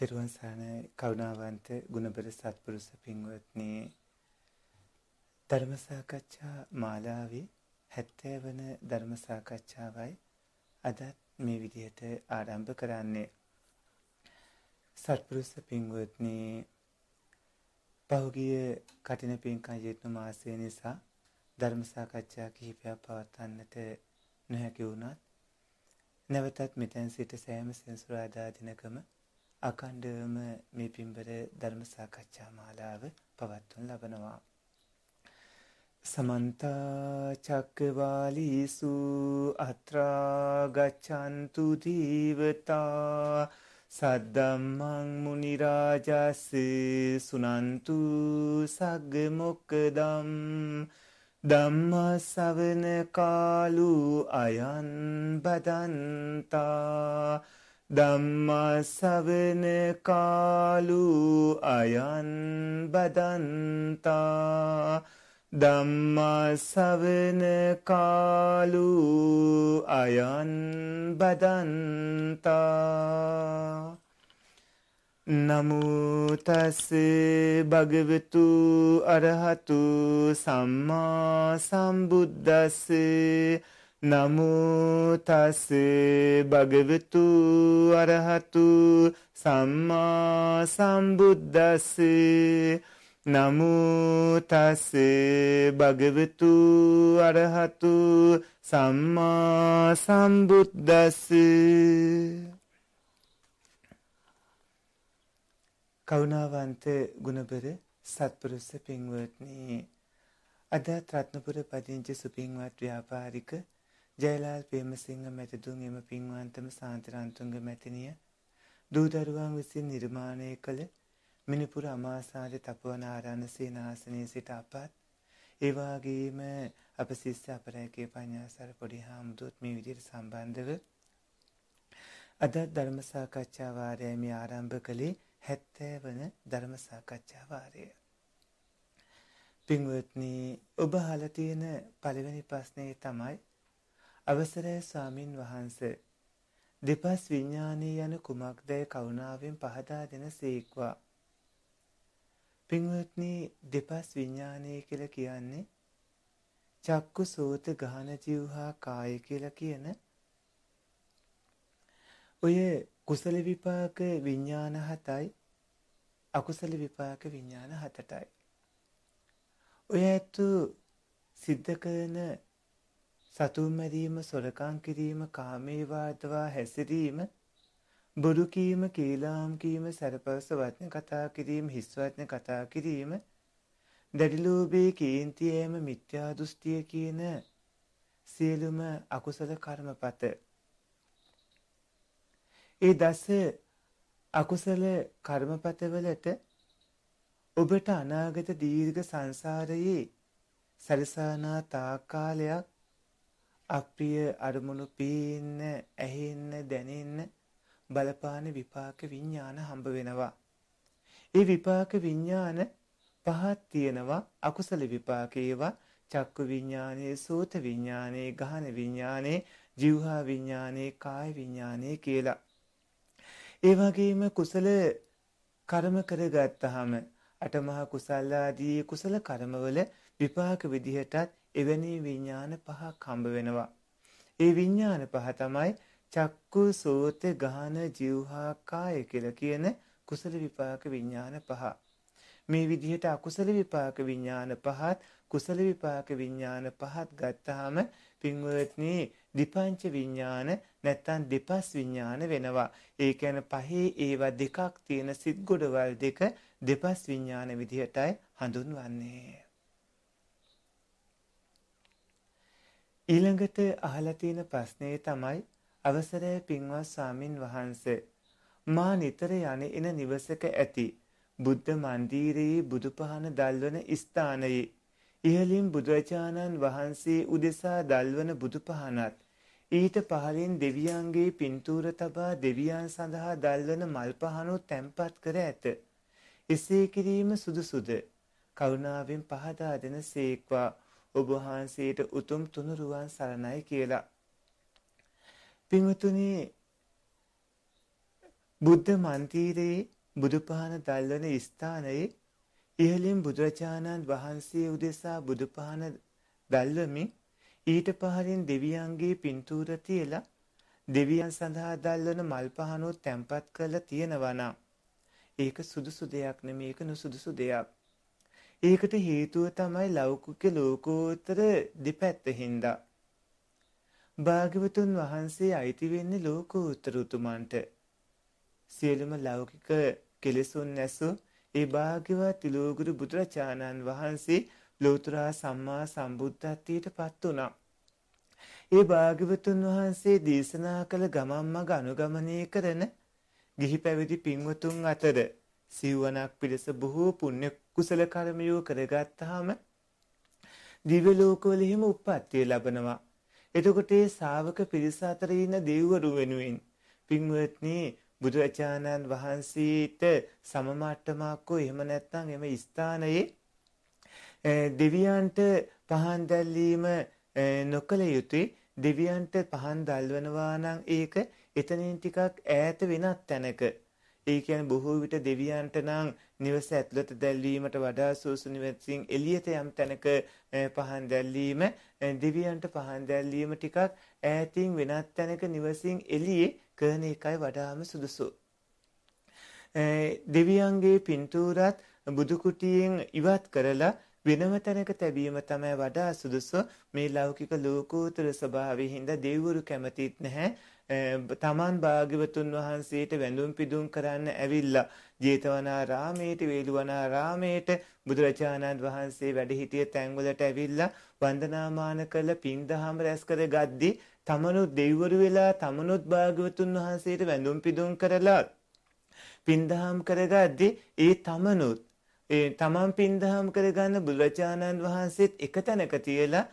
තෙරුවන් සරණයි කරුණාවන්ත ගුණබර සත්පුරුෂ පින්වත්නි ධර්ම සාකච්ඡා මාලාවේ 70 වන ධර්ම සාකච්ඡාවයි අද මේ විදිහට ආරම්භ කරන්නේ සත්පුරුෂ පින්වත්නි පහුගිය කටින පින්කම් යෙත්න මාසය නිසා ධර්ම සාකච්ඡා කිහිපයක් පවත්වන්නට නොහැකි වුණත් නැවතත් මෙතෙන් සිට සෑම සෙන්සුරාදා දිනකම අකණ්ඩවම මේ පින්බර ධර්ම සාකච්ඡා මාලාව පවත්වනු ලබනවා. සමන්ත චක්කවාලීසු අත්‍රා ගච්ඡන්තු දීවතා සද්දම්මං මුනි රාජස් සුනන්තු සග්ග මොක්කදම් ධම්ම ශවන කාලු අයන් බදන්තා ධම්මසවන කාලු අයන් බදන්තා ධම්මසවන කාලු අයන් බදන්තා නමුතස්ස භගවතු අරහතු සම්මා සම්බුද්දස්සේ නමුතස් භගවතු අරහතු සම්මා සම්බුද්දස් නමුතස් භගවතු අරහතු සම්මා සම්බුද්දස් කරුණාවන්ත ගුණබර සත්පුරුෂ පින්වත්නි අදත් රත්නපුර පදිංචි සුපින්වත් ව්‍යාපාරික ජයලාල් පේමසිංහ මැතිතුන් එම පින්වන්තම සාන්තරන්තුන්ග මැතිනිය දූදරුවන් විසින් නිර්මාණය කළ මිනිපුර අමාසාජ තපුවන ආරණසේ නාසනය සිට අපත් ඒවාගේම අප සිස්ස අපරැකේ පඥාසර පොඩි හාමුදුත් මේ විදිර සම්බන්ධව අදත් ධර්මසාකච්ඡාවාරයම ආරම්භ කළේ හැත්තෑ වන ධර්මසාකච්ඡාවාරය. පින්වත්නී ඔබ හලතියෙන පළවෙනි ප්‍රශ්නය තමයි අවසරයි ස්වාමින් වහන්ස. දෙපස් විඤ්ඥානී යන කුමක්දැය කවුණාවෙන් පහදා දෙන සේක්වා. පින්වත්නී දෙපස් විඤ්ඥානය කියල කියන්නේ චක්කු සෝත ගාන ජිව්හා කාය කියල කියන ඔය කුසල විපාක විඤ්ඥාන හතයි අකුසල විපාක විඤ්ඥාන හතටයි. ඔය ඇත්තු සිද්ධ කරන සතුන් මැරීම සොරකම් කිරීම කාමේ වාදවා හැසිරීම බොරු කීම කීලාම් කීම සැරපරස වචන කතා කිරීම හිස් වචන කතා කිරීම දැඩි ලෝභයේ කේන්තියේම මිත්‍යා දෘෂ්ටිය කියන සියලුම අකුසල කර්මපත ඒ දස අකුසල කර්මපතවලට ඔබට අනාගත දීර්ඝ සංසාරයේ සැලසනා තාකාලයක් අප්‍රිය අරමුණු පේන්න ඇහෙන්න දැනෙන්න බලපාන විපාක විඤ්ඥාන හම්බ වෙනවා. ඒ විපාක විඤ්ඥාන පහත් තියෙනවා අකුසල විපාකේවා චක්කු විඤ්ඥානයේ සූත විඤ්ඥානයේ ගහන විඤ්ඥානයේ ජිවහා විඤ්ඥානයේ කාය විඤ්ඥානය කියලා. ඒවාගේම කුසල කරම කරගත්තහම අටමහා කුසල්ලාදී කුසල කරමවල විපාක විදිහටත් එවැනි විඥාන පහක් හම්බ වෙනවා. ඒ විඥාන පහ තමයි චක්කු සෝත ගාන ජීවහා කාය කියලා කියන කුසල විපාක විඥාන පහ. මේ විදිහට අකුසල විපාක විඥාන පහත් කුසල විපාක විඥාන පහත් ගත්තාම පින්වත්නි දිපංච විඥාන නැත්තම් දෙපස් විඥාන වෙනවා. ඒ කියන්නේ පහේ ඒවා දෙකක් තියෙන සිත් ගොඩවල් දෙක දෙපස් විඥාන විදිහටයි හඳුන්වන්නේ. ඊළඟට අහලා තියෙන ප්‍රශ්නේ තමයි අවසරය පින්වත් ස්වාමින් වහන්සේ මා නිතර යන එන නිවසක ඇති බුද්ධ මන්දිරයේ බුදුපහන දල්වන ස්ථානයේ ඉහළින් බුදුරජාණන් වහන්සේ උදෙසා දල්වන බුදුපහනත් ඊට පහළින් දෙවියන්ගේ පින්තූර තබා දෙවියන් සඳහා දල්වන මල් පහනුත් තැන්පත් කර ඇත. එසේ කිරීම සුදුසුද? කරුණාවෙන් පහදා දෙන සේක්වා ඔබ වහන්සේට උතුම් තුනුරුවන් සරණයි කියලා. පින්වතුනි බුද්ධ මන්තිරේ බුදුපහන දැල්වන ස්ථානයේ ඉහළින් බුදුරජාණන් වහන්සේ උදෙසා බුදුපහන දැල්වමින් ඊට පහළින් දෙවියන්ගේ පින්තූර තියලා දෙවියන් සඳහා දැල්වන මල් පහනුව තැම්පත් කරලා තියෙනවා ඒක සුදුසු දෙයක් නෙමෙයි ඒක නුසුදුසු දෙයක්. ඒකට හේතුව තමයි ලෞකික ලෝකෝත්තර දෙපැත්ත හින්දා. භාග්‍යවතුන් වහන්සේ අයිති වෙන්නේ ලෝකෝත්තර උතුමන්ට. සියලුම ලෞකික කෙලෙසුන් නැසූ ඒ භාග්‍යවත් තිලෝගුරු බුදුරජාණන් වහන්සේ ලෝතුරා සම්මා සම්බුද්ධත්වයට පත් වුණා. ඒ භාග්‍යවතුන් වහන්සේ දේශනා කළ ගමන් මඟ අනුගමනය කරන ගිහි පැවිදි පින්වතුන් අතර සිව්වනක් පිරිස බොහෝ පුණ්‍ය කුසල කර්මයෝ කරගත්තාම දිව්‍ය ලෝකවල හිම උප්පත්තිය ලබනවා. එතකොට ඒ ශාවක පිරිස අතර ඉන්න දෙවිවරු වෙනුවෙන් පින්වත්නි බුදුරජාණන් වහන්සේට සම මට්ටමක්කෝ එහෙම නැත්නම් එම ස්ථානයේ දෙවියන්ට පහන් දැල්වීම නොකළ යුතුයි. දෙවියන්ට පහන් දල්වනවා නම් ඒක එතනින් ටිකක් ඈත වෙනත් තැනක. ඒ කියන්නේ බොහෝ විට දෙවියන්ට නම් නිවස ඇතුළත දැල්වීමට වඩා සූසු නිවසින් එළියට යම් තැනක පහන් දැල්වීම දිවියන්ට පහන් දැල්වීම ටිකක් ඈතින් වෙනත් තැනක නිවසින් එළියේ කරන එකයි වඩාම සුදුසු. දෙවියන්ගේ පින්තූරත් බුදු කුටියෙන් ඉවත් කරලා වෙනම තැනක තැබීම තමයි වඩා සුදුසු මේ ලෞකික ලෝකෝත්තර ස්වභාවයෙන් හින්දා දෙවිවරු කැමතිත් නැහැ තමන් භාග්‍යවතුන් වහන්සේට වැඳුම් පිදුම් කරන්න ඇවිල්ලා ජේතවනාරාමේට වේළුවනාරාමේට බුදුරජාණන් වහන්සේ වැඩ හිටිය තැන්වලට ඇවිල්ලා වන්දනාමාන කළ පින්දහම රැස් කරගද්දී තමනුත් දෙවිවරු වෙලා තමනුත් භාග්‍යවතුන් වහන්සේට වැඳුම් පිදුම් කරලා පින්දහම් කරගද්දී ඒ තමනුත් ඒ තමන් පින්දහම් කරගන්න බුදුරජාණන් වහන්සේත් එක තැනක තියලා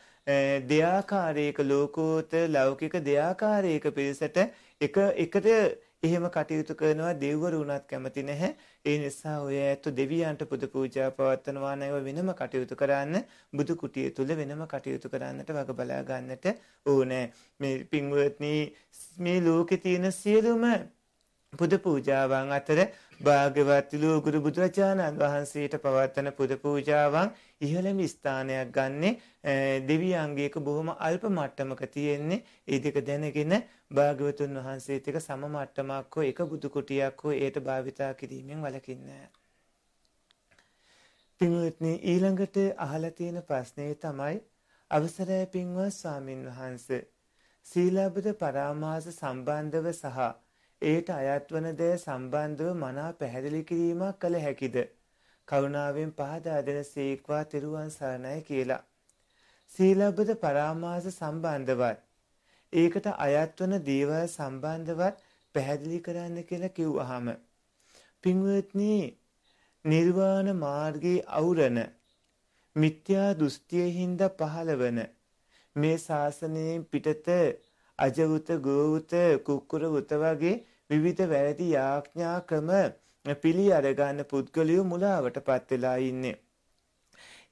දෙයාකාරයක ලෝකෝත්තර ලෞකික දෙයාකාරයක පිරිසට එක එකට එහෙම කටයුතු කරනවා දෙව්වරු වුණත් කැමති නැහැ. ඒ නිසා ඔය ඇත්ත දෙවියන්ට පුද පූජා පවත්වනවා නැව වෙනම කටයුතු කරන්න බුදු කුටිය තුල වෙනම කටයුතු කරන්නට වග බලා ගන්නට ඕනේ. මේ පින්වත්නි මේ ලෝකේ තියෙන සියලුම පුද පූජාවන් අතර භාගවත් ලෝගුරු බුදුරජාණන් වහන්සේට පවත්වන පුද පූජාවන් ඉහළම ස්ථානයක් ගන්නේ දෙවියන්ගේක බොහොම අල්ප මට්ටමක තියෙන්නේ ඒ දෙක දැනගෙන භාගවතුන් වහන්සේට සම මට්ටමක් හෝ එක බුදු කුටියක් හෝ ඒට භාවිතා කිරීමෙන් වළකින්න. පින්වත්නි ඊළඟට අහලා තියෙන ප්‍රශ්නේ තමයි අවසරයි පින්වත් ස්වාමින් වහන්සේ සීලබ්බත පරාමාස සම්බන්ධව සහ එයට අයත්වන දෑ සම්බන්ධව මනා පැහැදිලි කිරීමක් කළ හැකිද? කරුණාවෙන් පහදා දෙන සීක්වා තිරුවන් සරණයි කියලා. සීලබ්බත පරාමාස සම්බන්ධවත් ඒකට අයත්වන දේවල් සම්බන්ධවත් පැහැදිලි කරන්න කියලා කිව්වහම පින්වත්නි නිර්වාණ මාර්ගයේ අවරණ මිත්‍යා දෘෂ්ටියින්ද පහළවන මේ ශාසනයෙන් පිටත අජවුත ගෝවුත කුක්කුර උත වගේ විවිධ වැරදි යාඥා ක්‍රම පිළි අරගන්න පුද්ගලයෝ මුලාවට පත් වෙලා ඉන්නේ.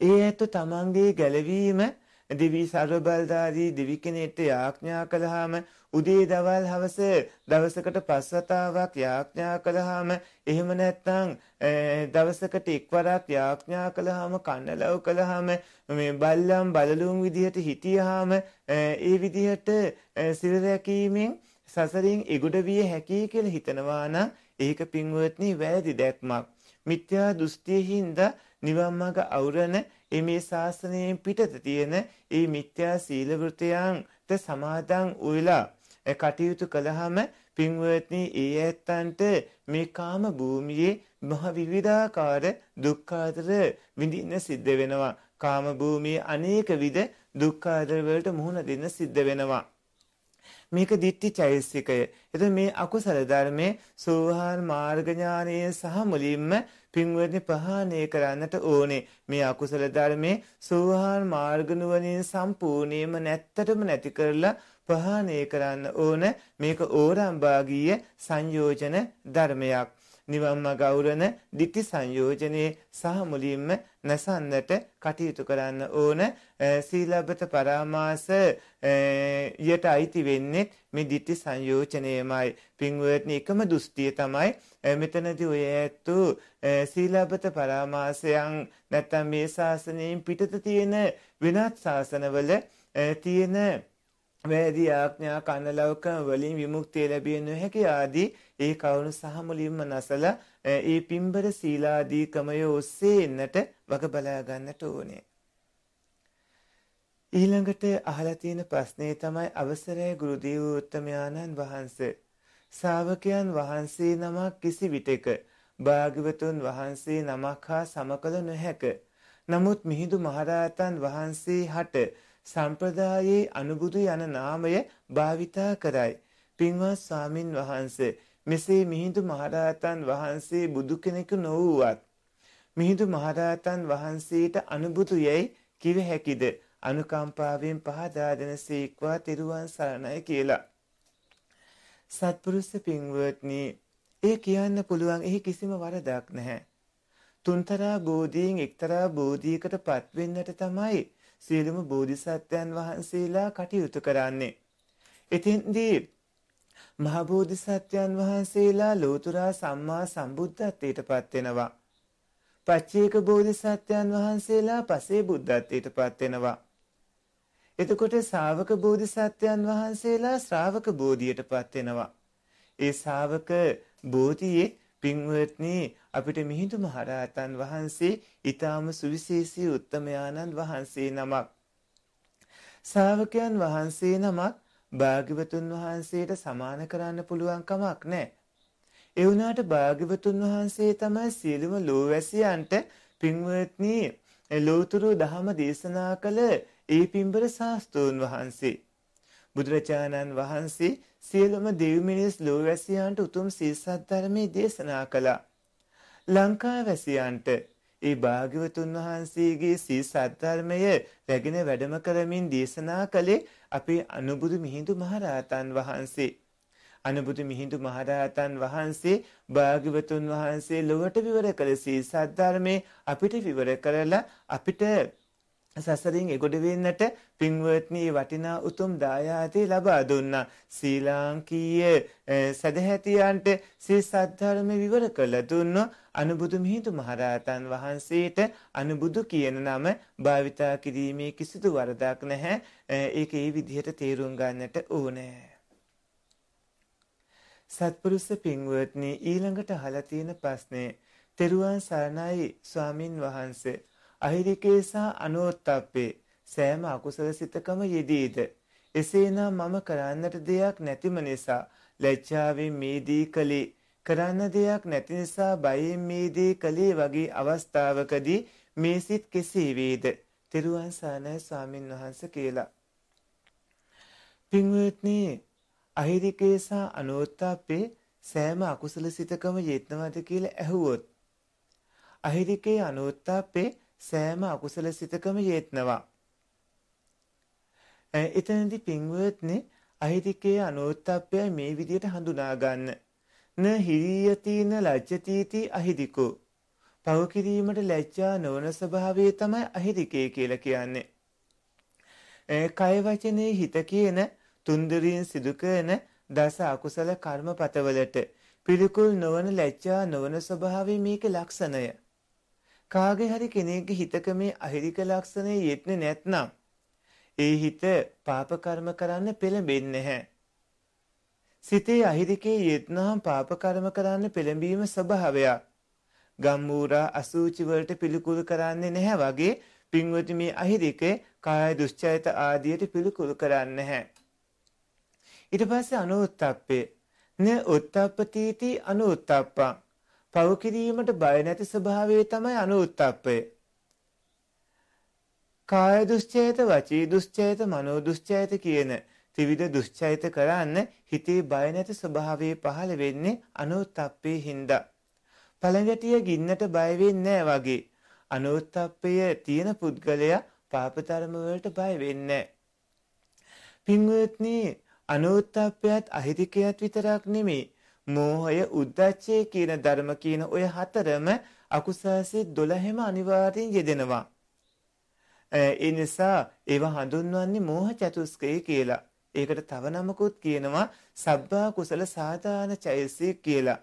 ඒ ඇත්ත තමන්ගේ ගැලවීම දිවි සර්ව බලධාරී දිවි කෙනෙක්ට යාඥා කළාම උදේ දවල් හවස දවසකට පස් වතාවක් යාඥා කළාම එහෙම නැත්නම් දවසකට එක්වරක් යාඥා කළාම කන්නලව් කළාම මේ බල්ලම් බලලුම් විදිහට හිටියාම ඒ විදිහට සිර රැකීමෙන් සසරින් එගොඩ විය හැකියි කියලා හිතනවා නම් ඒක පින්වත්නි වැරදි දැක්මක් මිත්‍යා දෘෂ්ටියින්ද නිවන් මාර්ග අවරණ ඒ මේ ශාසනයෙන් පිටත තියෙන ඒ මිත්‍යා සීල වෘතයන්ට සමාදන් උයලා කටයුතු කළාම පින්වත්නි ඒ ඇත්තන්ට මේ කාම භූමියේ මහ විවිධාකාර දුක්ඛාතර විඳින්න සිද්ධ වෙනවා කාම භූමියේ අනේක විද දුක්ඛාතර වලට මුහුණ දෙන්න සිද්ධ වෙනවා මේක දිට්ටි චෛසිකය. එතකොට මේ අකුසල ධර්මයේ සෝහාන් මාර්ග ඥානයේ සහ මුලින්ම පින්වදනි ප්‍රහාණය කරන්නට ඕනේ. මේ අකුසල ධර්මයේ සෝහාන් මාර්ගනුවණින් සම්පූර්ණයෙන්ම නැත්තටම නැති කරලා ප්‍රහාණය කරන්න ඕන. මේක ඕරම්භාගීය සංයෝජන ධර්මයක්. නිවන් මඟ අවුරන ditthi සංයෝජනේ සහ මුලින්ම නැසන්නට කටයුතු කරන්න ඕන සීලබ්බත පරාමාස යට අයිති වෙන්නේ මේ ditthi සංයෝජනයමයි පින්වත්නි එකම දෘෂ්ටිය තමයි මෙතනදී ඔය ඇතු සීලබ්බත පරාමාසයන් නැත්නම් මේ ශාසනයෙන් පිටත තියෙන වෙනත් ශාසනවල තියෙන වැරදි ආඥා කනලවකම් වලින් විමුක්තිය ලැබිය නොහැකි ආදී ඒ කවුරු සහ මුලින්ම නැසලා ඒ පින්බර සීලාදී ක්‍රමය ඔස්සේ එන්නට වග බලා ගන්නට ඕනේ. ඊළඟට අහලා තියෙන ප්‍රශ්නේ තමයි අවසරය ගුරු දේව උත්තමයාණන් වහන්සේ. ශාවකයන් වහන්සේ නමක් කිසි විටක භාග්‍යවතුන් වහන්සේ නමක් හා සමකල නොහැක. නමුත් මිහිඳු මහරහතන් වහන්සේ හට සම්ප්‍රදායේ අනුබුදු යන නාමය භාවිතා කරයි. පින්වත් ස්වාමින් වහන්සේ මෙසේ මිහිඳු මහරහතන් වහන්සේ බුදු කෙනෙකු නොවුවත් මිහිඳු මහරහතන් වහන්සේට අනුබුදු යැයි කිව හැකිද අනුකම්පාවෙන් පහදා දෙන සීක්වා තෙරුවන් සරණයි කියලා. සත්පුරුෂ පින්වත්නි ඒ කියන්න පුළුවන් එහි කිසිම වරදක් නැහැ. තුන්තරා බෝධීන් එක්තරා බෝධියකට පත්වෙන්නට තමයි සියලුම බෝධිසත්වයන් වහන්සේලා කටයුතු කරන්නේ. එතෙන්දී මහබෝධිසත්වයන් වහන්සේලා ලෝතුරා සම්මා සම්බුද්ධත්වයට පත්වෙනවා. පච්චේක බෝධිසත්වයන් වහන්සේලා පසේ බුද්ධත්වයට පත්වෙනවා. එතකොට ශාවක බෝධිසත්වයන් වහන්සේලා ශ්‍රාවක බෝධියට පත්වෙනවා. ඒ ශාවක බෝධියේ පින්වත්නි අපිට මිහිඳු මහරහතන් වහන්සේ ඊටාම සුවිශේෂී උත්තමයාණන් වහන්සේ නමක් ශ්‍රාවකයන් වහන්සේ නමක් භාග්‍යවතුන් වහන්සේට සමාන කරන්න පුළුවන් කමක් නැහැ. ඒ වුණාට භාග්‍යවතුන් වහන්සේ තමයි සියලුම ලෝවැසියන්ට පින්වත්නි ලෝතුරු දහම දේශනා කළ ඒ පින්බර ශාස්ත්‍රූන් වහන්සේ. බුදුරජාණන් වහන්සේ සියලුම දෙව් මිනිස් ලෝවැසියන්ට උතුම් සීසත් ධර්මයේ දේශනා කළා. ලංකාවැසියන්ට ඒ භාග්‍යවතුන් වහන්සේගේ සීසත් ධර්මය රැගෙන වැඩම කරමින් දේශනා කළේ අපේ අනුබුදු මිහිඳු මහරහතන් වහන්සේ. අනුබුදු මිහිඳු මහරහතන් වහන්සේ භාග්‍යවතුන් වහන්සේ ලොවට විවර කළ සීසත් ධර්මයේ අපිට විවර කරලා අපිට සසරින් එගොඩ වෙන්නට පින්වත්නි වටිනා උතුම් දායාදේ ලබා දුන්නා ශ්‍රීලාංකීය සදහැතියන්ට ශ්‍රී සද්ධර්ම විවර කළ දුන්න අනුබුදු මිහිඳු මහරහතන් වහන්සේට අනුබුදු කියන නම භාවිතා කිරීමේ කිසිදු වරදක් නැහැ ඒක ඒ විදිහට තේරුම් ගන්නට ඕනේ සත්පුරුෂ පින්වත්නි ඊළඟට අහලා තියෙන ප්‍රශ්නේ තෙරුවන් සරණයි ස්වාමින් වහන්සේ අහිරිකේ සහ අනෝත්ප්පේ සෑම අකුසල සිතකම යෙදීද එසේනම් මම කරන්නට දෙයක් නැතිම නිසා ලැජ්ජාවෙන් මේදී කලේ කරන්න දෙයක් නැති නිසා බයෙන් මේදී කලේ වගේ අවස්ථාවකදී මේ සිත් කෙසේ වේද තෙරුවන් සානය ස්වාමින් වහන්ස කියලා පින්වත්නි අහිරිකේ සහ අනෝත්ප්පේ සෑම අකුසල සිතකම යෙදනවද කියලා ඇහුවොත් අහිරිකේ අනෝත්ප්පේ සෑම අකුසල සිතකම යෙත්නවා. එතනදී පින්වත්නි අහිතිකයේ අනෝත්ත්‍යය මේ විදිහට හඳුනා ගන්න. න හිරියතින ලජ්ජතිති අහිදිකෝ. පව කිරීමට ලැජ්ජා නොවන ස්වභාවය තමයි අහිතිකේ කියලා කියන්නේ. කය වචනේ හිත කියන තුන්දරින් සිදු කරන දස අකුසල කර්මපතවලට පිළිකුල් නොවන ලැජ්ජා නොවන ස්වභාවය මේකේ ලක්ෂණය. කාගේ හරි කෙනෙක්ගේ හිතක මේ අහිරික ලක්ෂණය යෙත්නේ නැත්නම් ඒ හිත පාප කර්ම කරන්න පෙළඹෙන්නේ නැහැ. සිතේ අහිරිකේ යෙත්නම් පාප කර්ම කරන්න පෙළඹීම ස්වභාවයක්. ගම්මූරා අසූචි වලට පිළිකුල් කරන්නේ නැහැ වගේ පින්වති මේ අහිරිකේ කාය දුස්චරිත ආදියට පිළිකුල් කරන්නේ නැහැ. ඊට පස්සේ අනුත්ප්පේ න උත්ප්පතිති අනුත්ප්පා පව කිරීමට බය නැති ස්වභාවය තමයි අනුඋත්තප්පය. කාය දුස්චේත, වචී දුස්චේත, මනෝ දුස්චේත කියන ත්‍රිවිධ දුස්චේත කරන්න හිතේ බය නැති ස්වභාවය පහළ වෙන්නේ අනුඋත්තප්පේ හින්දා. පළඟටිය ගින්නට බය වෙන්නේ වගේ. අනුඋත්තප්පය තියෙන පුද්ගලයා පාපතරම වලට බය වෙන්නේ නැහැ. පින්වත්නි අනුත්ථප්පයත් අහිතිකයත් විතරක් නෙමෙයි මෝහය උද්දච්චය කියන ධර්ම කියන ඔය හතරම අකුසාසී 12ම අනිවාර්යෙන් යෙදෙනවා. ඒ නිසා ඒවා හඳුන්වන්නේ මෝහ චතුස්කය කියලා. ඒකට තව නමකුත් කියනවා සබ්බා කුසල සාධාන චෛසික කියලා.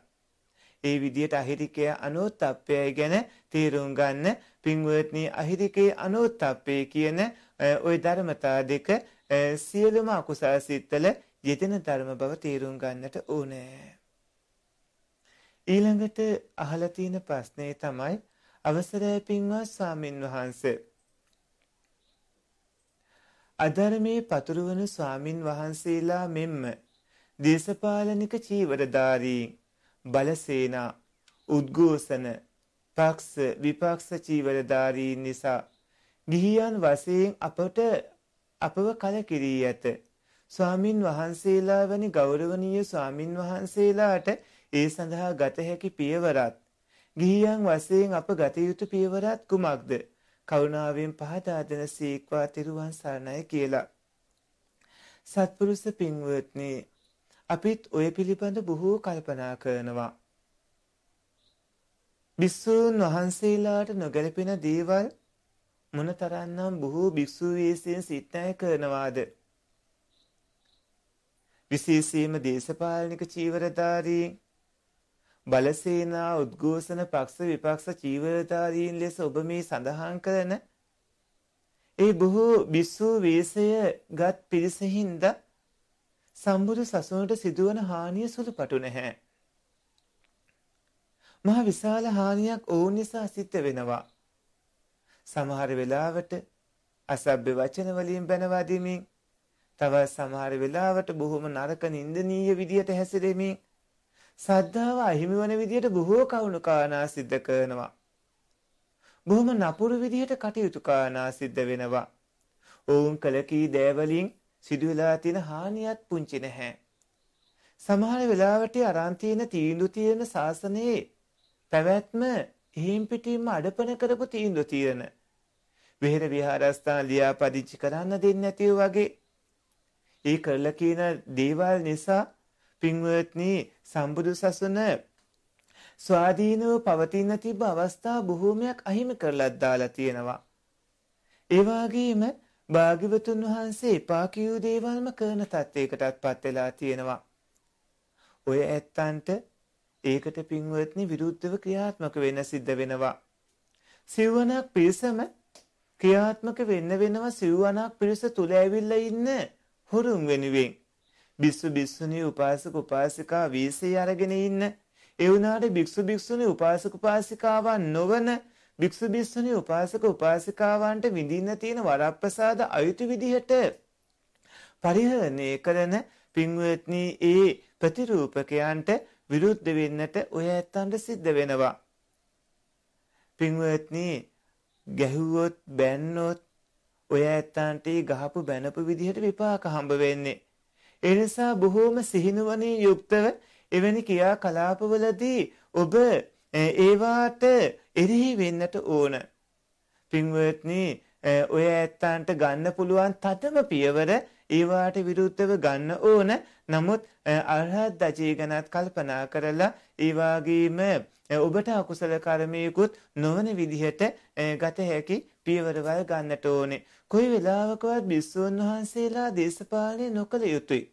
ඒ විදිහට අහිරිකය අනෝත්ප්පය ගැන තේරුම් ගන්න පින්වත්නි අහිරිකේ අනෝත්ප්පය කියන ওই ධර්මතා දෙක සියලුම අකුසල සිත්තල යෙදෙන ධර්ම බව තේරුම් ගන්නට ඕනේ. ඊළඟට අහලා තියෙන ප්‍රශ්නේ තමයි අවසරය පින්වත් ස්වාමින් වහන්සේ. අධර්මයේ පතුරවන ස්වාමින් වහන්සේලා මෙන්ම දේශපාලනික චීවරධාරීන් බලසේනා උද්ඝෝෂණ පක්ෂ විපක්ෂ චීවරධාරීන් නිසා ගිහියන් වශයෙන් අපට අපව කලකිරී ඇත. ස්වාමින් වහන්සේලා වැනි ගෞරවනීය ස්වාමින් වහන්සේලාට ඒ සඳහා ගත හැකි පියවරත් ගිහියන් වශයෙන් අප ගත යුතු පියවරත් කුමක්ද? කරුණාවෙන් පහදා දෙන සීක්වා තිරුවන් සරණයි කියලා. සත්පුරුෂ පින්වත්නි අපිත් ඔය පිළිබඳ බොහෝ කල්පනා කරනවා. භික්ෂූන් වහන්සේලාට නොගැලපෙන දේවල් මොනතරන්නම් බොහෝ භික්ෂූ වේසයෙන් සිතනාය කරනවාද? විශේෂයෙන්ම දේශපාලනික චීවරධාරීන් බලසේනා උද්ඝෝෂණ පක්ෂ විපක්ෂ චීවරධාරීන් ලෙස ඔබ මේ සඳහන් කරන ඒ බොහෝ බිස්සූ වේසය ගත් පිරිසහින්ද සම්බුදු සසුනට සිදුවන හානිය සුළු පටු නැහැ. මහ විශාල හානියක් ඔවුන් නිසා සිද්ධ වෙනවා. සමහර වෙලාවට අසභ්‍ය වචන වලින් බැනවා දෙමින් තව සමහර වෙලාවට බොහොම නරක නින්දනීය විදියට හැසිරෙමින් සද්ධාව අහිමි වන විදිහට බොහෝ කවුණු කාරණා සිද්ධ කරනවා. බොහොම නපුරු විදිහට කටයුතු කාරණා සිද්ධ වෙනවා. ඔවුන් කළ කී දෑවලින් සිදුවලා තියෙන හානියත් පුංචි නැහැ. සමහර වෙලාවට අරන් තියෙන තීන්දුව තියෙන ශාසනයේ පැවැත්ම එහෙම් පිටින්ම අඩපණ කරපු තීන්දුව තියෙන. විහෙර විහාරස්ථාන ලියාපදිංචි කරන්න දෙන්නේ නැතිව වගේ. ඒ කරලා කියන දේවල් නිසා පින්වත්නි සම්බුදු සසුන ස්වාධීනව පවතින තිබ අවස්ථා බොහෝමයක් අහිමි කරලා දාලා තියෙනවා. ඒ වගේම භාග්‍යවතුන් වහන්සේ එපා කියූ දේවල්ම කරන තත්යකටත්පත් වෙලා තියෙනවා. ඔය ඇත්තන්ට ඒකට පින්වත්නි විරුද්ධව ක්‍රියාත්මක වෙන්න සිද්ධ වෙනවා. සිවණක් පිරිසම ක්‍රියාත්මක වෙන්න වෙනවා සිවණක් පිරිස තුල ඇවිල්ලා ඉන්න හොරුන් වෙනුවෙන්. බිස්සු බිස්සුණී උපාසක උපාසිකා වීසේ අරගෙන ඉන්න. ඒ වුණාට භික්ෂු භික්ෂුණී උපාසක උපාසිකාවන් නොවන භික්ෂු භික්ෂුණී උපාසක උපාසිකාවන්ට විඳින්න තියෙන වරප්‍රසාද අයුතු විදිහට පරිහරණය කරන පින්වත්නි ඒ ප්‍රතිරූපකයන්ට විරුද්ධ වෙන්නට ඔය ඇත්තන්ට සිද්ධ වෙනවා. පින්වත්නි ගැහුවොත් බැන්නොත් ඔය ඇත්තන්ට ගහපු බැනපු විදිහට විපාක හම්බ වෙන්නේ. ඒ නිසා බොහෝම සිහිනුවණින් යුක්තව එවැනි ක්‍රියා කලාපවලදී ඔබ ඒවාට එරෙහි වෙන්නට ඕන. පින්වත්නි ඔය ඇත්තන්ට ගන්න පුළුවන් තදම පියවර ඒවාට විරුද්ධව ගන්න ඕන. නමුත් අරහත් දජේ ගැනත් කල්පනා කරලා ඒ වගේම ඔබට අකුසල කර්මයකුත් නොවන විදිහට ගත හැකි පියවරවල් ගන්නට ඕනේ. කොයි වෙලාවකවත් බිස්සූන් වහන්සේලා දේශපාලනය නොකළ යුතුයි.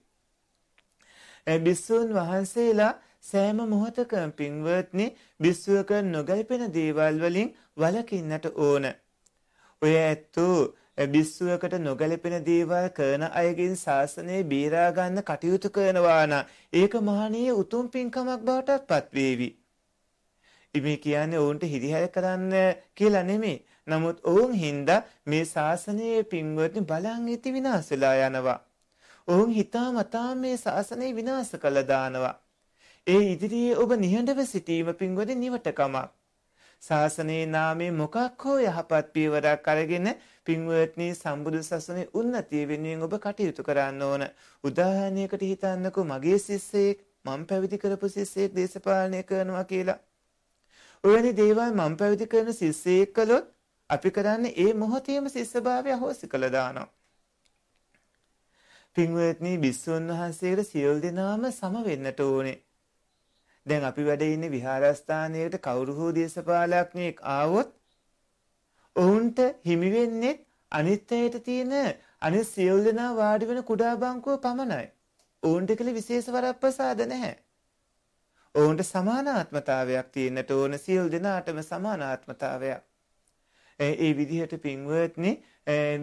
බිස්සූන් වහන්සේලා සෑම මොහොතකම පින්වත්නි බිස්සුවක නොගැලපෙන දේවල් වලින් වළකින්නට ඕන. ඔය ඇත්තෝ බිස්සුවකට නොගැලපෙන දේවල් කරන අයගෙන් ශාසනය බේරා ගන්න කටයුතු කරනවා නම් ඒක මහණීය උතුම් පින්කමක් බවට පත්වේවි. ඉමේ කියන්නේ ඔවුන්ට හිරිහැර කරන්න කියලා නෙමෙයි. නමුත් ඔවුන් හින්දා මේ ශාසනයේ පින්වත්නි බලන් ඉති විනාශ වෙලා යනවා. ඔවුන් හිතාමතා මේ ශාසනය විනාශ කළා දානවා. ඒ ඉදිරියේ ඔබ නිහඬව සිටීම පින්වත්නි නිවටකමක්. ශාසනයේ නාමයේ මොකක් හෝ යහපත් පියවරක් අරගෙන පින්වත්නි සම්බුදු සසුනේ උන්නතිය වෙනුවෙන් ඔබ කටයුතු කරන්න ඕන. උදාහරණයකට හිතන්නකෝ මගේ ශිස්සෙක් මම පැවිදි කරපු ශිස්සෙක් දේශපාලනය කරනවා කියලා. ඔවැනි දේවල් මම පැවිදි කරන ශිස්සෙක් කළොත් අපි කරන්නේ ඒ මොහොතේම සිස්සභාවය අහෝසි කළ දානවා. පින්වත්නි බිස්සුන් වහන්සේට සියල් දෙනාම සම වෙන්නට ඕනේ. දැන් අපි වැඩ ඉන්නේ විහාරස්ථානයකට කවුරු හෝ දේශපාලඥයෙක් ආවොත් ඔවුන්ට හිමි වෙන්නේ අනිත් අයට තියෙන අනිත් සියලු දෙනා වාඩි වෙන කුඩා බංකුව පමණයි. ඔවුන්ට කියලා විශේෂ වරප්‍රසාද නැහැ. ඔවුන්ට සමානාත්මතාවයක් තියෙන්නට ඕන සියලු දෙනාටම සමානාත්මතාවයක්. ඒ විදිහට පින්වත්නි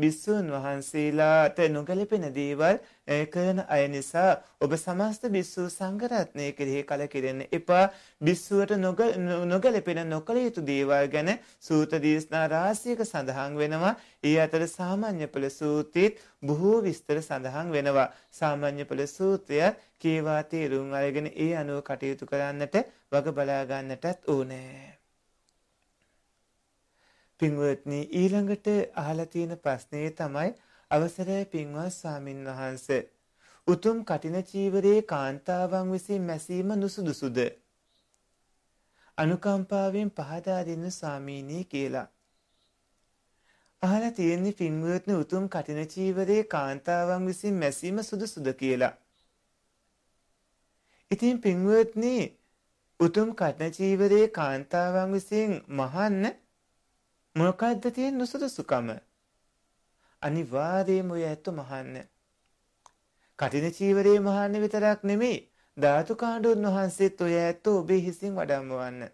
බිස්සුන් වහන්සේලාට නොගැලපෙන දේවල් කරන අය නිසා ඔබ සමස්ත බිස්සු සංඝරත්නය කෙරෙහි කලකිරෙන්න එපා බිස්සුවට නොගැලපෙන නොකළ යුතු දේවල් ගැන සූත දේශනා රාශියක සඳහන් වෙනවා ඒ අතර සාමාන්‍ය පෙළ සූත්‍රෙත් බොහෝ විස්තර සඳහන් වෙනවා සාමාන්‍ය පෙළ සූත්‍රයත් කේවා තේරුම් අරගෙන ඒ අනුව කටයුතු කරන්නට වග බලා ගන්නටත් ඕනේ පින්වත්නි ඊළඟට අහලා තියෙන ප්‍රශ්නේ තමයි අවසරයි පින්වත් ස්වාමින් වහන්ස. උතුම් කටින චීවරයේ කාන්තාවන් විසින් මැසීම නුසුදුසුද? අනුකම්පාවෙන් පහදා දෙන්න ස්වාමීනි කියලා. අහලා තියෙන පින්වත්නි උතුම් කටින චීවරයේ කාන්තාවන් විසින් මැසීම සුදුසුද කියලා. ඉතින් පින්වත්නි උතුම් කටින චීවරයේ කාන්තාවන් විසින් මහන්න මොකක්ද තියෙන නුසුදුසුකම? අනිවාර්යයෙන්ම ඔය ඇත්ත මහන්න. කටින චීවරේ මහන්න විතරක් නෙමෙයි ධාතු කාණ්ඩුන් වහන්සේත් ඔය ඇත්ත ඔබේ හිසින් වඩම්මවන්න.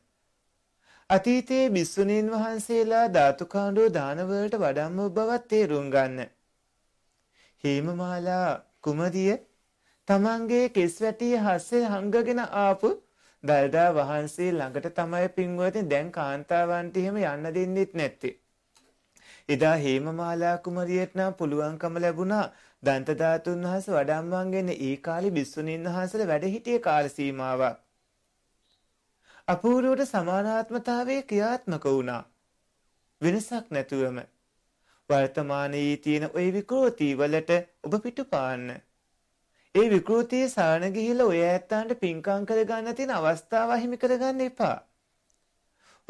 අතීතයේ බිස්සුණීන් වහන්සේලා ධාතු කාණ්ඩෝ දානවලට වඩම්ම බවත් තේරුම් ගන්න. හේමමාලා කුමරිය තමන්ගේ කෙස් වැටිය හස්සේ හංගගෙන ආපු දල්දා වහන්සේ ළඟට තමයි පින්වතින් දැන් කාන්තාවන්ට එහෙම යන්න දෙන්නෙත් නැත්තේ. එදා හේමමාලා කුමරියට නම් පුළුවන්කම ලැබුණා දන්ත ධාතුන් වහන්සේ වඩම්මන්ගෙන ඒ කාලේ බිස්සුණින් වහන්සේලා වැඩ සිටියේ කාල සීමාවක්. අපූර්වට සමානාත්මතාවයේ ක්‍රියාත්මක වුණා. වෙනසක් නැතුවම වර්තමානයේ තියෙන ওই විකෘති වලට ඔබ පිටුපාන්න. ඒ විකෘතියේ සාන ගිහිලා ඔය ඇත්තන්ට පිංකම් කරගන්න තියෙන අවස්ථාව අහිමි කරගන්න එපා.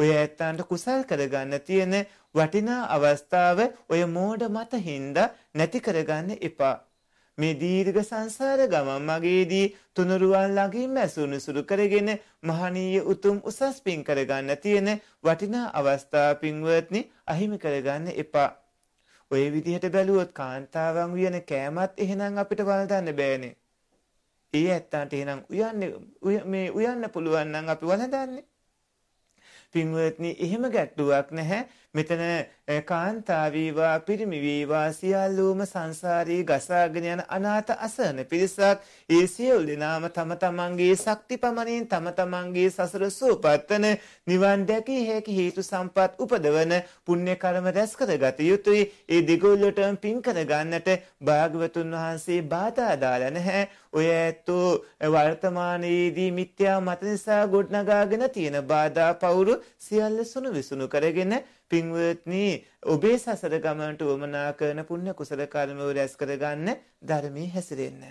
ඔය ඇත්තන්ට කුසල් කරගන්න තියෙන වටිනා අවස්ථාව ඔය මෝඩ මත හින්දා නැති කරගන්න එපා. මේ දීර්ඝ සංසාර ගමන් මගේදී තුනුරුවන් ළඟින්ම ඇසුණු සුළු කරගෙන මහනීය උතුම් උසස් පින් කරගන්න තියෙන වටිනා අවස්ථා පින්වත්නි අහිමි කරගන්න එපා. ඔය විදිහට බැලුවොත් කාන්තාවන් උයන කෑමත් එහෙනම් අපිට වළඳන්න බෑනේ. ඒ ඇත්තන්ට එහෙනම් උයන්නේ මේ උයන්න පුළුවන් නම් අපි වළඳන්නේ. පින්වත්නි එහෙම ගැටලුවක් නැහැ. මෙතන කාන්තාවීවා පිරිමිවීවා සියල්ලූම සංසාරී ගසාගෙන යන අනාථ අසරණ පිරිසක් ඒ සියලු දෙනාම තම තමන්ගේ ශක්ති පමණින් තම තමන්ගේ සසර සූපත්තන නිවන් දැකී හැකි හේතු සම්පත් උපදවන පුණ්‍ය කර්ම රැස් කරගත යුතුයි ඒ දෙගොල්ලටම පින් කරගන්නට භාග්‍යවතුන් වහන්සේ බාධා දාලා නැහැ ඔය ඇත්තෝ වර්තමානයේදී මිත්‍යා මත නිසා ගොඩනගාගෙන තියෙන බාධා පවුරු සියල්ල සුණු විසුණු කරගෙන පින්වත්නි ඔබේ සසර ගමනට උවමනා කරන පුණ්‍ය කුසල කර්ම රැස් කරගන්න ධර්මයේ හැසිරෙන්න.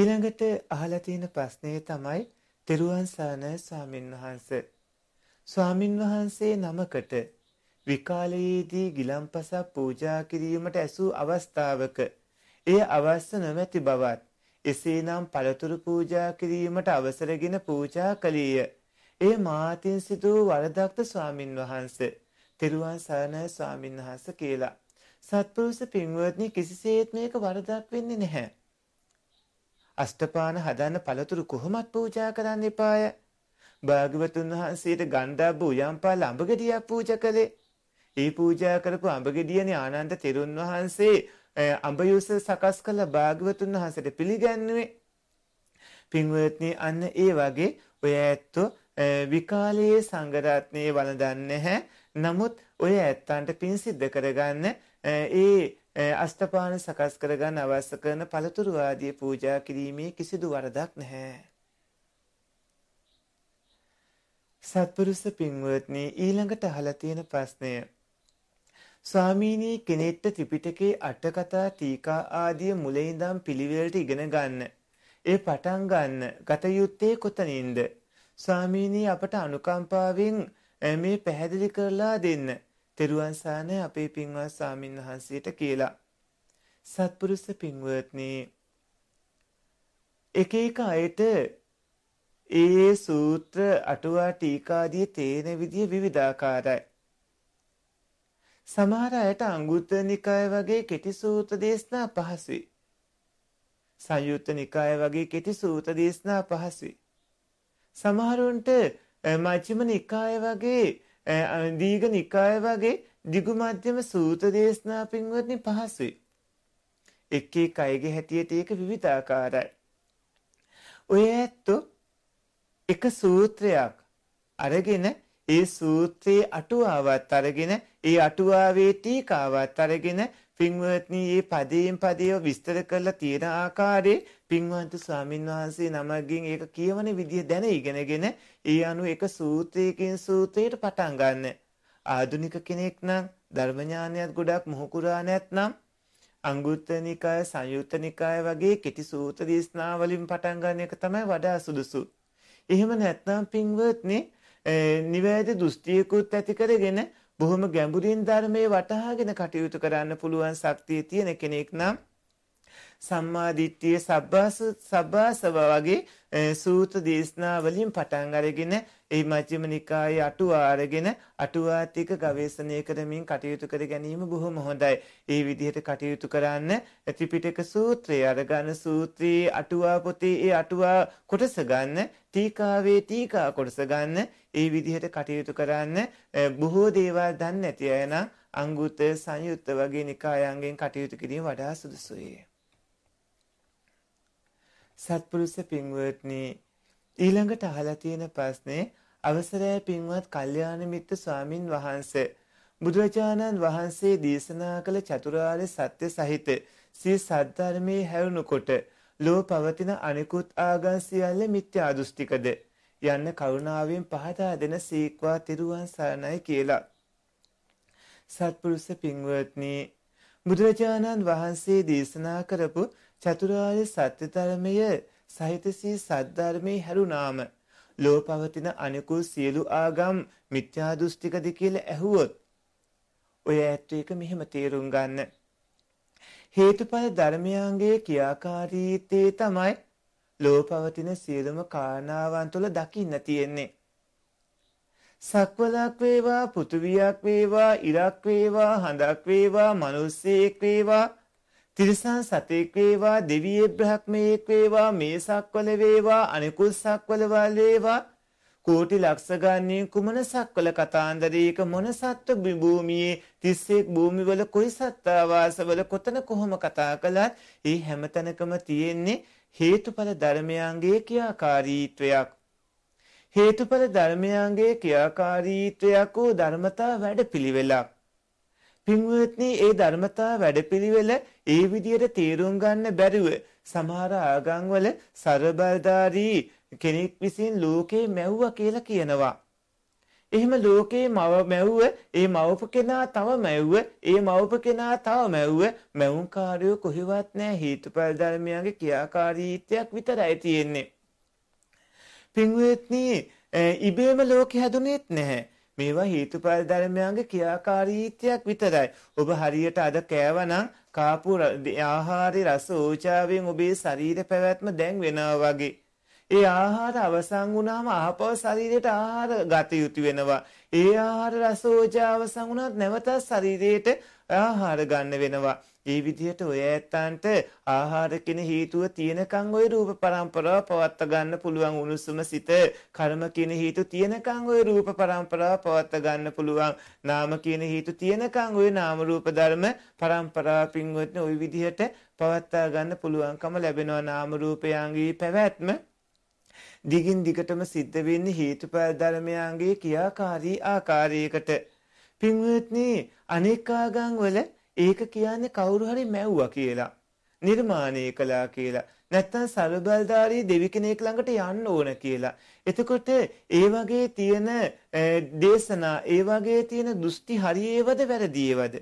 ඊළඟට අහලා තියෙන ප්‍රශ්නේ තමයි තෙරුවන් සරණ ස්වාමින් වහන්සේ. ස්වාමින් වහන්සේ නමකට විකාලයේදී ගිලම්පසක් පූජා කිරීමට ඇසූ අවස්ථාවක එය අවශ්‍ය නොමැති බවත් එසේනම් පළතුරු පූජා කිරීමට අවසරගෙන පූජා කළේය. එය මාතින් සිදු වරදක්ත ස්වාමින් වහන්සේ තෙරුවන් සරණයි ස්වාමින් වහන්සේ කියලා. සත්පුරුෂ පින්වත්නි කිසිසේත් මේක වරදක් වෙන්නේ නැහැ. අෂ්ටපාන හදන්න පළතුරු කොහොමත් පූජා කරන්න එපාය. භාග්‍යවතුන් වහන්සේට ගණ්ඩාබ්බ උයන්පාල අඹගෙඩියක් පූජා කළේ. ඒ පූජා කරපු අඹගෙඩියනේ ආනන්ද තෙරුන් වහන්සේ අඹයුස සකස් කළ භාග්‍යවතුන් වහන්සේට පිළිගන්නුවේ. පින්වත්නි අන්න ඒ වගේ ඔය ඇත්තෝ විකාලයේ සංගරත්නයේ වළඳන්නේ නැහැ. නමුත් ඔය ඇත්තන්ට පින් සිද්ධ කරගන්න ඒ අෂ්ටපාන සකස් කරගන්න අවශ්‍ය කරන පළතුරු ආදී පූජා කිරීමේ කිසිදු වරදක් නැහැ. සත්පුරුෂ පින්වත්නි ඊළඟට අහලා තියෙන ප්‍රශ්නය ස්වාමීනි කෙනෙක්ට ත්‍රිපිටකේ අට කතා ටීකා ආදී මුලින්දම් පිළිවෙලට ඉගෙන ගන්න. ඒ පටන් ගන්න ගත යුත්තේ කොතනින්ද? ස්වාමීනී අපට අනුකම්පාවෙන් මේ පැහැදිලි කරලා දෙන්න. තෙරුවන් සානය අපේ පින්වත් ස්වාමින් වහන්සේට කියලා. සත්පුරුෂ පින්වත්නි එක එක අයට ඒ සූත්‍ර අටුවා ටීකාදී තේන විදිය විවිධාකාරයි. සමහර අයට අංගුත්තර නිකාය වගේ කෙටි සූත්‍ර දේශනා පහසුයි. සංයුත්ත නිකාය වගේ කෙටි සූත්‍ර දේශනා පහසුයි. සමහරුන්ට මජ්ක්‍ධිම නිකාය වගේ දීඝ නිකාය වගේ දිගු මධ්‍යම සූත්‍ර දේශනා පින්වත්නි පහසුයි. එක් එක් අයගේ හැටියට ඒක විවිධාකාරයි. ඔය ඇත්තෝ එක සූත්‍රයක් අරගෙන ඒ සූත්‍රයේ අටුවාවත් අරගෙන ඒ අටුවාවේ ටීකාවත් අරගෙන පින්වත්නි මේ පදයෙන් පදේව විස්තර කරලා තියෙන ආකාරයේ පින්වන්ත ස්වාමින් වහන්සේ නමකින් ඒක කියවන විදිය දැන ඉගෙනගෙන ඒ අනුව ඒක සූත්‍රයකින් සූත්‍රයට පටන් ගන්න. ආධුනික කෙනෙක් නම් ධර්ම ඥානයත් ගොඩක් මොහුකුරා නැත්නම් අංගුත්තර නිකාය සංයුත්ත නිකාය වගේ කෙටි සූත්‍ර දේශනා වලින් පටන් ගන්න එක තමයි වඩා සුදුසු. එහෙම නැත්නම් පින්වත්නි නිවැරදි දෘෂ්ටියකුත් ඇති කරගෙන බොහොම ගැඹුරින් ධර්මයේ වටහාගෙන කටයුතු කරන්න පුළුවන් ශක්තිය තියෙන කෙනෙක් නම් සම්මා දිට්ඨිය සබ්බාස සබ්බාසව වගේ සූත දේශනා වලින් පටන් අරගෙන එහි මජ්ක්‍ධිම නිකායේ අටුවා අරගෙන අටුවාතික ගවේෂණය කරමින් කටයුතු කර ගැනීම බොහොම හොඳයි. ඒ විදිහට කටයුතු කරන්න ත්‍රිපිටක සූත්‍රය අරගන සූත්‍රයේ අටුවා පොතේ ඒ අටුවා කොටස ගන්න ටීකාවේ ටීකා කොටස ගන්න ඒ විදිහට කටයුතු කරන්න බොහෝ දේවල් දන්නේ නැති අය නම් අංගුත්තර සංයුත්ත වගේ නිකායන්ගෙන් කටයුතු කිරීම වඩා සුදුසුයි. සත්පුරුෂ පින්වත්නි ඊළඟට අහලා තියෙන ප්‍රශ්නේ අවසරයි පින්වත් කල්යාණ මිත්‍ර ස්වාමින් වහන්සේ බුදුරජාණන් වහන්සේ දේශනා කළ චතුරාර්ය සත්‍ය සහිත සිය සද්ධර්මයේ හැරුණකොට ලෝ පවතින අනිකුත් ආගම් සියල්ල මිත්‍යා දෘෂ්ටිකද යන්න කරුණාවෙන් පහදා දෙන සීක්වා තිරුවන් සරණයි කියලා. සත්පුරුෂ පින්වත්නි බුදුරජාණන් වහන්සේ දේශනා කරපු චතුරාර්ය සත්‍ය ධර්මයේ සහිතසී සද්ධර්මයේ හැරුණාම ලෝ පවතින අනිකුල් සියලු ආගම් මිත්‍යා දෘෂ්ටිකද කියලා ඇහුවොත් ඔය ඇත්ත එක මෙහෙම තේරුම් ගන්න. හේතුඵල ධර්මයන්ගේ ක්‍රියාකාරීත්වයේ තමයි ලෝ පවතින සියලුම කාරණාවන් තුළ දකින්න තියෙන්නේ. සක්වලක් වේවා, පෘථුවියක් වේවා, ඉරක් වේවා, හඳක් වේවා, මිනිස්සෙක් වේවා තිරිසන් සතෙක් වේවා දෙවියෙක් බ්‍රහ්මයෙක් වේවා මේසක්වල වේවා අනිකුත් සක්වල වේවා කෝටි ලක්ෂ ගණන් කුමන සක්වල කතාන්දරයක මොන සත්ව භූමියේ තිස්සෙක් භූමිවල කොයි සත්තාවාසවල කොතන කොහොම කතා කළත් ඒ හැමතැනකම තියෙන්නේ හේතුඵල ධර්මයන්ගේ ක්‍රියාකාරීත්වයක් හේතුඵල ධර්මයන්ගේ ක්‍රියාකාරීත්වයක් වූ ධර්මතා වැඩ පිළිවෙලක් පින්වත්නි ඒ ධර්මතා වැඩපිළිවෙල ඒ විදියට තේරුම් ගන්න බැරුව සමහර ආගම්වල සරබල්ධාරී කෙනෙක් විසින් ලෝකේ මැව්වා කියලා කියනවා. එහෙම ලෝකේ මව මැව්ව, ඒ මවප කෙනා තව මැව්ව, ඒ මවප කෙනා තව මැව්ව, මැවුම් කාර්යෝ කොහෙවත් නැහැ හේතුඵල ධර්මයන්ගේ ක්‍රියාකාරීත්වයක් විතරයි තියෙන්නේ. පින්වත්නි ඉබේම ලෝකේ හැදුනේත් නැහැ. මේවා හේතුඵල ධර්මයන්ගේ ක්‍රියාකාරීත්වයක් විතරයි. ඔබ හරියට අද කෑවනම් කාපු ආහාරي රස ඕචාවෙන් ඔබේ ශරීර පැවැත්ම දැන් වෙනවා වගේ. ඒ ආහාර අවසන් වුණාම ආපව ශරීරයට ආහාර ගත යුතු වෙනවා. ඒ ආහාර රස ඕචාව අවසන් වුණාත් නැවතත් ශරීරයට ආහාර ගන්න වෙනවා. ඒ විදිහට ඔය ඇත්තන්ට ආහාර කෙන හේතුව තියෙනකන් ඔය රූප පරම්පරාව පවත්ත ගන්න පුළුවන් උණුසුම සිත කර්ම කියන හේතු තියෙනකන් ඔය රූප පරම්පරාව පවත්ත ගන්න පුළුවන් නාම කියන හේතු තියෙනකන් ඔය නාම රූප ධර්ම පරම්පරාව පින්වත්නි ওই විදිහට පවත්තා ගන්න පුළුවන්කම ලැබෙනවා නාම රූපයන්ගේ පැවැත්ම දිගින් දිගටම සිද්ධ වෙන්නේ හේතුඵල ධර්මයන්ගේ ක්‍රියාකාරී ආකාරයකට පින්වත්නි අනේකාගම් වල ඒක කියන්නේ කවුරු හරි මැව්වා කියලා. නිර්මාණය කළා කියලා. නැත්තම් සර්වබලධාරී දෙවි කෙනෙක් ළඟට යන්න ඕන කියලා. එතකොට ඒ වගේ තියෙන දේශනා, ඒ වගේ තියෙන දෘෂ්ටි හරියේවද වැරදියේවද?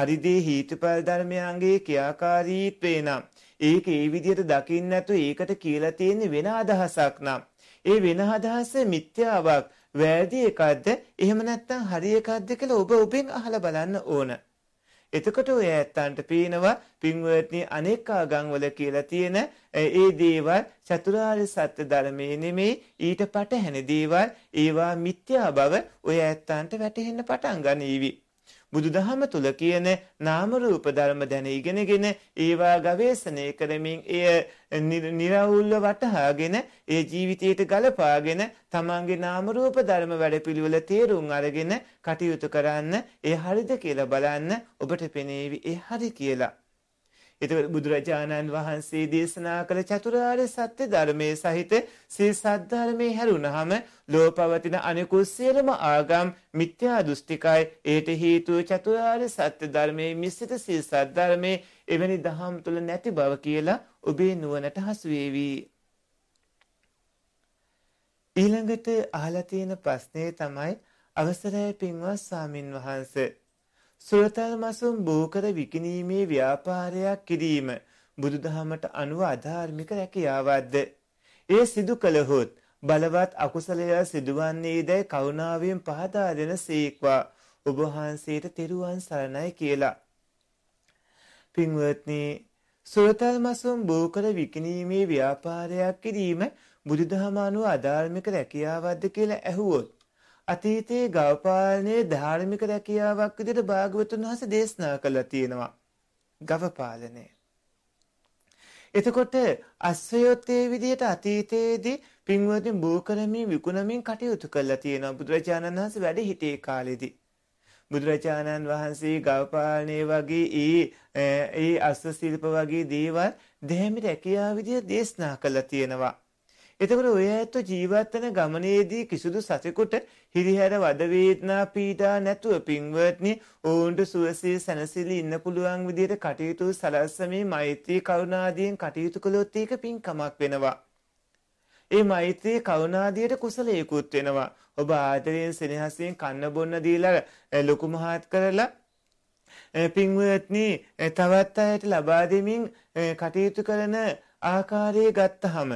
හරි දේ හේතුඵල ධර්මයන්ගේ ක්‍රියාකාරීත්වේ නම් ඒක ඒ විදිහට දකින්න නැතු ඒකට කියලා තියෙන වෙන අදහසක් නම් ඒ වෙන අදහස මිත්‍යාවක් වැරදි එකක්ද එහෙම නැත්නම් හරි එකක්ද කියලා ඔබ ඔබෙන් අහලා බලන්න ඕන. එතකොට ඔය ඇත්තන්ට පේනවා පින්වත්නි අනේකාගම්වල කියලා තියෙන ඒ දේවල් චතුරාර්ය සත්‍ය ධර්මයේ නෙමෙයි ඊට පටහැන දේවල් ඒවා මිත්‍යා බව ඔය ඇත්තන්ට වැටහෙන්න පටන් ගනීවි. බුදුදහම තුල කියන නාම රූප ධර්ම දැන ඉගෙනගෙන ඒවා ගවේෂණය කරමින් එය निराවුල්ව වටහාගෙන ඒ ජීවිතයට ගලපාගෙන තමන්ගේ නාම රූප ධර්ම වැඩපිළිවෙල තේරුම් අරගෙන කටයුතු කරන්න ඒ හරිද කියලා බලන්න ඔබට පෙනේවි ඒ හරි කියලා එතකොට බුදුරජාණන් වහන්සේ දේශනා කළ චතුරාර්ය සත්‍ය ධර්මයේ සහිත සිය සද්ධර්මයේ හැරුණාම ලෝපවතින අනිකුත් සියලුම ආගම් මිත්‍යා දෘෂ්ටිකයි ඒට හේතුව චතුරාර්ය සත්‍ය ධර්මයේ මිශ්‍රිත සිය සද්ධර්මයේ එවැනි දහම් තුල නැති බව කියලා ඔබේ නුවණට හසු වේවි. ඊළඟට අහලා තියෙන ප්‍රශ්නේ තමයි අවසරයි පින්වත් ස්වාමින් වහන්සේ සුරතල් මසුම් බූකර විකිණීමේ ව්‍යාපාරයක් කිරීම බුදුදහමට අනුව අධාර්මික රැකියාවක්ද. ඒ සිදු කළහොත් බලවත් අකුසලය සිදුවන්නේ දැයි කරුණාවෙන් පහදා දෙන සීක්වා ඔබ වහන්සේට තෙරුවන් සරණයි කියලා. පින්වත්නි සුරතල් මසුම් බෝකර විකිණීමේ ව්‍යාපාරයක් කිරීම බුදුදහම අනුව අධාර්මික රැකියාවක්ද කියලා ඇහුවොත් අතීතයේ ගවපාලනයේ ධාර්මික රැකියාවක් විදිහට භාග්‍යවතුන් වහන්සේ දේශනා කළා තියෙනවා. ගවපාලනය. එතකොට අස්වයොත්තේ විදිහට අතීතයේදී පින්වතුන් බෝ කරමින් විකුණමින් කටයුතු කළා තියෙනවා බුදුරජාණන් වහන්සේ වැඩ හිටියේ කාලෙදී. බුදුරජාණන් වහන්සේ ගවපාලනය වගේ ඒ ඒ අස්ව ශිල්ප වගේ දේවල් දෙහිමිට ඇකියා විදිහ දේශනා කළා තියෙනවා. එතකොට ඔය ඇත්ත ජීවත් වෙන ගමනේදී කිසිදු සතෙකුට හිරිහැර වද වේදනා පීඩා නැතුව පින්වත්නි ඔවුන්ට සුවසේ සැනසෙලි ඉන්න පුළුවන් විදිහට කටයුතු සලස්සමින් මෛත්‍රී කරුණාදීන් කටයුතු කළොත් ඒක පින්කමක් වෙනවා. ඒ මෛත්‍රී කරුණාදියට කුසලයකුත් වෙනවා. ඔබ ආදරයෙන් සෙනෙහසින් කන්න බොන්න දීලා ලොකු මහත් කරලා පින්වත්නි තවත් අයට ලබා දෙමින් කටයුතු කරන ආකාරය ගත්තහම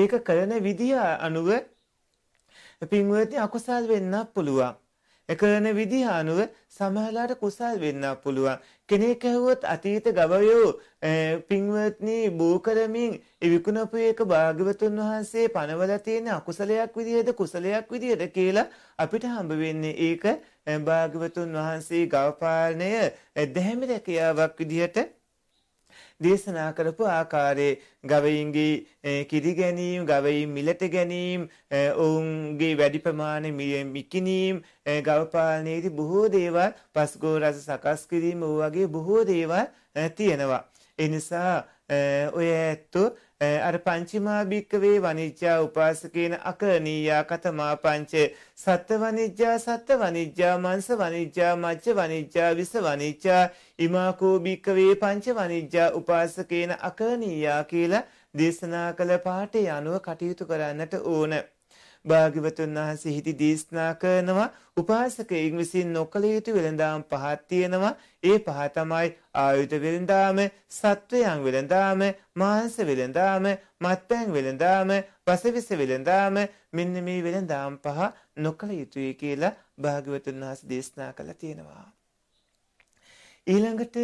ඒක කරන විදිය අනුව පින්වති අකුසල් වෙන්න පුළුවන්. ඒ කරන විදිහ අනුව සමහරලාට කුසල් වෙන්න පුළුවන්. කෙනෙක් ඇහුවොත් අතීත ගවයෝ පින්වත්නි බෝ කරමින් ඉවිකුණපු එක භාග්‍යවතුන් වහන්සේ පනවලා තියෙන අකුසලයක් විදිහද කුසලයක් විදිහද කියලා අපිට හම්බ වෙන්නේ ඒක භාග්‍යවතුන් වහන්සේ ගවපාලනය දැහැමි රැකියාවක් විදිහට දේශනා කරපු ආකාරයේ ගවයින්ගේ කිරි ගැනීම, ගවයින් මිලට ගැනීම, ඔවුන්ගේ වැඩි ප්‍රමාණයේ මිකිනීම, ගව පාලනයේදී බොහෝ දේවල් පස්කෝ රස සකස් කිරීම වගේ බොහෝ දේවල් තියෙනවා. ඒ නිසා ඔය ඇත්තෝ අර පංචිමා භික්කවේ වනිජ්ජා උපාසකේන අකරණීයා කතමා පංච සත්ත වනිජ්ජා සත්ත වනිජ්ජා මංස වනිජ්ජා මච්ච වනිජ්ජා විස වනිජ්ජා ඉමාකෝ භික්කවේ පංච වනිජ්ජා උපාසකේන අකරණීයා කියලා දේශනා කළ පාඨය අනුව කටයුතු කරන්නට ඕන. භාග්‍යවතුන් වහන්සේ හිති දේශනා කරනවා උපාසකයින් විසින් නොකළ යුතු වෙළඳාම් පහක් තියෙනවා. ඒ පහ තමයි ආයුධ වෙළඳාම, සත්වයන් වෙළඳාම, මාංශ වෙළඳාම, මත්පැන් වෙළඳාම, වසවිස වෙළඳාම මෙන්න මේ වෙළඳාම් පහ නොකළ යුතුයි කියලා භාග්‍යවතුන් වහන්සේ දේශනා කළා තියෙනවා. ඊළඟට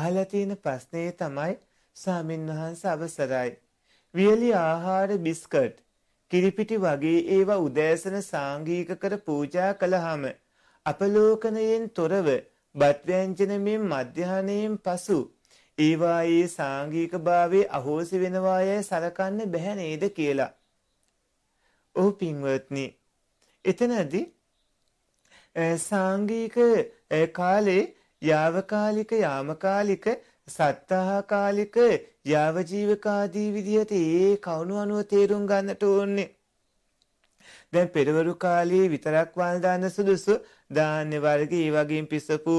අහලා තියෙන ප්‍රශ්නේ තමයි ස්වාමින් වහන්සේ අවසරයි. වියලි ආහාර බිස්කට් කිරිපිටි වගේ ඒවා උදෑසන සාංගික කර පූජා කළාම අපලෝකණයෙන් තොරව බත් ව්‍යංජනමින් මධ්‍යහනයෙන් පසු ඒවායේ සාංගික භාවයේ අහෝසි වෙනවායයි සලකන්න බැහැ නේද කියලා. ඔහු පින්වත්නි එතනදී සාංගික කාලේ යාවකාලික යාමකාලික සත්තාහකාලික යාවජීවකාදී විදිහට ඒ කවුණු අනුව තේරුම් ගන්නට ඕන්නේ. දැන් පෙරවරු කාලයේ විතරක් වල් දාන්න සුදුසු ධාන්‍ය වර්ග ඒ වගේම පිස්සපු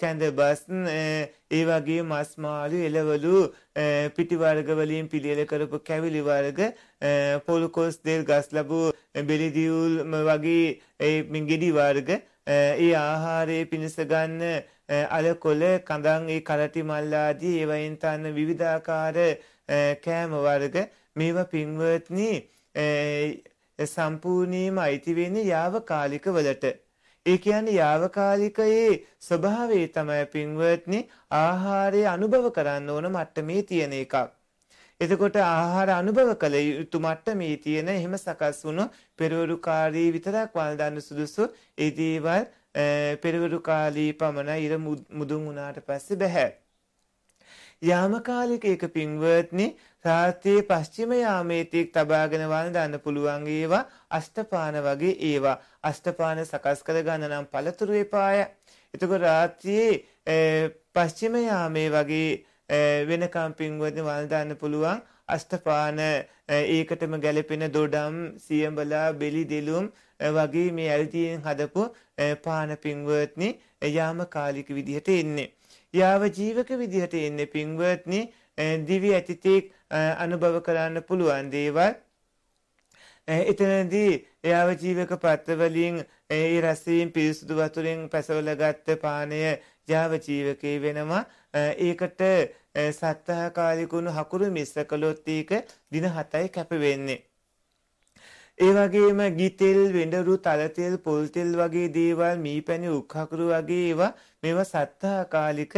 කැඳ බස් ඒ වගේ මස් මාළු එළවලු පිටි වර්ග වලින් පිළියෙල කරපු කැවිලි වර්ග පොලුකොස් දෙල් ගස් ලැබු බෙලිදියුල් වගේ ඒ ගෙඩි වර්ග ඒ ආහාරයේ පිණිස ගන්න අර කොළ කඳන් ඒ කරටි මල්ලාදී ඒවයින් තන්න විවිධාකාර කෑම වර්ග මේවා පින්වත්නි සම්පූර්ණීම අයිති වෙන්නේ යාවකාලික වලට. ඒ කියන්නේ යාවකාලිකයේ ස්වභාවය තමයි පින්වත්නි ආහාරය අනුභව කරන්න ඕන මට්ටමේ තියෙන එකක්. එතකොට ආහාර අනුභව කළ යුතු මට්ටමේ තියෙන එහෙම සකස් වුණු පෙරවරුකාරී විතරක් වල් දන්න සුදුසු ඒ දේවල් පෙරවරු කාලී පමණ ඉර මුදුන් වුණාට පස්සේ බෑ. යාම කාලික එක පින්වත්නි රාත්‍රියේ පශ්චිම යාමේතික් තබාගෙන වළඳ ගන්න පුළුවන් ඒවා අෂ්ටපාන වගේ ඒවා අෂ්ටපාන සකස් කර ගන්න නම් පළතුරු එපාය. එතකොට රාත්‍රියේ පශ්චිම යාමේ වගේ වෙනකම් පින්වත්නි වළඳ ගන්න පුළුවන් අෂ්ටපාන ඒකටම ගැලපෙන දොඩම් සියඹලා බෙලි දෙලුම් වගේ මේ ඇල්තියෙන් හදපු පාන පින්වර්ත්නි යාම කාලික විදිහට එන්නේ. යාව ජීවක විදිහට එන්නේ පින්වර්ත්නි දිවි ඇතිතෙක් අනුභව කරන්න පුළුවන් දේවල් එතනදී එයාව ජීවක පත්වලින් ඒ රසයෙන් පිරිසුදු වතුරෙන් පැසවල ගත්ත පානය යාව ජීවකේ වෙනවා ඒකට සත්තහකාලිකුණු හකුරු මිස්ස කළොත් ඒක දින 7යි කැප වෙන්නේ ඒ වගේම ගිතෙල් වෙඬරු තලතෙල් පොල්තෙල් වගේ දේවල් මීපැණි උක්හකුරු වගේ ඒවා මේවා සත්හාකාලික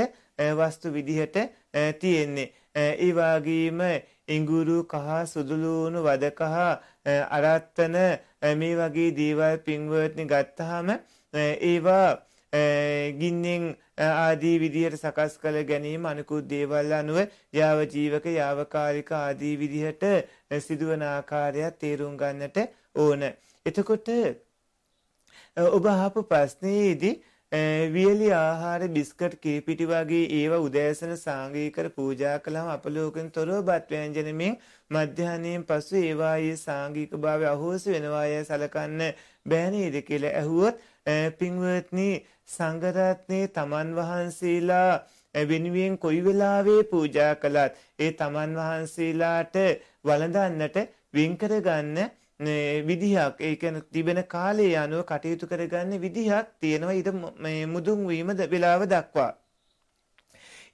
වස්තු විදිහට තියෙන්නේ. ඒ වගේම ඉඟුරු කහ සුදුලූණු වදකහ අරත්තන මේ වගේ දේවල් පින්වර්ඩ්නි ගත්තාම ඒවා ගින්නෙන් ආදී විදිහට සකස් කළ ගැනීම අනිකුත් දේවල් අනුව යාව ජීවක යාවකාලික ආදී විදිහට සිදුවන ආකාරයක් තේරුම් ගන්නට ඕන. එතකොට ඔබ අහපු ප්‍රශ්නයේදී වියලි ආහාර බිස්කට් කීපිටි වගේ ඒවා උදෑසන සාංගීකර පූජා කළාම අපලෝකෙන් තොරව බත් ව්‍යංජනමින් මධ්‍යහනයෙන් පසු ඒවායේ සාංගික භාවය අහෝසි වෙනවාය සලකන්න බෑ නේද කියලා ඇහුවොත් පින්වත්නි සංඝරත්නේ තමන් වහන්සේලා වෙනුවෙන් කොයි වෙලාවේ පූජා කළත් ඒ තමන් වහන්සේලාට වළඳන්නට වෙන් කරගන්න විදිහක් ඒ කියන්නේ තිබෙන කාලය අනුව කටයුතු කරගන්න විදිහක් තියෙනවා ඊට මේ මුදුන් වීම වෙලාව දක්වා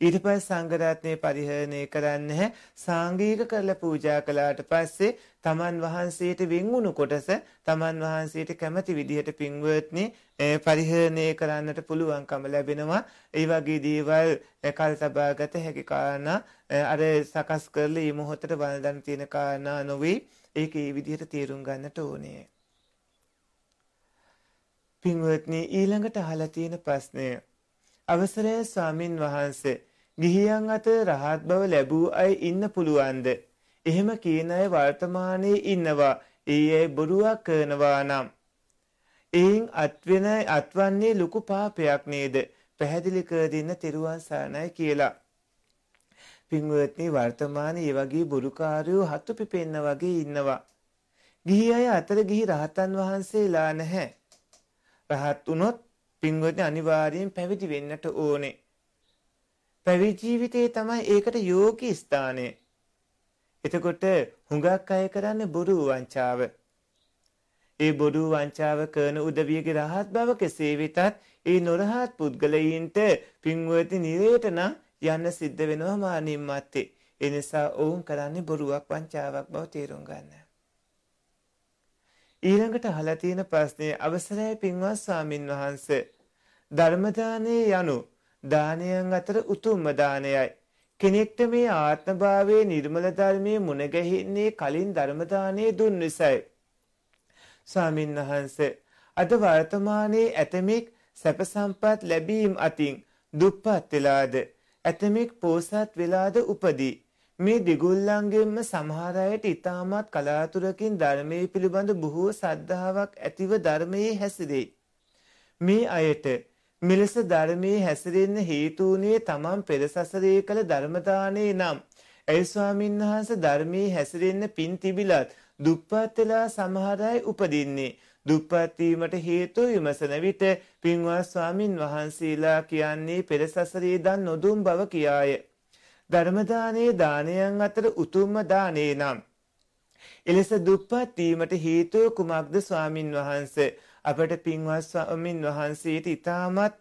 ඊට පස්සේ සංඝරත්නය පරිහරණය කරන්නේ නැහැ. සාංගික කරලා පූජා කළාට පස්සේ තමන් වහන්සේට වෙන්වුණු කොටස තමන් වහන්සේට කැමති විදිහට පින්වත්නි පරිහරණය කරන්නට පුළුවන්කම ලැබෙනවා. ඒ වගේ දේවල් කල් සබාගත හැකි කාරණා අර සකස් කරලා මේ මොහොතේ වළඳන් තියෙන කාරණා නොවේ. ඒක ඒ විදිහට තේරුම් ගන්නට ඕනේ. පින්වත්නි ඊළඟට අහලා තියෙන ප්‍රශ්නය අවසරය ස්වාමින් වහන්සේ ගිහියන් අතර රහත් බව ලැබූ අය ඉන්න පුළුවන්ද? එහෙම කියන අය වර්තමානයේ ඉන්නවා. ඒ අය බොරුවක් කරනවා නම් එයින් අත්වෙන අත්වන්නේ ලොකු පාපයක් නේද? පැහැදිලි කර දෙන්න තෙරුවන් සරණයි කියලා. පින්වත්නි වර්තමානයේ වගේ බොරුකාරයෝ හතු පිපෙන්න වගේ ඉන්නවා. ගිහි අය අතර ගිහි රහතන් වහන්සේලා නැහැ. රහත් වුණොත් පින්වත්නි අනිවාර්යෙන් පැවිදි වෙන්නට ඕනේ. පැවිදි ජීවිතේ තමයි ඒකට යෝගී ස්ථානය. එතකොට හුඟක් අය කරන්නේ බොරු වංචාව. ඒ බොරු වංචාව කරන උදවියගේ රහත් බව කෙසේ වෙතත් ඒ නොරහත් පුද්ගලයින්ට පින්වත්නි නිරේට නම් යන්න සිද්ධ වෙනවා මානින් මත්තේ. ඒ නිසා ඔවුන් කරන්නේ බොරුවක් වංචාවක් බව තේරුම් ගන්න. ඊළඟට අහලා තියෙන ප්‍රශ්නේ අවසරයි පින්වත් ස්වාමින් වහන්ස ධර්ම යනු දානයන් අතර උතුම්ම දානයයි කෙනෙක්ට මේ ආත්මභාවයේ නිර්මල ධර්මයේ මුණ ගැහින්නේ කලින් ධර්ම දානයේ දුන් නිසායි. ස්වාමින් වහන්සේ අද වර්තමානයේ ඇතමෙක් සැප සම්පත් ලැබීම් අතින් දුප්පත් වෙලාද ඇතමෙක් පෝසත් වෙලාද උපදී. මේ දෙගොල්ලන්ගෙන්ම සමහර අයට ඊටමත් කලාතුරකින් ධර්මයේ පිළිබඳ බොහෝ සද්ධාාවක් ඇතිව ධර්මයේ හැසිරෙයි. මේ අයට මෙලෙස ධර්මයේ හැසිරෙන්න හේතු වුණේ තමන් පෙර සසරේ කළ ධර්ම දානේ නම් ඇයි ස්වාමීන් වහන්සේ ධර්මයේ හැසිරෙන්න පින් තිබිලත් දුප්පත් වෙලා සමහර අය උපදින්නේ දුප්පත් වීමට හේතු විමසන විට පින්වත් ස්වාමින් වහන්සේලා කියන්නේ පෙර සසරේ දන් නොදුන් බව කියාය. ධර්ම දානයේ දානයන් අතර උතුම්ම දානේ නම් එලෙස දුප්පත් වීමට හේතුව කුමක්ද ස්වාමින් වහන්සේ අපට පින්වත් ස්වාමින් වහන්සේට ඊටමත්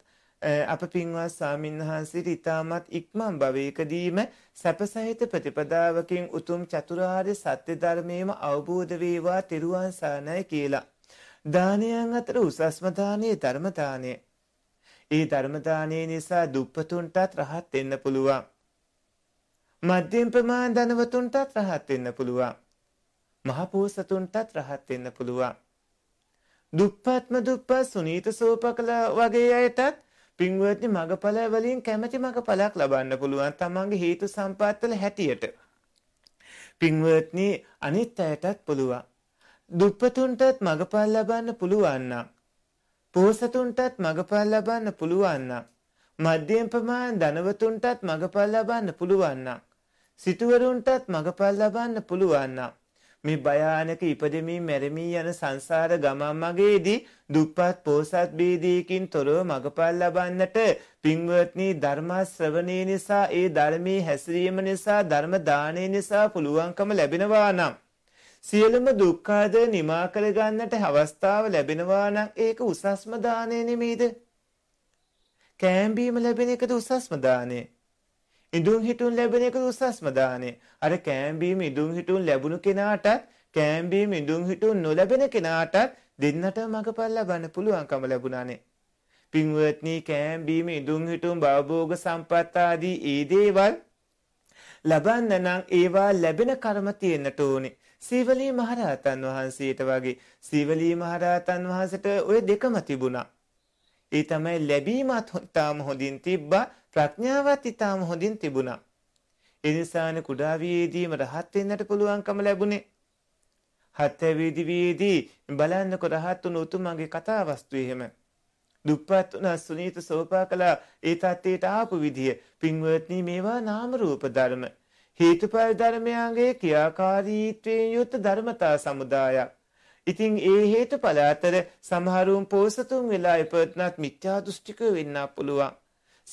අප පින්වත් ස්වාමින් වහන්සේට ඊටමත් ඉක්මන් භවයකදීම සැපසහිත ප්‍රතිපදාවකින් උතුම් චතුරාර්ය සත්‍ය ධර්මයේම අවබෝධ වේවා තෙරුවන් සරණයි කියලා. දානයන් අතර උසස්ම දානයේ ධර්ම දානය. ඒ ධර්ම දානයේ නිසා දුප්පතුන්ටත් රහත් වෙන්න පුළුවන්. මධ්‍යම ප්‍රමාණ ධනවතුන්ටත් රහත් වෙන්න පුළුවන්. මහ පොහොසතුන්ටත් රහත් වෙන්න පුළුවන්. දුප්පත්ම දුප්පත් සුනීත සෝපකල වගේ අයටත් පින්වත්නි මගඵල වලින් කැමැති මගඵලක් ලබන්න පුළුවන් තමන්ගේ හේතු සම්පත්තල හැටියට. පින්වත්නි අනිත් අයටත් පුළුවන්. දුප්පතුන්ටත් මගඵල ලබන්න පුළුවන් නම් පොහොසතුන්ටත් මගඵල ලබන්න පුළුවන් නම් මධ්‍යම ප්‍රමාණ ධනවතුන්ටත් මගඵල ලබන්න පුළුවන් නම් සිටුවරුන්ටත් මඟපල් ලබන්න පුළුවන් මේ භයානක ඉපදෙමී මැරෙමී යන සංසාර ගමන් මගේදී දුප්පත් පෝසත් බේදීකින් තොරව මඟපල් ලබන්නට පින්වත්නි ධර්ම ශ්‍රවණේ නිසා ඒ ධර්මයේ හැසිරීම නිසා ධර්ම දානය නිසා පුළුවන්කම ලැබෙනවා නම් සියලුම දුක්ඛාද නිමා කරගන්නට අවස්ථාව ලැබෙනවා නම් ඒක උසස්ම දාණය නෙමෙයිද කෑම්බීම ලැබෙන එකද උසස්ම දාණය ඉඳුන් හිටුන් ලැබෙන එක උසස්ම දානේ. අර කෑම්බීම ඉඳුන් හිටුන් ලැබුණු කෙනාටත් කෑම්බීම ඉඳුන් හිටුන් නොලැබෙන කෙනාටත් දෙන්නට මගපල් ලබන්න පුළුවන්කම ලැබුණානේ. පින්වත්නි කෑම්බීම ඉඳුන් හිටුන් භවභෝග සම්පත් ආදී ඒ දේවල් ලබන්න නම් ඒවා ලැබෙන කර්ම තියෙන්නට ඕනේ. සීවලී මහරහතන් වහන්සේට වගේ සීවලී මහරහතන් වහන්සේට ওই දෙකම තිබුණා. ඒ තමයි ලැබීමත් තාම හොඳින් තිබ්බා ප්‍රඥාවත් ඊටාම හොඳින් තිබුණා. ඒ නිසානේ කුඩා වියේදීම රහත් වෙන්නට පුළුවන්කම ලැබුණේ. හත්වැවිදි වියේදී බලන්නකො රහත් වුණු උතුමන්ගේ කතාවස්තු එහෙම. දුප්පත් වුණා සුනීත සෝපා කළා ඒ තත්ත්වයට ආපු විදිය. පින්වත්නි මේවා නාම රූප ධර්ම. හේතුඵල ධර්මයන්ගේ ක්‍රියාකාරීත්වයෙන් යුත් ධර්මතා සමුදායක්. ඉතින් ඒ හේතුඵල අතර සමහරුන් පෝසතුන් වෙලා ඉපදනත් මිත්‍යා දෘෂ්ටික වෙන්න පුළුවන්.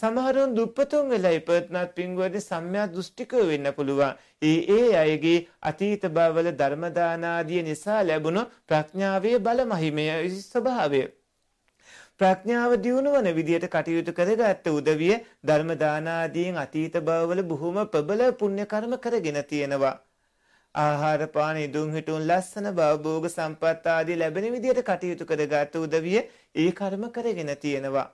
සමහරුන් දුප්පතුන් වෙලා ඉපදුනත් පින්වත්නි සම්මියා දෘෂ්ටික වෙන්න පුළුවන්. ඒ ඒ අයගේ අතීත භවවල ධර්ම දානාදිය නිසා ලැබුණු ප්‍රඥාවේ බල මහිමය ස්වභාවය ප්‍රඥාව දියුණුවන විදියට කටයුතු කරගත්ත උදවිය ධර්ම දානාදීන් අතීත භවවල බොහොම ප්‍රබල පුණ්‍ය කර්ම කරගෙන තියෙනවා. ආහාර පාන ඉදුම් හිටුන් ලස්සන භවභෝග සම්පත් ආදී ලැබෙන විදියට කටයුතු කරගත්ත උදවිය ඒ කර්ම කරගෙන තියෙනවා.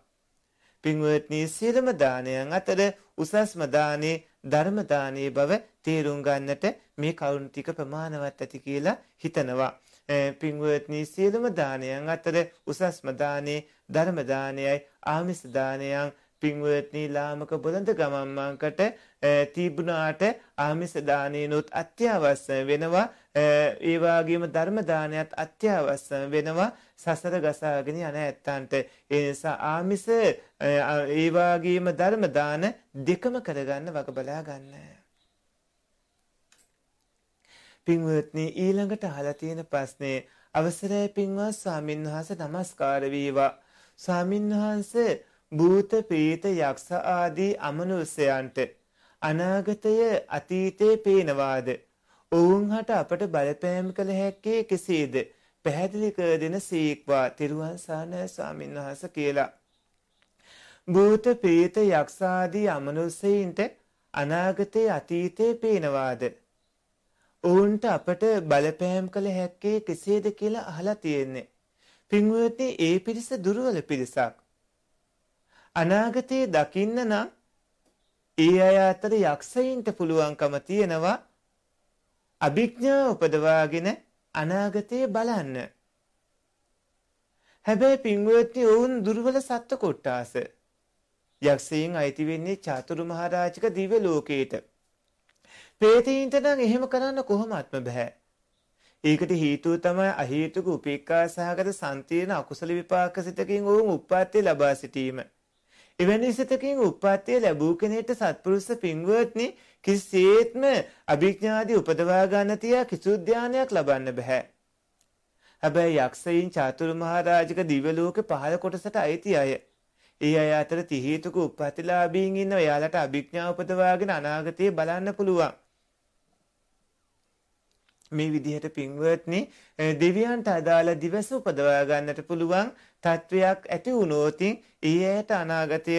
පින්වත්නි සියලුම දානයන් අතර උසස්ම දානේ ධර්ම දානේ බව තේරුම් ගන්නට මේ කරුණ ටික ප්‍රමාණවත් ඇති කියලා හිතනවා. පින්වත්නි සියලුම දානයන් අතර උසස්ම දානේ ධර්ම දානයයි ආමිස දානයන් පින්වත්නි ලාමක බොළඳ ගමන් මංකට තිබුණාට ආමිස දානේනොත් අත්‍යවශ්‍ය වෙනවා ඒ වගේම ධර්ම දානයත් අත්‍යවශ්‍ය වෙනවා සසර ගසාගෙන යන ඇත්තන්ට ඒ නිසා ආමිස ඒ වගේම ධර්ම දාන දෙකම කරගන්න වග බලා ගන්න. පින්වත්නි ඊළඟට අහලා තියෙන ප්‍රශ්නේ අවසරයි පින්වත් ස්වාමින්වහන්සේ নমස්කාර වේවා. ස්වාමින්වහන්සේ භූත ප්‍රේත යක්ෂ ආදී අමනුෂ්‍යයන්ට අනාගතය අතීතේ පේනවාද ඔවුන් හට අපට බලපෑම් කළ හැක්කේ කෙසේද පැහැදිලි කර දෙන සීක්වා තිරුවන් සානය ස්වාමීන් වහන්ස කියලා භූත ප්‍රේත යක්ෂ ආදී අමනුෂ්‍යයින්ට අනාගතයේ අතීතේ පේනවාද ඔවුන්ට අපට බලපෑම් කළ හැක්කේ කෙසේද කියලා අහලා තියෙන්නේ. පින්වත්නි ඒ පිරිස දුර්වල පිරිසක්. අනාගතයේ දකින්න නම් ඒ අය අතර යක්ෂයින්ට පුළුවන්කම තියෙනවා අභිඥා උපදවාගෙන අනාගතය බලන්න. හැබැයි පින්වත්නි ඔවුන් දුර්වල සත්ත්ව කොට්ටාස. යක්ෂයින් අයිති වෙන්නේ චාතුරු මහරාජික දිව්‍ය ලෝකයට. ප්‍රේතීන්ට නම් එහෙම කරන්න කොහොමත්ම බෑ. ඒකට හේතුව තමයි අහේතුක උපේක්ඛා සහගත සම්තිරණ අකුසල විපාක සිතකින් ඔවුන් උප්පත්ති ලබා සිටීම. එවැනි සිතකින් උප්පත්තිය ලැබූ කෙනෙක්ට සත්පුරුෂ පින්වත්නි කිසිසේත්ම අභිඥාදී උපදවා ගන්න තියා කිසු ධානයක් ලබන්න බෑ. හැබැයි යක්ෂයින් චාතුරු මහරජක දිව්‍ය ලෝකේ පහළ කොටසට අයිති අය. ඒ අය අතර තිහේතුක උප්පත්තිලාභීන් ඉන්න ඔයාලට අභිඥා උපදවාගෙන අනාගතේ බලන්න පුළුවන්. මේ විදිහට පින්වත්නි දෙවියන්ට අදාළ දිවස උපදවා ගන්නට පුළුවන් තත්වයක් ඇති වුණොත් ඒ ඇයට අනාගතය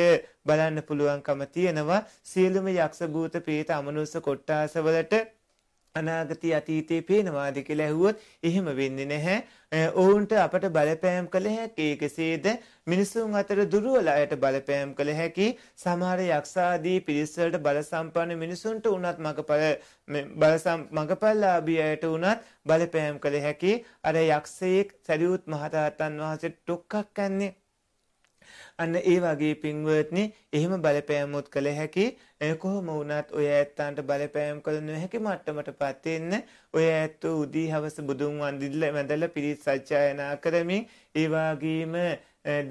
බලන්න පුළුවන්කම තියෙනවා සියලුම යක්ෂ භූත ප්‍රේත අමනුෂ්‍ය කොට්ටාස වලට අනාගතය අතීතයේ පේනවාද කියලා ඇහුවොත් එහෙම වෙන්නේ නැහැ. ඔවුන්ට අපට බලපෑම් කළ හැකි කෙසේද මිනිසුන් අතර දුර්වලයට බලපෑම් කළ හැකි සමහර යක්ෂාදී පිරිස් වලට බලසම්පන්න මිනිසුන්ට උනත් මගපල බලසම් මගපල්ලාභීයට උනත් බලපෑම් කළ හැකි අර යක්ෂයෙක් සරියුත් මහතාතන් වහන්සේ ඩොක්කක් කන්නේ අන්න ඒ වගේ පින්වත්නි එහෙම බලපෑමුත් කළ හැකි කොහොම වුණත් ඔය ඇත්තන්ට බලපෑම් කළ නොහැකි මට්ටමටපත් වෙන්න ඔය ඇත්තෝ උදී හවස බුදුන් වඳින්න වැඳලා පිරිත් සත්‍යයනා කරමින් ඒ වගේම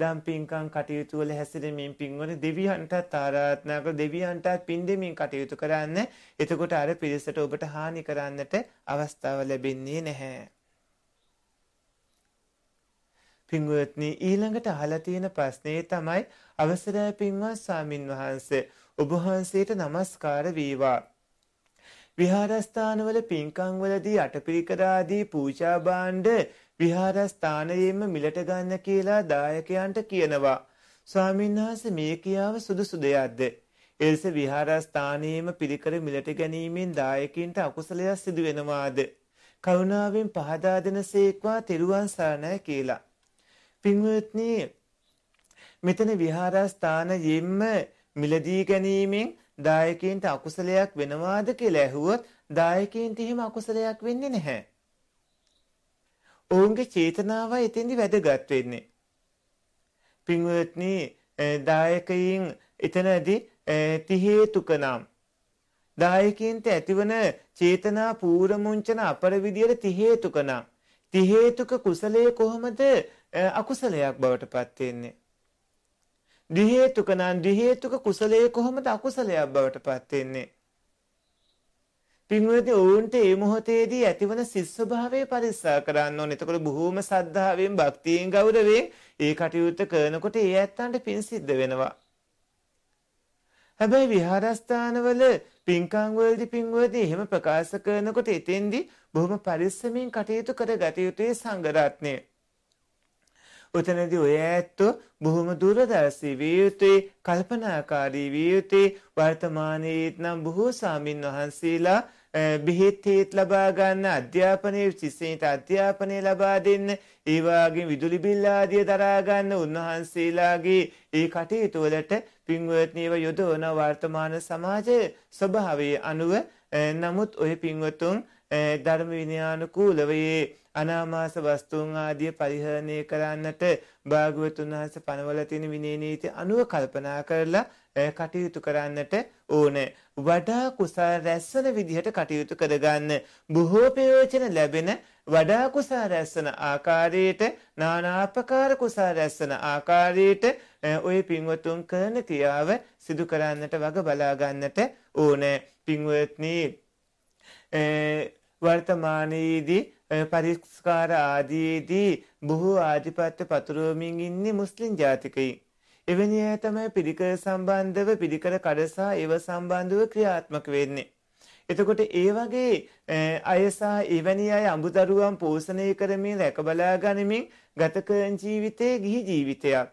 දම් පින්කම් කටයුතු වල හැසිරෙමින් පින්වන දෙවියන්ටත් ආරාධනා කර දෙවියන්ටත් පින් දෙමින් කටයුතු කරන්න. එතකොට අර පිරිසට ඔබට හානි කරන්නට අවස්ථාව ලැබෙන්නේ නැහැ. පින්වත්නි ඊළඟට අහලා තියෙන ප්‍රශ්නේ තමයි අවසරය පින්වත් සාමින් වහන්සේ ඔබ වහන්සේට নমස්කාර වේවා විහාරස්ථානවල පින්කම් වලදී අටපිරිකර ආදී පූජා භාණ්ඩ විහාරස්ථානයෙන්ම මිලට ගන්න කියලා දායකයන්ට කියනවා ස්වාමීන් වහන්සේ මේ කියාව සුදුසු දෙයක්ද එලෙස විහාරස්ථානයේම පිරිකර මිලට ගැනීමෙන් දායකින්ට අකුසලයක් සිදු වෙනවාද කරුණාවෙන් පහදා දෙනසේක්වා තෙරුවන් සරණයි කියලා පින්වත්නි මෙතන විහාරස්ථාන යෙම්ම මිලදී ගැනීමෙන් දායකයන්ට අකුසලයක් වෙනවාද කියලා ඇහුවොත් දායකයන්ට එහෙම අකුසලයක් වෙන්නේ නැහැ. ඔවුන්ගේ චේතනාව එතෙන්දි වැදගත් වෙන්නේ. පින්වත්නි දායකයින් එතනදී තිහේතුක නම් දායකයන්ට ඇතිවන චේතනා පූර්වමුංචන අපර විදියට තිහේතුක නම් තිහේතුක කුසලයේ කොහොමද අකුසලයක් බවට පත් වෙන්නේ. දි හේතුක නම් දි හේතුක කුසලයේ කොහොමද අකුසලයක් බවට පත් වෙන්නේ? පින්වත්නි ඔවුන්ට මේ මොහොතේදී ඇතිවන සිස්සභාවය පරිස්සම් කරන්න ඕනේ. එතකොට බොහෝම සද්ධාවෙන් භක්තියෙන් ගෞරවයෙන් ඒ කටයුත්ත කරනකොට ඒ ඇත්තන්ට පින් සිද්ධ වෙනවා. හැබැයි විහාරස්ථානවල පින්කම් වලදී පින්වත්නි එහෙම ප්‍රකාශ කරනකොට එතෙන්දී බොහොම පරිස්සමින් කටයුතු කරගත යුතුයි සංඝ රත්නය. උතනදී ඔය ඇත්තෝ බොහොම දුරදර්ශී විය යුතුයි, කල්පනාකාරී විය යුතුයි. වර්තමානයේත් නම් බොහෝ සාමින් වහන්සේලා බෙහෙත්හිත් ලබා ගන්න අධ්‍යාපනය ශිස්සයට අධ්‍යාපනය ලබා දෙන්න ඒවාගේ විදුලි බිල්ලාදිය දරාගන්න උන්වහන්සේලාගේ ඒ කටයුතුවලට පින්වත්නීව යොදවන වර්තමාන සමාජය ස්වභාවේ අනුව නමුත් ඔය පින්වතුන් ධර්ම විනයානුකූලවයේ අනාමාස වස්තුන් ආදිය පරිහරණය කරන්නට භාග්‍යවතුන් වහන්සේ පනවල තියෙන විනය නීති අනුව කල්පනා කරලා කටයුතු කරන්නට ඕනේ. වඩා කුසල රැස්සන විදිහට කටයුතු කරගන්න. බොහෝ ප්‍රයෝජන ලැබෙන වඩා කුසල රැස්සන ආකාරයට නානාපකාර කුසල රැස්සන ආකාරයට ওই පින්වතුන් කරන ක්‍රියාව සිදු කරන්නට වග බලා ගන්නට ඕනේ. පින්වත්නි වර්තමානයේදී පරිස්කාර ආදීදී බොහෝ ආධිපත්‍ය පතුරුවමින් ඉන්නේ මුස්ලිම් ජාතිකයින්. එවැනි අය තමයි පිරිකර සම්බන්ධව පිරිකර කඩසා ඒව සම්බන්ධව ක්‍රියාත්මක වෙන්නේ. එතකොට ඒ වගේ අයසා එවැනි අය අඹුදරුවන් පෝෂණය කරමින් රැකබලා ගනිමින් ගත කරන ජීවිතයේ ගිහි ජීවිතයක්.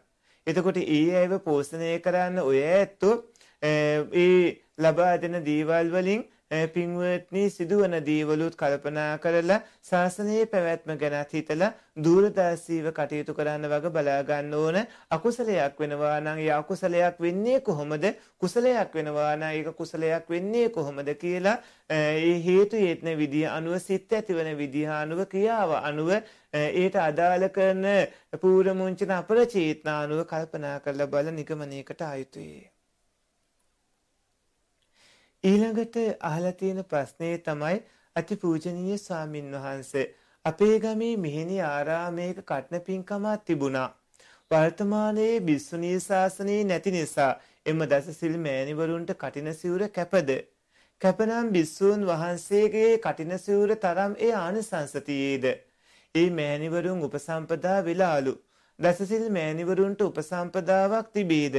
එතකොට ඒ අයව පෝෂණය කරන්න ඔය ඇත්තෝ ඒ ලබා දෙන දේවල් වලින් පින්වත්නි සිදුවන දේවලුත් කල්පනා කරලා ශාසනයේ පැවැත්ම ගැනත් හිතලා දූරදර්ශීව කටයුතු කරන්න වග බලා ගන්න ඕන අකුසලයක් වෙනවා නම් ඒ අකුසලයක් වෙන්නේ කොහොමද කුසලයක් වෙනවා නම් ඒක කුසලයක් වෙන්නේ කොහොමද කියලා ඒ හේතු යේත්න විදිය අනුව සිත් ඇතිවන විදිහ අනුව ක්‍රියාව අනුව ඒට අදාළ කරන පූර්ව මුංචන අපර චේතනානුව කල්පනා කරලා බල නිගමනයකට ආයුතුයි ඊළඟට අහලා තියෙන ප්‍රශ්නේ තමයි අතිපූජනීය ස්වාමින් වහන්සේ අපේ ගමේ මිහිණි ආරාමයක කටන පින්කමක් තිබුණා. වර්තමානයේ බිස්සුණී ශාසනයේ නැති නිසා එම දසසිල් මෑණිවරුන්ට කටින සිවුර කැපද. කැපනම් බිස්සූන් වහන්සේගේ කටින සිවුර තරම් ඒ ආනිසංස තියේද. ඒ මෑණිවරුන් උපසම්පදා වෙලාලු. දසසිල් මෑණිවරුන්ට උපසම්පදාවක් තිබේද.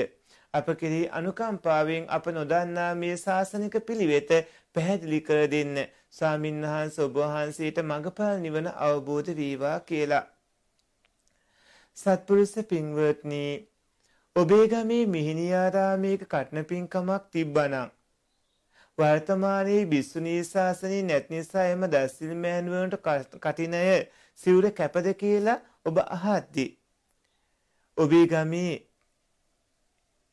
අප කෙරෙහි අනුකම්පාවෙන් අප නොදන්නා මේ ශාසනික පිළිවෙත පැහැදිලි කර දෙන්න. ස්වාමින්වහන්සේ ඔබ වහන්සේට මඟපල් නිවන අවබෝධ වේවා කියලා. සත්පුරුෂ පින්වත්නි ඔබේ ගමේ මිහිණියාරාමයක කටන පින්කමක් තිබ්බනම් වර්තමානයේ බිස්සුණී ශාසනය නැති නිසා එම දස්සිල් මෑණුවන්ට කටිනය සිවුර කැපද කියලා ඔබ අහද්දි ඔබේ ගමේ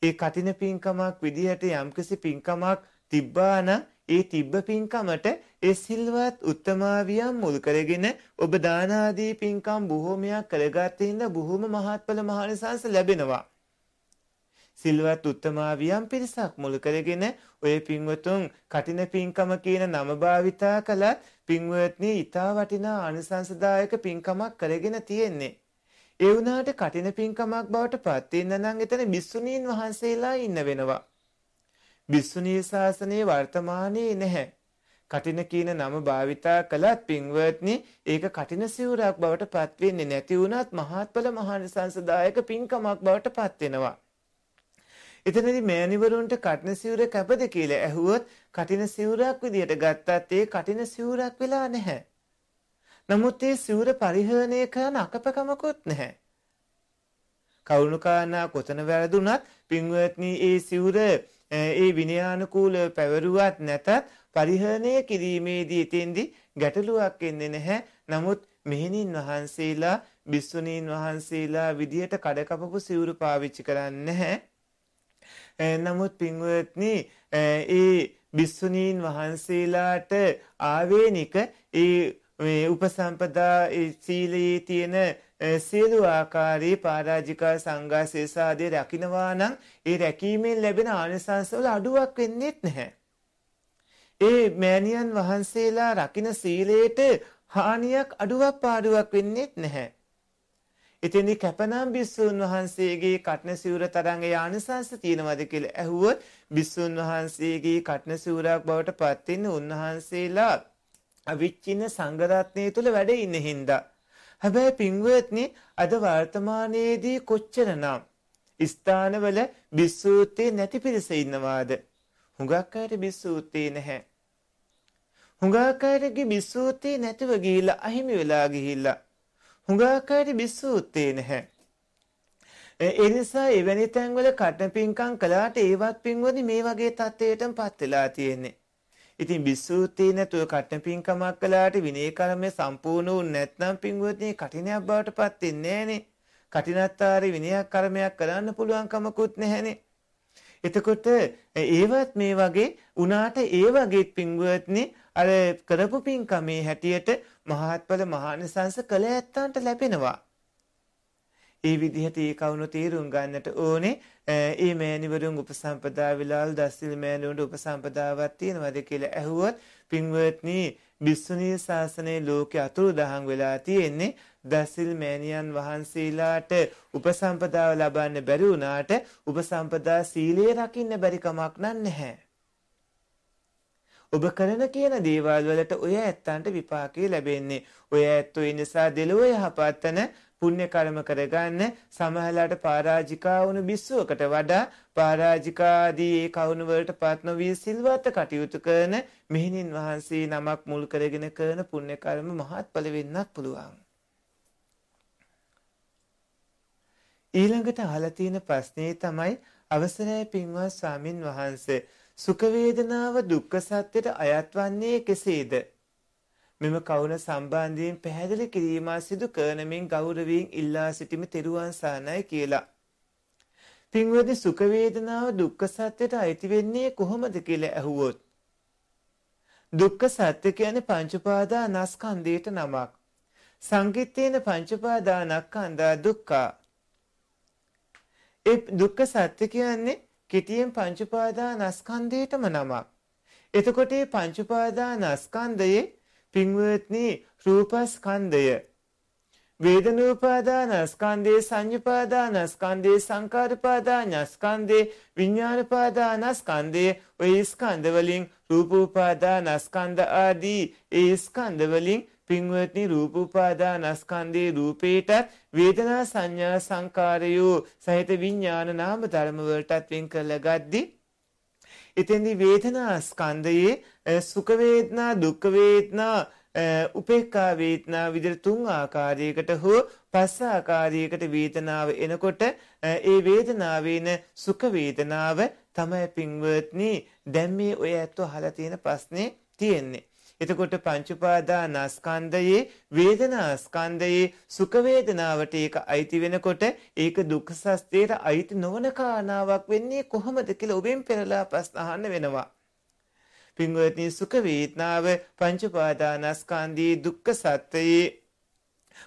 ඒ කටින පින්කමක් විදිහට යම්කිසි පින්කමක් තිබ්බා නම් ඒ තිබ්බ පින්කමට ඒ සිල්වත් උත්තමාවියන් මුල් කරගෙන ඔබ දාන ආදී පින්කම් බොහෝමයක් කරගත්තේ ඉඳ බොහෝම මහත්ඵල මහානිසංස ලැබෙනවා. සිල්වත් උත්තමාවියන් පිරිසක් මුල් කරගෙන ඔය පින්වතුන් කටින පින්කම කියන නම භාවිතා කළත් පින්වත්නි ඊට වටිනා ආනිසංසදායක පින්කමක් කරගෙන තියෙන්නේ. ඒ වුණාට කටින පින්කමක් බවට පත් වෙන්න නම් එතන බිස්සුණීන් වහන්සේලා ඉන්න වෙනවා. බිස්සුණී ශාසනය වර්තමානයේ නැහැ. කටින කියන නම භාවිතා කළත් පින්වත්නි ඒක කටින සිවුරක් බවට පත් වෙන්නේ නැති වුණත් මහත්ඵල මහානිසංසදායක පින්කමක් බවට පත් වෙනවා. එතනදි මෑණිවරුන්ට කටින සිවුර කැපද කියලා ඇහුවොත් කටින සිවුරක් විදියට ගත්තත් ඒ කටින සිවුරක් වෙලා නැහැ. නමුත් ඒ සිවුර පරිහරණය කරන අකපකමකුත් නැහැ. කවුණුකාරණා කොතන වැරදුනත් පින්වත්නි ඒ සිවුර ඒ විනයානුකූල පැවරුවත් නැතත් පරිහරණය කිරීමේදී එතෙන්දි ගැටලුවක් එන්නේ නැහැ. නමුත් මෙහෙණින් වහන්සේලා භික්ෂුණීන් වහන්සේලා විදියට කඩකපපු සිවුරු පාවිච්චි කරන්නේ නැහැ. නමුත් පින්වත්නි ඒ භික්ෂුණීන් වහන්සේලාට ආවේනික ඒ මේ උපසම්පදා සීලයේ තියෙන සියලු ආකාරයේ පරාජිකා සංඝා සේසාදී රකින්නවා නම් ඒ රැකීමෙන් ලැබෙන ආනිසංසවල අඩුවක් වෙන්නේ නැහැ. ඒ මෑණියන් වහන්සේලා රකින්න සීලයට හානියක් අඩුවක් පාඩුවක් වෙන්නේ නැහැ. එතෙන්දි කැපනම් බිස්සුන් වහන්සේගේ කටන සිවුර තරම් ඒ ආනිසංස තියෙනවද කියලා ඇහුවොත් බිස්සුන් වහන්සේගේ කටන සිවුරක් බවට පත් වෙන උන්වහන්සේලා අවිච්චින්න සංගරත්නය තුළ වැඩ ඉන්න හින්දා. හැබැයි පින්වත්නි අද වර්තමානයේදී කොච්චර නම් ස්ථානවල බිස්සූත්තේ නැති පිරිස ඉන්නවාද? හුඟක් අයට බිස්සූත්තේ නැහැ. හුඟක් අයටගේ බිස්සූත්තේ නැතිව ගිහිල්ලා අහිමි වෙලා ගිහිල්ලා. හුඟක් අයට බිස්සූත්තේ නැහැ. ඒ නිසා එවැනි තැන්වල කටන පිංකම් කළාට ඒවත් පින්වදි මේ වගේ තත්ත්වයටම පත් වෙලා තියෙන්නේ. ඉතින් විසූතිය නැතුව කටන පින්කමක් කළාට විනය කර්මය සම්පූර්ණ වුනේ නැත්නම් පින්වත්නි කටිනයක් බවට පත් වෙන්නේ නැහනේ. කටිනත්තාරේ විනයක් කර්මයක් කරන්න පුළුවන් කමකුත් නැහනේ. එතකොට ඒවත් මේ වගේ උනාට ඒ වගේ පින්වත්නි අර කරපු පින්කමේ හැටියට මහත්ඵල මහානිසංස කළ ඇත්තන්ට ලැබෙනවා. ඒ විදිහට ඒ කවුණු තීරුම් ගන්නට ඕනේ. ඒ මෑණිවරුන් උපසම්පදා විලාල් දස්සිල් මෑණිවරුන්ට උපසම්පදාවක් තියෙනවද කියලා ඇහුවොත් පින්වත්නි බිස්සුණී ශාසනයේ ලෝකේ අතුරුදහන් වෙලා තියෙන්නේ දසිල් මෑණියන් වහන්සේලාට උපසම්පදාව ලබන්න බැරි වුණාට උපසම්පදා සීලය රකින්න බැරි කමක් නැහැ. ඔබ කරන කියන දේවල් වලට ඔය ඇත්තන්ට විපාකේ ලැබෙන්නේ. ඔය ඇත්තෝ ඒ නිසා දෙලොව යහපත් පුණ්‍ය කර්ම කරගන්න සමහරලාට පරාජිකා වුණු බිස්සුවකට වඩා පරාජිකාදී ඒ කවුණු වලට පත් නොවී සිල්වත් කටයුතු කරන මෙහෙණින් වහන්සේ නමක් මුල් කරගෙන කරන පුණ්‍ය කර්ම මහත්ඵල වෙන්නත් පුළුවන්. ඊළඟට අහලා තියෙන ප්‍රශ්නේ තමයි අවසරයි පින්වත් ස්වාමින් වහන්සේ සුඛ වේදනාව දුක්ඛ සත්‍යයට අයත් වන්නේ කෙසේද? මෙම කවුන සම්බන්ධයෙන් පැහැදිලි කිරීමා සිදු කරනමින් ගෞරවයෙන් ඉල්ලා සිටිම තෙරුවන් සානයි කියලා. පින්වත්නි සුඛ වේදනාව දුක්ඛ සත්‍යයට අයිති වෙන්නේ කොහොමද කියලා ඇහුවොත් දුක්ඛ සත්‍ය කියන්නේ පංච පාදානස්කන්ධයට නමක්. සංකිට්ඨේන පංච පාදානස්කන්ධා දුක්ඛා. ඒ දුක්ඛ සත්‍ය කියන්නේ කෙටියෙන් පංච පාදානස්කන්ධයටම නමක්. එතකොට මේ පංච පාදානස්කන්ධයේ පින්වත්නි රූපස්කන්ධය වේදනූපාදානස්කන්ධේ සංඤ්ඤපාදානස්කන්ධේ සංකාරපාදානස්කන්ධේ විඤ්ඤාණපාදානස්කන්ධේ ඔය ස්කන්ධ වලින් රූපෝපාදානස්කන්ධ ආදී ඒ ස්කන්ධ වලින් පින්වත්නි රූපෝපාදානස්කන්ධේ රූපේටත් වේදනා සංඥා සංකාරයෝ සහිත විඤ්ඤාණ නාම ධර්ම වලටත් වෙන් කරලා ගද්දී එතෙන්දී වේදනා ස්කන්ධයේ සුඛ වේදනා දුක්ඛ වේදනා උපේක්ඛා වේදනා විදිහට තුන් ආකාරයකට හෝ පස් ආකාරයකට වේදනාව එනකොට ඒ වේදනාවේන සුඛ වේදනාව තමයි පින්වත්නි දැන් මේ ඔය ඇත්ත අහලා තියෙන ප්‍රශ්නේ තියෙන්නේ එතකොට පංච උපාදානස්කන්ධයේ වේදනාස්කන්ධයේ සුඛ වේදනාවට ඒක අයිති වෙනකොට ඒක දුක්ඛ සත්‍යයට අයිති නොවන කාරණාවක් වෙන්නේ කොහොමද කියලා ඔබෙන් පෙරලා ප්‍රශ්න අහන්න වෙනවා. පින්වත්නි සුඛ වේදනාව පංච උපාදානස්කන්ධයේ දුක්ඛ සත්‍යයේ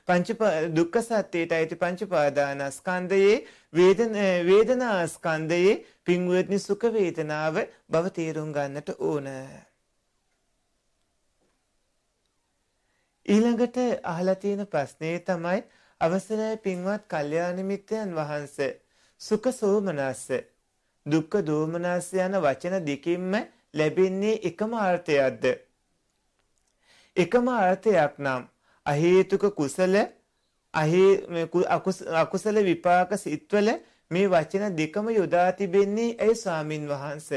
පංච දුක්ඛ සත්‍යයට අයිති පංච උපාදානස්කන්ධයේ වේදන වේදනාස්කන්ධයේ පින්වත්නි සුඛ වේදනාව බව තේරුම් ගන්නට ඕන. ඊළඟට අහලා තියෙන ප්‍රශ්නේ තමයි අවසරයි පින්වත් කල්යාණ මිත්‍රයන් වහන්සේ සුඛ සෝමනස්ස දුක්ඛ දෝමනස්ස යන වචන දෙකින්ම ලැබෙන්නේ එකම අර්ථයක්ද එකම අර්ථයක් නම් අහේතුක කුසල අහේ අකුසල විපාක සිත්වල මේ වචන දෙකම යොදා තිබෙන්නේ ඇයි ස්වාමින් වහන්ස.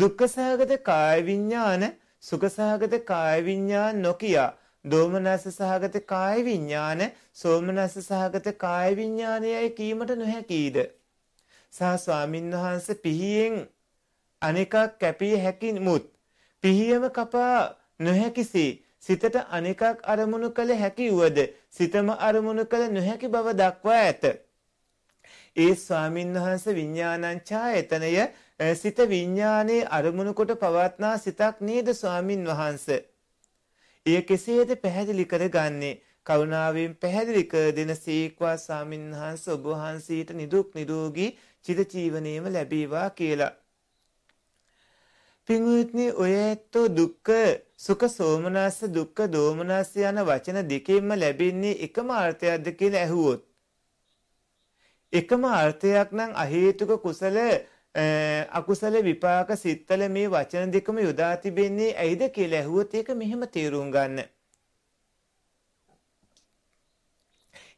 දුක්ඛ සහගත කාය විඥාන සුඛ සහගත කාය විඥාන නොකිය දෝමනස සහගත කාය විඥාන සෝමනස සහගත කාය විඥානයයි කීමට නොහැකීද? සා ස්වාමින්වහන්සේ පිහියෙන් අනිකක් කැපිය හැකි මුත් පිහියම කපා නොහැකිසේ සිතට අනිකක් අරමුණු කළ හැකි වුවද සිතම අරමුණු කළ නොහැකි බව දක්වා ඇත. ඒ ස්වාමින් වහන්ස විඤ්ඥානංචා එතනය සිත විඤ්ඥානයේ අරමුණු කොට පවත්නා සිතක් නේද ස්වාමින් වහන්සේ. එය කෙසේද පැහැදිලි කරගන්නේ කරුණාවෙන් පැහැදිලි කර දෙන සීක්වා සාමින්හන්ස ඔබ වහන්සේට නිදුක් නිරෝගී චිරජීවනයේම ලැබේවා කියලා. පින්වත්නි ඔය ඇත්තෝ දුක්ඛ සුඛ සෝමනස්ස දුක්ඛ දෝමනස්ස යන වචන දෙකෙන්ම ලැබෙන්නේ එකම අර්ථයක්ද කියලා ඇහුවොත් එකම අර්ථයක් නම් අහේතුක කුසල අකුසල විපාක සිත්තල මේ වචන දෙකම යොදා තිබෙන්නේ ඇයිද කියලා ඇහුවොත් ඒක මෙහෙම තේරුම් ගන්න.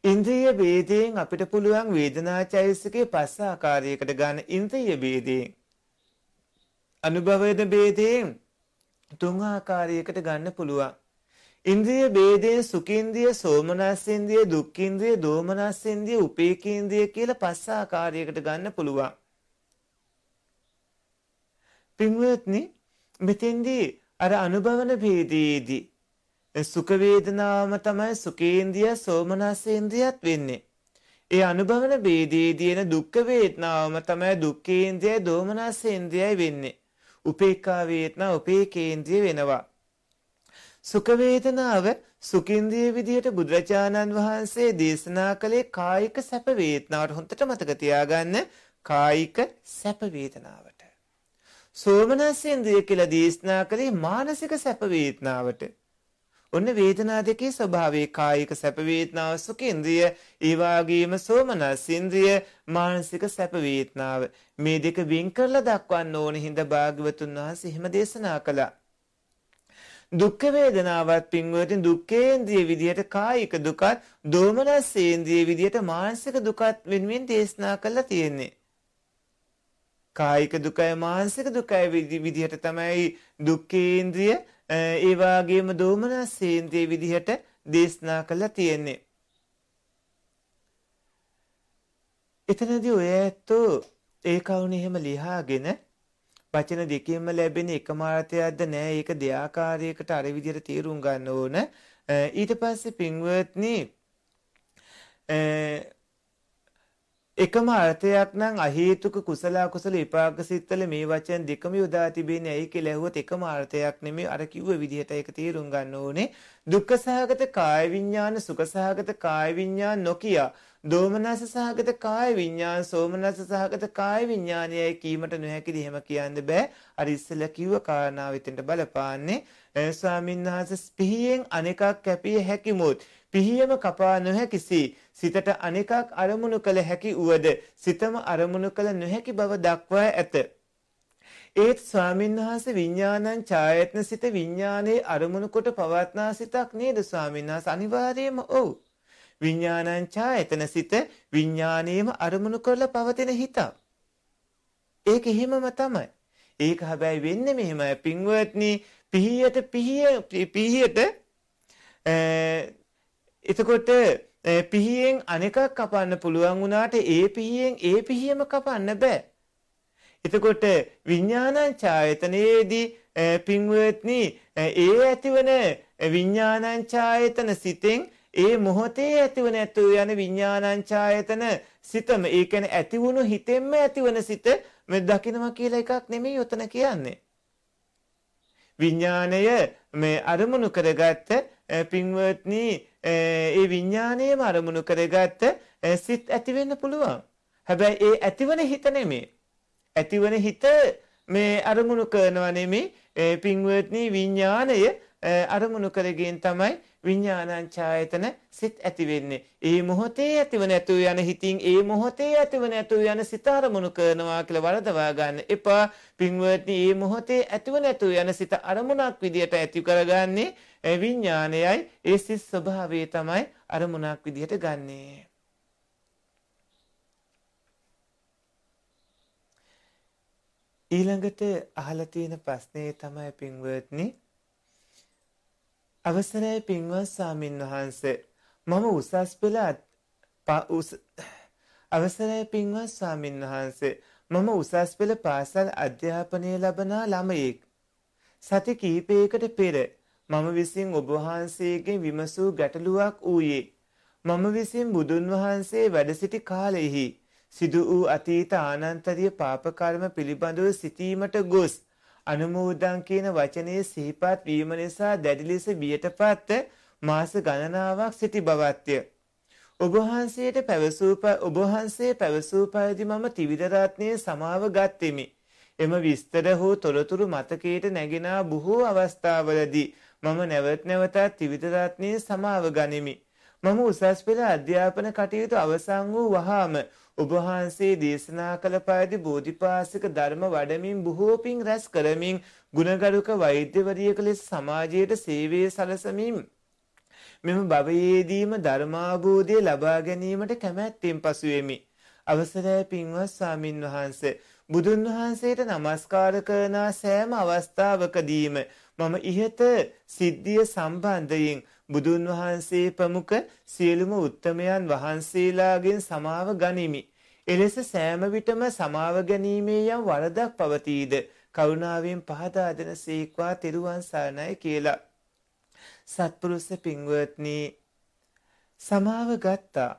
ඉන්ද්‍රිය ભેදයෙන් අපිට පුළුවන් වේදනා චෛතසිකේ පස් ආකාරයකට ගන්න ඉන්ද්‍රිය ભેදයෙන් අනුභවයද ભેදයෙන් තුන් ආකාරයකට ගන්න පුළුවන්. ඉන්ද්‍රිය ભેදයෙන් සුඛින්ද්‍රිය, සෝමනස්සේන්ද්‍රිය, දුක්ඛින්ද්‍රිය, දෝමනස්සේන්ද්‍රිය, උපේක්ඛින්ද්‍රිය කියලා පස් ආකාරයකට ගන්න පුළුවන්. පින්වත්නි මෙතෙන්දී අර අනුභවන ભેදයේදී සුඛ වේදනාවම තමයි සුඛේන්ද්‍රිය සෝමනසේන්ද්‍රියත් වෙන්නේ. ඒ අනුභවන ભેදයේදී එන දුක්ඛ වේදනාවම තමයි දුක්ඛේන්ද්‍රිය දෝමනසේන්ද්‍රියයි වෙන්නේ. උපේක්ඛා වේදනා උපේකේන්ද්‍රිය වෙනවා. සුඛ වේදනාව සුඛින්ද්‍රිය විදියට බුදුරජාණන් වහන්සේ දේශනා කළේ කායික සැප වේදනාවට හොඳට මතක තියාගන්න කායික සැප වේදනාව. සෝමනස්සෙන්ද්‍රිය කියලා දේශනා කළේ මානසික සැප වේදනාවට. ඔන්න වේදනා දෙකේ ස්වභාවයේ කායික සැප වේදනාව සුඛේන්ද්‍රිය, ඒ වගේම සෝමනස්සෙන්ද්‍රිය මානසික සැප වේදනාව. මේ දෙක වෙන් කරලා දක්වන්න ඕන හින්දා භාග්‍යවතුන් වහන්සේ එහෙම දේශනා කළා. දුක්ඛ වේදනාවත් පින්වතුනි දුක්ඛේන්ද්‍රිය විදියට කායික දුකත්, දෝමනස්සේන්ද්‍රිය විදියට මානසික දුකත් වෙනුවෙන් දේශනා කළා තියෙන්නේ. කායික දුකයි මානසික දුකයි විදිහට තමයි දුක්ඛේන්ද්‍රිය ඒ වගේම දෝමනසේන්ද්‍රිය විදිහට දේශනා කළා තියෙන්නේ. එතනදී ඔය ඇත්තෝ ඒ කවුනේ එහෙම ලියාගෙන වචන දෙකෙන්ම ලැබෙන එකම අර්ථයක්ද නැහැ. ඒක දෙආකාරයකට අර විදිහට තේරුම් ගන්න ඕන. ඊට පස්සේ පින්වත්නි එකම අර්ථයක් නම් අහේතුක කුසල කුසල විපාක සිත්වල මේ වචන දෙකම යොදා තිබෙන්නේ ඇයි කියලා ඇහුවොත් එකම අර්ථයක් නෙමෙයි අර කිව්ව විදිහට ඒක තේරුම් ගන්න ඕනේ දුක්ඛ සහගත කාය විඥාන සුඛ සහගත කාය විඥාන නොකිය දෝමනස සහගත කාය විඥාන සෝමනස සහගත කාය විඥානයයි කීමට නොහැකිද එහෙම කියන්න බෑ අර ඉස්සෙල්ලා කිව්ව කාරණාව විතෙන්ට බලපාන්නේ ස්වාමීන් වහන්සේ පිහියෙන් අනිකක් කැපිය හැකිමුත් පිහියම කපා නොහැකිසි සිතට අනිකක් අරමුණු කළ හැකි උවද සිතම අරමුණු කළ නොහැකි බව දක්වා ඇත. ඒත් ස්වාමින්වහන්සේ විඥානං ඡායතන සිත විඥානයේ අරමුණු කොට පවත්නා සිතක් නේද ස්වාමින්වහන්ස අනිවාර්යයෙන්ම ඔව් විඥානං ඡායතන සිත විඥානයේම අරමුණු කරලා පවතින හිතක් ඒක හිමම තමයි ඒක හැබැයි වෙන්නේ මෙහෙමයි පින්වත්නි පිහියට පිහිය පිහියට එතකොට පිහියෙන් අනෙකක් කපන්න පුළුවන් වුණාට ඒ පිහියෙන් ඒ පිහියම කපන්න බෑ. එතකොට විඥානං ඡායතනයේදී පින්වත්නි ඒ ඇතිවන විඥානං ඡායතන සිතෙන් ඒ මොහොතේ ඇතිවන ඇතු යන විඥානං ඡායතන සිතම ඒ කියන්නේ ඇති වුණු හිතෙන්ම ඇතිවන සිත මේ දකින්නවා කියලා එකක් නෙමෙයි උතන කියන්නේ. විඥාණය මේ අරමුණු කරගත්ත පින්වත්නි ඒ විඥානයේම අරමුණු කරගත්ත සිත් ඇති වෙන්න පුළුවන්. හැබැයි ඒ ඇතිවන හිත නෙමෙයි. ඇතිවන හිත මේ අරමුණු කරනවා නෙමෙයි. ඒ පින්වත්නි විඥාණය අරමුණු කරගෙන තමයි විඥානංචායතන සිත් ඇති වෙන්නේ. ඒ මොහොතේ ඇතිව නැතු යන හිතින් ඒ මොහොතේ ඇතිව නැතු යන සිත අරමුණු කරනවා කියලා වරදවා ගන්න එපා. පින්වත්නි මේ මොහොතේ ඇතිව නැතු යන සිත අරමුණක් විදියට ඇති කරගන්නේ විඥානයයි ඒ සිත් ස්වභාවය තමයි අරමුණක් විදිහට ගන්නේ. ඊළඟට අහලා තියෙන ප්‍රශ්නේ තමයි පින්වත්නි අවසරයි පින්වත් සාමින් වහන්සේ මම උසස් පෙළ අවසරයි පින්වත් සාමින් වහන්සේ මම උසස් පෙළ පාසල් අධ්‍යාපනය ලබනා ළමයෙක් සති කීපයකට පෙර මම විසින් ඔබ වහන්සේගෙන් විමසූ ගැටලුවක් ඌයේ මම විසින් බුදුන් වහන්සේ වැඩ සිටි කාලෙහි සිදු වූ අතීත ආනන්තරිය පාප කර්ම පිළිබඳව සිටීමට ගොස් අනුමෝදන් කියන වචනේ සිහිපත් වීම නිසා දැඩි ලෙස බියටපත් මාස ගණනාවක් සිටි බවත්ය. ඔබ වහන්සේට පැවසූ ඔබ වහන්සේ පැවසූ පරිදි මම ත්‍රිවිධ රත්නයේ සමාව ගත්ෙමි. එම විස්තර හෝ තොරතුරු මතකයට නැගෙනා බොහෝ අවස්ථාවලදී මම නැවත් නැවතත් ත්‍රිවිධ රත්නයේ සමාව ගනිමි. මම උසස් පෙළ අධ්‍යාපන කටයුතු අවසන් වූ වහාම ඔබ වහන්සේ දේශනා කළ පරිදි බෝධිපාසික ධර්ම වඩමින් බොහෝ පින් රැස් කරමින් ගුණගරුක වෛද්‍යවරියක ලෙස සමාජයට සේවය සලසමින් මෙම භවයේදීම ධර්මාභෝධය ලබා ගැනීමට කැමැත්තෙන් පසු වෙමි. අවසරය පින්වත් ස්වාමින් වහන්සේ බුදුන් වහන්සේට নমස්කාර කරන සෑම අවස්ථාවකදීම මම ඉහත සිද්ධිය සම්බන්ධයෙන් බුදුන් වහන්සේ ප්‍රමුඛ සියලුම උත්තමයන් වහන්සේලාගෙන් සමාව ගනිමි. එලෙස සෑම විටම සමාව ගැනීමේ යම් වරදක් පවතීද කරුණාවෙන් පහදා දෙන සීක්වා තෙරුවන් සරණයි කියලා. සත්පුරුෂ පින්වත්නි සමාව ගත්තා.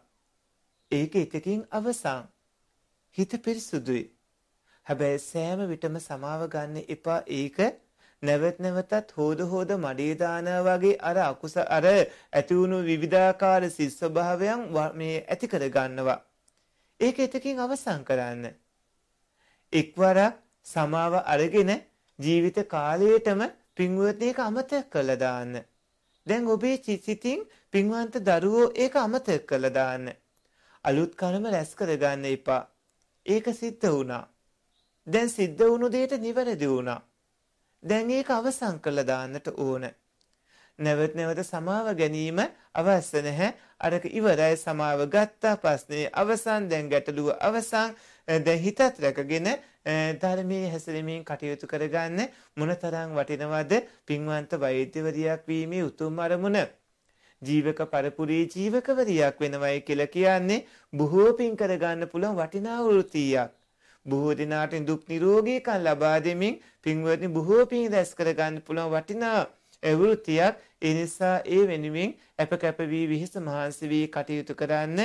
ඒක එකකින් අවසන්. හිත පිරිසුදුයි. හැබැයි සෑම විටම සමාව ගන්න එපා ඒක නැවත නැවතත් හොද හොද මඩේ දානවා වගේ අර අකුස අර ඇති වුණු විවිධාකාර සිත් ස්වභාවයන් මේ ඇති කර ගන්නවා. ඒක එතකින් අවසන් කරන්න. එක්වරක් සමාව අරගෙන ජීවිත කාලයටම පින්වත්නි ඒක අමතක කළා දාන්න. දැන් ඔබේ සිතින් පින්වන්ත දරුවෝ ඒක අමතක කළා දාන්න. අලුත් කර්ම රැස් කරගන්න එපා. ඒක සිද්ධ වුණා. දැන් සිද්ධ වුණු දෙයට නිවැරදි වුණා. දැන් ඒක අවසන් කළා දාන්නට ඕන. නැවත නැවත සමාව ගැනීම අවශ්‍ය නැහැ. අරක ඉවරයි සමාව ගත්තා ප්‍රශ්නේ අවසන් දැන් ගැටලුව අවසන් දැන් හිතත් රැකගෙන ධර්මයේ හැසිරීමෙන් කටයුතු කරගන්න මොනතරම් වටිනවද පින්වන්ත වෛද්‍යවරියක් වීමේ උතුම් අරමුණ ජීවක පරපුරේ ජීවකවරියක් වෙනවයි කියලා කියන්නේ බොහෝ පින් කරගන්න පුළුවන් වටිනා වෘත්තියක් බොහෝ දිනාට දුක් නිරෝගීකම් ලබා දෙමින් පින්වත්නි බොහෝ පින් දැස් කර ගන්න පුළුවන් වටිනා එවෘතියක් ඒ නිසා ඒ වෙනුවෙන් අප කැප වී විහිස මහන්සි වී කටයුතු කරන්න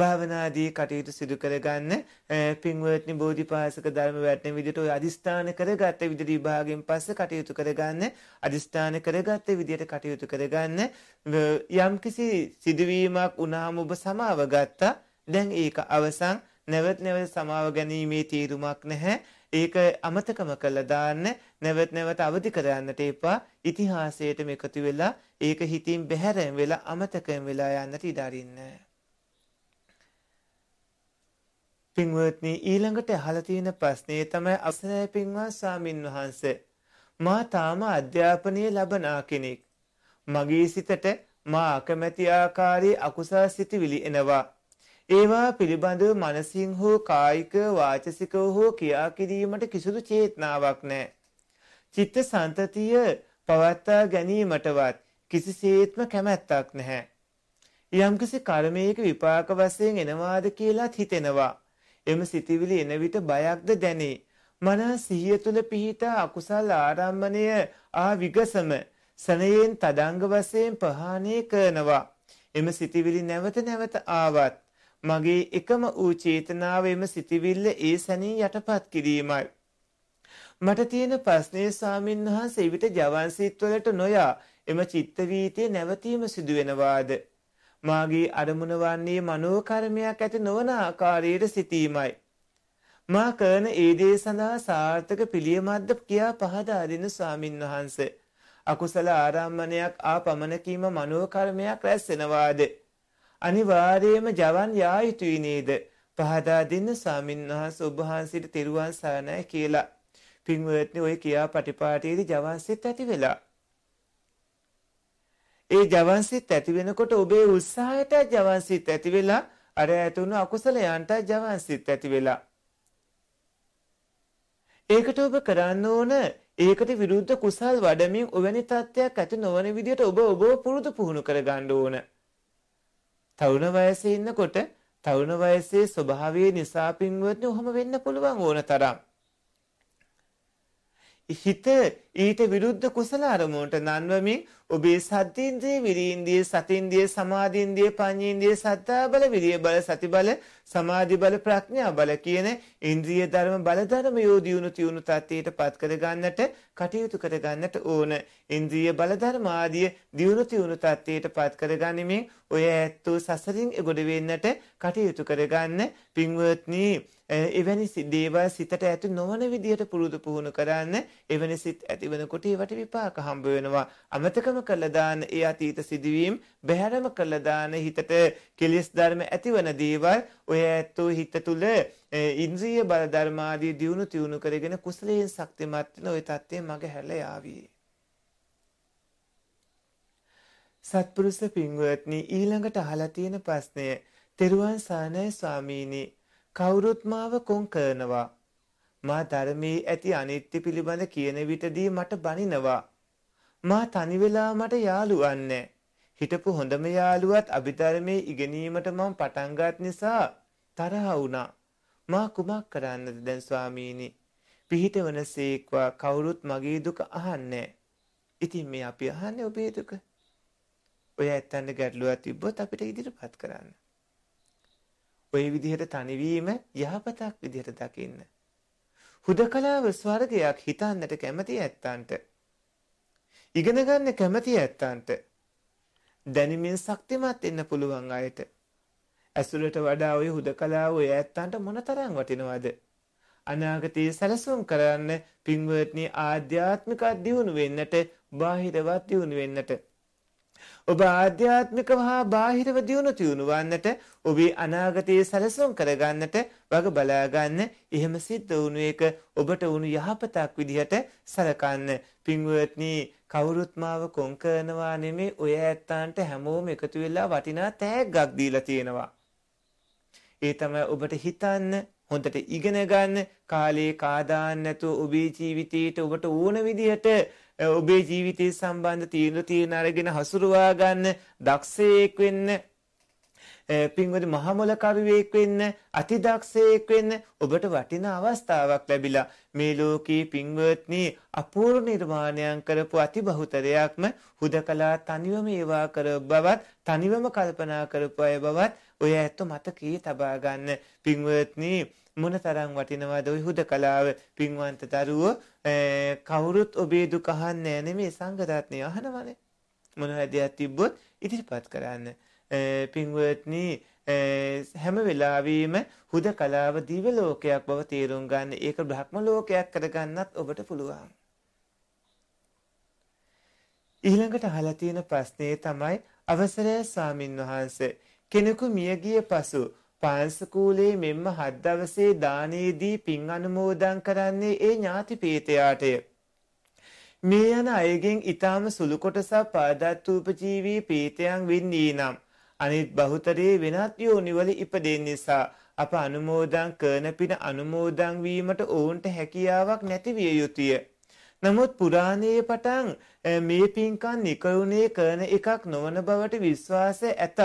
භාවනාදී කටයුතු සිදු කරගන්න පින්වත්නි බෝධිපාසක ධර්ම වැටෙන විදිහට ඔය අදිස්ථාන කරගත්ත විදිහට විභාගයෙන් පස්සේ කටයුතු කරගන්න අදිස්ථාන කරගත්ත විදිහට කටයුතු කරගන්න යම්කිසි සිදුවීමක් වුණාම ඔබ සමාව ගත්තා දැන් ඒක අවසන් නැවත නැවත සමාව ගැනීමේ තීරුමක් නැහැ. ඒක අමතකම කළා දාන්න නැවත නැවත අවදි කරන්නට එපා. ඉතිහාසයට මේකතු වෙලා ඒක හිතින් බැහැරෙන් වෙලා අමතකෙන් වෙලා යන්නට ඉඩ අරින්න. පින්වත්නි ඊළඟට අහලා තියෙන ප්‍රශ්නේ තමයි අවසරයි පින්වත් ස්වාමින්වහන්ස මා තාම අධ්‍යාපනය ලබනා කෙනෙක් මගේ සිතට මා අකමැති ආකාරයේ අකුසල් සිතිවිලි එනවා ඒවා පිළිබඳව මනසින් හෝ කායික වාචසිකව හෝ ක්‍රියා කිරීමට කිසිදු චේතනාවක් නැහැ. චිත්ත සන්තතිය පවත්වා ගැනීමටවත් කිසිසේත්ම කැමැත්තක් නැහැ. යම්කිසි කර්මයක විපාක වශයෙන් එනවාද කියලාත් හිතෙනවා. එම සිතිවිලි එන විට බයක්ද දැනේ. මන සිහිය තුල පිහිටා අකුසල් ආරම්මණය ආ විගසම සනයෙන් තදංග වශයෙන් ප්‍රහාණය කරනවා. එම සිතිවිලි නැවත නැවත ආවත් මගේ එකම වූ චේතනාවෙම සිටිවිල්ල ඒ සැනින් යටපත් කිරීමයි. මට තියෙන ප්‍රශ්නේ ස්වාමින් වහන්සේ විට ජවන්සීත් වලට නොයා එම චිත්ත වීතිය නැවතීම සිදු වෙනවාද? මාගේ අරමුණ වන්නේ මනෝ කර්මයක් ඇති නොවන ආකාරයට සිටීමයි. මා කරන ඒ දේ සඳහා සාර්ථක පිළියමක්ද කියා පහදා දෙන ස්වාමින් වහන්සේ අකුසල ආරම්මණයක් ආ පමණකීම මනෝ කර්මයක් රැස් වෙනවාද? අනිවාර්යයෙන්ම ජවන් යා යුතුයි නේද? පහදා දෙන්න සාමින්වහන්ස ඔබ වහන්සේට තෙරුවන් සරණයි කියලා. පින්වත්නි ඔය කියා පටිපාටියේදී ජවන්සිට ඇති වෙලා. ඒ ජවන්සිට ඇති වෙනකොට ඔබේ උත්සාහයට ජවන්සිට ඇති වෙලා අර ඇතුණු අකුසලයන්ට ජවන්සිට ඇති වෙලා. ඒකට ඔබ කරන්න ඕන ඒකට විරුද්ධ කුසල් වඩමින් ඔවැනි තත්ත්වයක් ඇති නොවන විදිහට ඔබ ඔබව පුරුදු පුහුණු කර ගන්න ඕන. තරුණ වයසේ ඉන්නකොට තරුණ වයසේ ස්වභාවය නිසා පින්වත්නි ඔහොම වෙන්න පුළුවන් ඕන තරම්. හිත ඊට විරුද්ධ කුසල අරමුණට නන්වමින් ඔබේ සතින්දේ විරීන්දිය සතින්දිය සමාධින්දිය පඤ්ඤින්දිය සත්තා බල විරිය බල සති බල සමාධි බල ප්‍රඥා බල කියන ඉන්ද්‍රිය ධර්ම බල ධර්ම යෝධියුණු තියුණු තත්ත්වයට පත් කර ගන්නට කටයුතු කර ගන්නට ඕන ඉන්ද්‍රිය බල ධර්ම ආදී දියුණු තියුණු තත්ත්වයට පත් කර ගනිමින් ඔය ඇත්තෝ සසරින් එගොඩ වෙන්නට කටයුතු කර ගන්න පින්වත්නි එවැනි දේවල් සිතට ඇති නොවන විදියට පුරුදු පුහුණු කරන්න එවැනි සිත් ඇතිවෙනකොට ඒවට විපාක හම්බ වෙනවා අමතකම බැහැරම කළා දාන ඒ අතීත සිදුවීම් බැහැරම කළා දාන හිතට කෙලෙස් ධර්ම ඇතිවන දේවල් ඔය ඇත්තෝ හිත තුල ඉන්ද්‍රිය බල ධර්ම ආදී දියුණු තියුණු කරගෙන කුසලයෙන් ශක්තිමත් වෙන ওই தත්ත්වය මගේ හැරලා යාවී සත්පුරුෂ පින්වත්නි ඊළඟට අහලා තියෙන ප්‍රශ්නය තෙරුවන් සානය ස්වාමීනි කවුරුත් මාව කොන් කරනවා මා ධර්මයේ ඇති අනිත්‍ය පිළිබඳ කියන විටදී මට බනිනවා මා තනි වෙලා මට යාළුවන් නැහැ. හිටපු හොඳම යාළුවත් අභිධර්මයේ ඉගෙනීමට මම පටන් නිසා තරහ වුණා. මා කුමක් කරන්නද දැන් ස්වාමීනි? පිහිටවනසේක්වා කවුරුත් මගේ දුක අහන්නේ නැහැ. ඉතින් මේ අපි අහන්නේ ඔබේ දුක. ඔය ඇත්තන්ට ගැටලුවක් තිබ්බොත් අපිට ඉදිරිපත් කරන්න. ඔය විදිහට තනිවීම යහපතක් විදිහට දකින්න. හුදකලාව ස්වර්ගයක් හිතන්නට කැමති ඇත්තන්ට ඉගෙන ගන්න කැමති ඇත්තන්ට දැනුමින් ශක්තිමත් වෙන්න පුළුවන් අයට ඇසුරට වඩා ඔය හුදකලාව ඔය ඇත්තන්ට මොනතරම් වටිනවද අනාගතයේ සැලසුම් කරන්න පින්වත්නි ආධ්‍යාත්මික දියුණු වෙන්නට බාහිරවත් දියුණු වෙන්නට ඔබ ආධ්‍යාත්මිකව හා බාහිරව දියුණු තියුණු වන්නට ඔබේ අනාගතයේ සැලසුම් කරගන්නට වග බලා ගන්න එහෙම සිද්ධ වුණු එක ඔබට වුණු යහපතක් විදිහට සලකන්න පින්වත්නි කවුරුත් මාව කොන් කරනවා නෙමේ ඔය ඇත්තාන්ට හැමෝම එකතු වෙලා වටිනා තෑග්ගක් දීලා තියෙනවා. ඒ තමයි ඔබට හිතන්න, හොඳට ඉගෙන ගන්න, කාලේ කාදාන්න නැතුව ඔබේ ජීවිතේට ඔබට ඕන විදිහට ඔබේ ජීවිතේ සම්බන්ධ තීරණ තීරණ අරගෙන හසුරුවා ගන්න, දක්ෂයෙක් වෙන්න, පින්වද මහමොල කවියෙක් වෙන්න අතිදක්ෂයෙක් වෙන්න ඔබට වටින අවස්ථාවක් ලැබිලා මේ ලෝකේ පින්වත්නි අපූර්ව නිර්මාණයන් කරපු අතිබහුතරයක්ම හුදකලා තනිවම ඒවා කර බවත් තනිවම කල්පනා කරපු අය බවත් ඔය ඇත්ත මතකයේ තබා ගන්න පින්වත්නි මොනතරම් වටිනවද ওই හුදකලාව පින්වන්ත දරුවෝ කවුරුත් ඔබේ දුක අහන්නේ නැනේ මේ සංගතත්නේ අහනවනේ මොන හැදයක් තිබ්බොත් ඉදිරිපත් කරන්න පින්වත්නි හැම වෙලාවෙම හුද කලාව දිව ලෝකයක් බව තේරුම් ගන්න. ඒක බ්‍රහ්ම ලෝකයක් කරගන්නත් ඔබට පුළුවන්. ඊළඟට අහලා තියෙන ප්‍රශ්නේ තමයි අවසරය ස්වාමින් වහන්සේ කෙනෙකු මිය ගිය පසු පාංශකූලේ මෙම්ම හත් දවසේ දානයේදී පින් අනුමෝදන් කරන්නේ ඒ ඥාති පේතයාටය. මේ යන අයගෙන් ඊටාම සුළු කොටසක් පාදත්ූපජීවී පේතයන් වෙන්නේ නම් අනිත් බහුතරයේ වෙනත් යෝනිවල ඉපදෙන නිසා අප අනුමෝදන් කරන පින අනුමෝදන් වීමට ඔවුන්ට හැකියාවක් නැති විය යුතුය. නමුත් පුරාණයේ පටන් මේ පින්කම් නිකරුණේ කරන එකක් නොවන බවට විශ්වාසය ඇතත්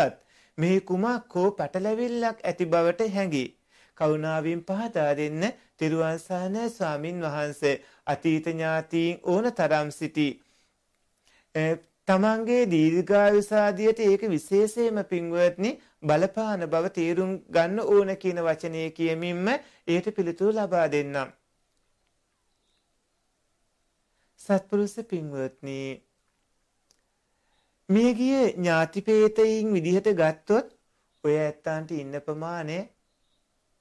මේ කුමක් හෝ පැටලැවිල්ලක් ඇති බවට හැඟේ. කරුණාවෙන් පහදා දෙන්න තිරුවන් සරණයි ස්වාමින් වහන්සේ අතීත ඥාතීන් ඕන තරම් සිටි. තමන්ගේ දීර්ඝායුසාදියට ඒක විශේෂයෙන්ම පින්වත්නි බලපාන බව තේරුම් ගන්න ඕන කියන වචනේ කියමින්ම ඒට පිළිතුරු ලබා දෙන්නම්. සත්පුරුෂ පින්වත්නි මියගිය ඥාතිපේතයින් විදිහට ගත්තොත් ඔය ඇත්තන්ට ඉන්න ප්‍රමාණය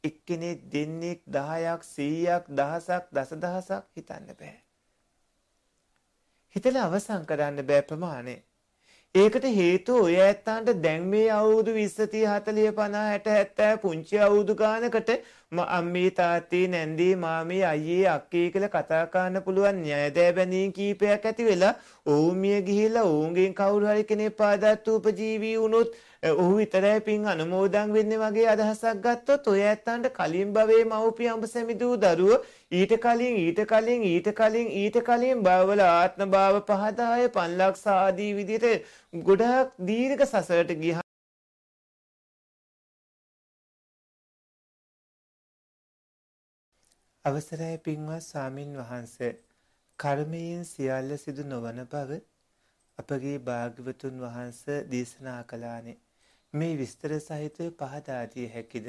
එක්කෙනෙක් දෙන්නෙක් 10ක් 100ක් 1000ක් දසදහසක් හිතන්න බෑ. හිතලා අවසන් කරන්න බෑ ප්‍රමාණය. ඒකට හේතුව ඔය ඇත්තන්ට දැන් මේ අවුරුදු 20 30 40 50 60 පුංචි අවුරුදු ගානකට අම්මේ තාත්තේ නැන්දේ මාමේ අයියේ අක්කේ කියලා කතා කරන්න පුළුවන් න්‍යායදෑ බැඳීම් කීපයක් ඇති වෙලා ඕමිය ගිහිලා ඕන්ගෙන් කවුරු හරි කෙනෙක් පාදත්තු උපජීවී වුණොත් ඔහු විතරයි පින් අනුමෝදන් වෙන්නේ වගේ අදහසක් ගත්තොත් ඔය ඇත්තන්ට කලින් භවයේ මව්පිය අඹ සැමිදූ දරුව ඊට කලින් ඊට කලින් ඊට කලින් ඊට කලින් භවවල ආත්ම භාව පහදාය පන්ලක්ෂ ආදී විදිහට ගොඩාක් දීර්ඝ සසරට ගියා අවසරයි පින්වත් ස්වාමින් වහන්සේ කර්මයෙන් සියල්ල සිදු නොවන බව අපගේ භාග්‍යවතුන් වහන්ස දේශනා කළානේ මේ විස්තර සහිතව පහදා දිය හැකිද?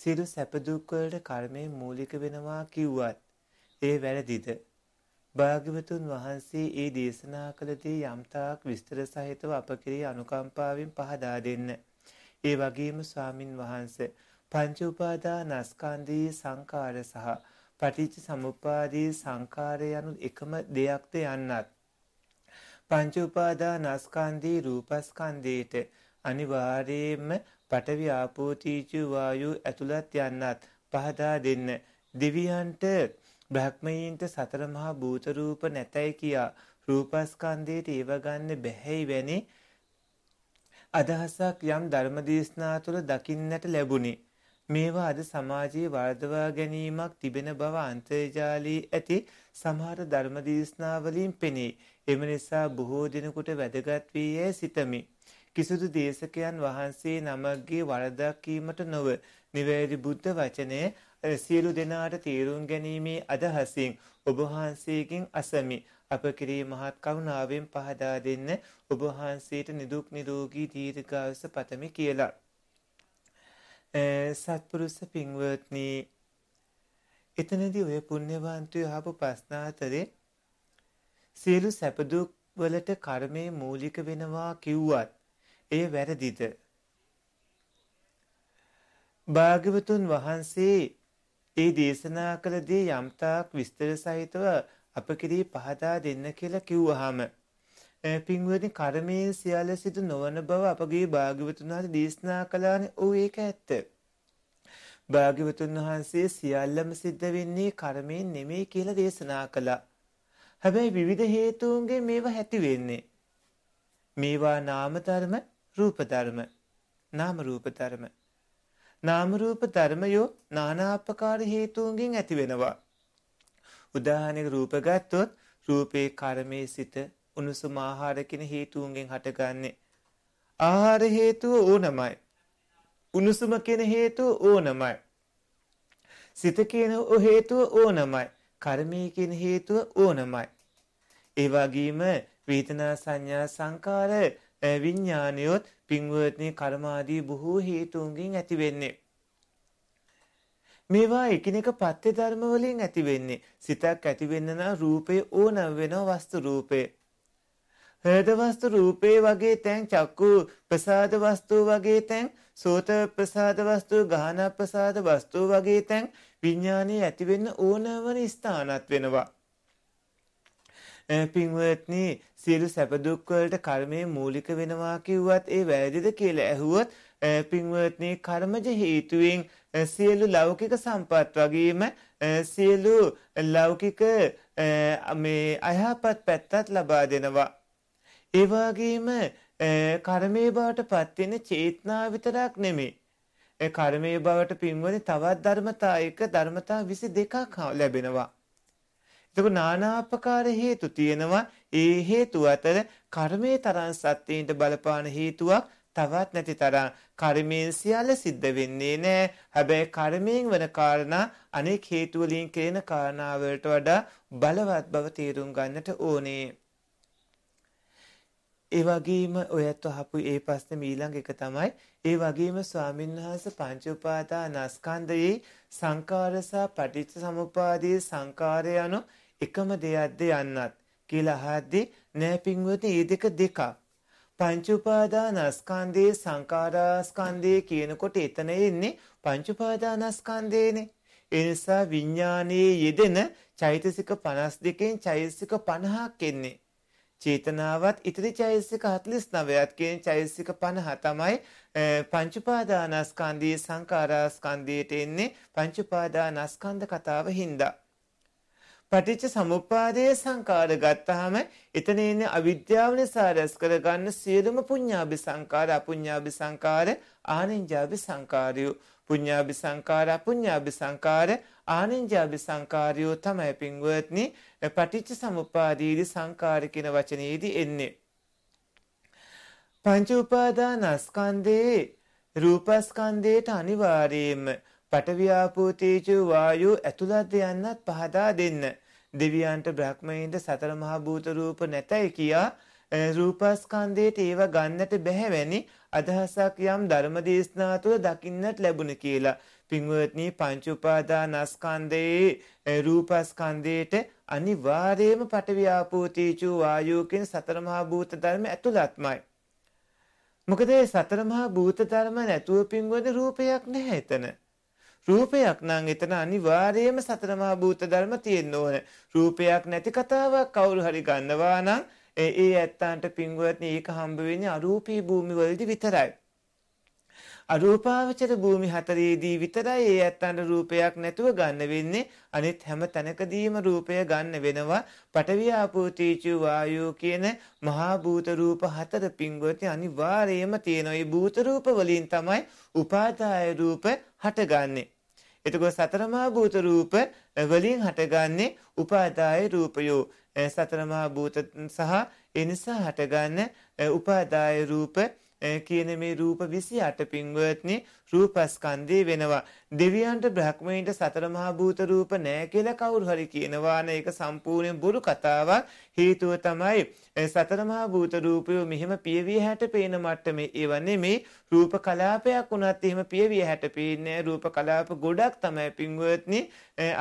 සියලු සැප දුක් වලට කර්මය මූලික වෙනවා කිව්වත් ඒ වැරදිද? භාග්‍යවතුන් වහන්සේ ඒ දේශනා කළදී යම්තාක් විස්තර සහිතව අප කෙරෙහි අනුකම්පාවෙන් පහදා දෙන්න. ඒ වගේම ස්වාමින් වහන්සේ පංච උපාදානස්කන්ධී සංකාර සහ පටිච්ච සමුප්පාදී සංකාරය යනු එකම දෙයක්ද යන්නත් පංච උපාදානස්කන්ධී රූපස්කන්ධයේට අනිවාර්යයෙන්ම පඨවි ආපෝ තීජු වායු ඇතුළත් යන්නත් පහදා දෙන්න. දෙවියන්ට බ්‍රහ්මයන්ට සතර මහා භූත රූප නැතයි කියා රූපස්කන්ධයට ඒව ගන්න බැහැයි වැනි අදහසක් යම් ධර්මදේශනා තුළ දකින්නට ලැබුණි. මේවා අද සමාජයේ වර්ධවා ගැනීමක් තිබෙන බව අන්තර්ජාලයේ ඇති සමහර ධර්මදේශනාවලින් පෙනේ. එම නිසා බොහෝ දිනකට වැදගත් වී යැයි සිතමි. කිසිදු දේශකයන් වහන්සේ නමගේ වරදක් කීමට නොව නිවැරදි බුද්ධ වචනය සියලු දෙනාට තේරුම් ගැනීමේ අදහසින් ඔබ වහන්සේගෙන් අසමි අප කෙරෙහි මහත් කරුණාවෙන් පහදා දෙන්න ඔබ වහන්සේට නිදුක් නිරෝගී දීර්ඝායුෂ පතමි කියලා. සත්පුරුෂ පින්වත්නි එතනදී ඔය පුණ්‍යවන්තය ආපු ප්‍රශ්නාතරේ සියලු සැප දුක් වලට කර්මය මූලික වෙනවා කිව්වත් එය වැරදිද? භාග්‍යවතුන් වහන්සේ ඒ දේශනා කළ දේ යම්තාක් විස්තර සහිතව අප කෙරෙහි පහදා දෙන්න කියලා කිව්වහම පින්වතුනි කර්මයෙන් සියල්ල සිදු නොවන බව අපගේ භාග්‍යවතුන් වහන්සේ දේශනා කළානේ. ඔව් ඒක ඇත්ත. භාග්‍යවතුන් වහන්සේ සියල්ලම සිද්ධ වෙන්නේ කර්මයෙන් නෙමෙයි කියලා දේශනා කළා. හැබැයි විවිධ හේතුන්ගෙන් මේවා ඇති වෙන්නේ. මේවා නාම ධර්ම රූප ධර්ම නාම රූප ධර්ම නාම රූප ධර්මයෝ නානාපකාර හේතුන්ගෙන් ඇති වෙනවා උදාහරණයක රූප ගත්තොත් රූපේ කර්මයේ සිට උණුසුම ආහාර කියන හේතුන්ගෙන් හටගන්නේ ආහාර හේතුව ඕනමයි උණුසුම කියන හේතුව ඕනමයි සිත කියන හේතුව ඕනමයි කර්මය කියන හේතුව ඕනමයි ඒ වගේම වේදනා සංඥා සංකාර විඤ්ඥානයොත් පින්වත්නය කරමාදී බොහෝ හේතුන්ගින් ඇතිවෙන්නේ. මේවා එකිනෙක පත්්‍ය ධර්මවලින් ඇතිවෙන්නේ සිතක් ඇතිවෙන්නන රූපය ඕනම් වෙන වස්තු රූපය. හදවස්තු රූපේ වගේ තැන් චක්කු ප්‍රසාද වස්තුූ වගේ තැන් සෝත ප්‍රසාද වස්තුූ ගාන ප්‍රසාද වස්තුූ වගේ තැන් විඤ්ඥානය ඇතිවෙන්න ඕනවන ස්ථානත් වෙනවා. පින්වත්නි සියලු සැප දුක් වලට කර්මය මූලික වෙනවා කිව්වත් ඒ වැරදිද කියලා ඇහුවොත් පින්වත්නි කර්මජ හේතුවෙන් සියලු ලෞකික සම්පත් වගේම සියලු ලෞකික මේ අයහපත් පැත්තත් ලබා දෙනවා ඒ වගේම කර්මයේ බවට පත් වෙන චේතනා විතරක් නෙමෙයි කර්මයේ බවට පින්වනි තවත් ධර්මතා එක ධර්මතා 22ක් ලැබෙනවා එතකොට নানাාපකාර හේතු තියෙනවා. ඒ හේතු අතර කර්මයේ තරම් සත්‍යයට බලපාන හේතුවක් තවත් නැති තරම් කර්මයෙන් සියල්ල සිද්ධ වෙන්නේ නැහැ. හැබැයි කර්මයෙන් වෙන කාරණා අනෙක් හේතු වලින් කියන කාරණා වලට වඩා බලවත් බව තේරුම් ගන්නට ඕනේ. ඒ වගේම ඔයත් අහපු ඒ ප්‍රශ්නේ ඊළඟ එක තමයි ඒ වගේම ස්වාමීන් වහන්සේ පංච උපාදානස්කන්ධයේ සංකාරසා පටිච්ච සමුපාදයේ සංකාරය anu එකම දෙයක්ද යන්නත් කියලා අහද්දී නෑ පින්වතුනි මේ දෙක දෙකක්. පංච උපාදානස්කන්ධේ සංඛාරාස්කන්ධේ කියනකොට එතන එන්නේ පංච උපාදානස්කන්ධේනේ. ඒ නිසා විඥානයේ යෙදෙන චෛතසික 52කින් චෛතසික 50ක් එන්නේ. චේතනාවත් ඉතිරි චෛතසික 49ක් කියන චෛතසික 50 තමයි පංච උපාදානස්කන්ධයේ සංඛාරාස්කන්ධයට එන්නේ පංච උපාදානස්කන්ධ කතාව හින්දා. පටිච්ච සමුප්පාදයේ සංකාර ගත්තාම එතන ඉන්නේ අවිද්‍යාව නිසා රැස් කරගන්න සියලුම පුඤ්ඤාභි සංකාර අපුඤ්ඤාභි සංකාර ආනින්ජාභි සංකාරයෝ පුඤ්ඤාභි සංකාර අපුඤ්ඤාභි සංකාර ආනින්ජාභි සංකාරයෝ තමයි පින්වත්නි පටිච්ච සමුප්පාදයේදී සංකාර කියන වචනේදී එන්නේ පංච උපාදානස්කන්ධේ රූපස්කන්ධයට අනිවාර්යයෙන්ම පටවියාපෝ තේජෝ වායෝ ඇතුළත් යන්නත් පහදා දෙන්න. දෙවියන්ට බ්‍රහ්මයින්ද සතර මහා භූත රූප නැතයි කියා රූපස්කන්ධයට ඒව ගන්නට බැහැවැනි අදහසක් යම් ධර්මදේශනා තුළ දකින්නට ලැබුණ කියලා. පින්වත්නි පංච උපාදානස්කන්ධයේ රූපස්කන්ධයට අනිවාර්යයෙන්ම පටවියාපෝතීචු වායෝකෙන් සතර මහා භූත ධර්ම ඇතුළත්මයි. මොකද ඒ සතර මහා භූත ධර්ම නැතුව පින්වද රූපයක් නැහැ එතන. රූපයක් නම් එතන අනිවාර්යයෙන්ම සතර මහා භූත ධර්ම තියෙන්න ඕන. රූපයක් නැති කතාවක් කවුරු හරි ගන්නවා නම් ඒ ඒ ඇත්තන්ට පින්වත්නි ඒක හම්බ වෙන්නේ අරූපී භූමි වලදී විතරයි. අරූපාවචර භූමි හතරේදී විතරයි ඒ ඇත්තන්ට රූපයක් නැතුව ගන්න වෙන්නේ අනිත් හැම තැනකදීම රූපය ගන්න වෙනවා පඨවි ආපෝතීචු වායෝ කියන මහා භූත රූප හතර පිංගොති අනිවාර්යයෙන්ම තියෙනවා. මේ භූත රූප වලින් තමයි උපාදාය රූප හටගන්නේ. එතකොට සතර මහා භූත රූප වලින් හටගන්නේ උපාදාය රූපයෝ සතර මහා භූත සහ ඒ නිසා හටගන්න උපාදාය රූප කියන මේ රූප 28 පින්වත්නි රූපස්කන්ධේ වෙනවා. දෙවියන්ට බ්‍රහ්මයන්ට සතර මහා භූත රූප නැහැ කියලා කවුරු හරි කියනවා නම් ඒක සම්පූර්ණ බොරු කතාවක්. හේතුව තමයි සතර මහා භූත රූපය මෙහෙම පියවිය හැට පේන මට්ටමේ ඒව නෙමේ රූප කලාපයක් වුණත් එහෙම පියවිය හැට පේන්නේ රූප කලාප ගොඩක් තමයි පින්වත්නි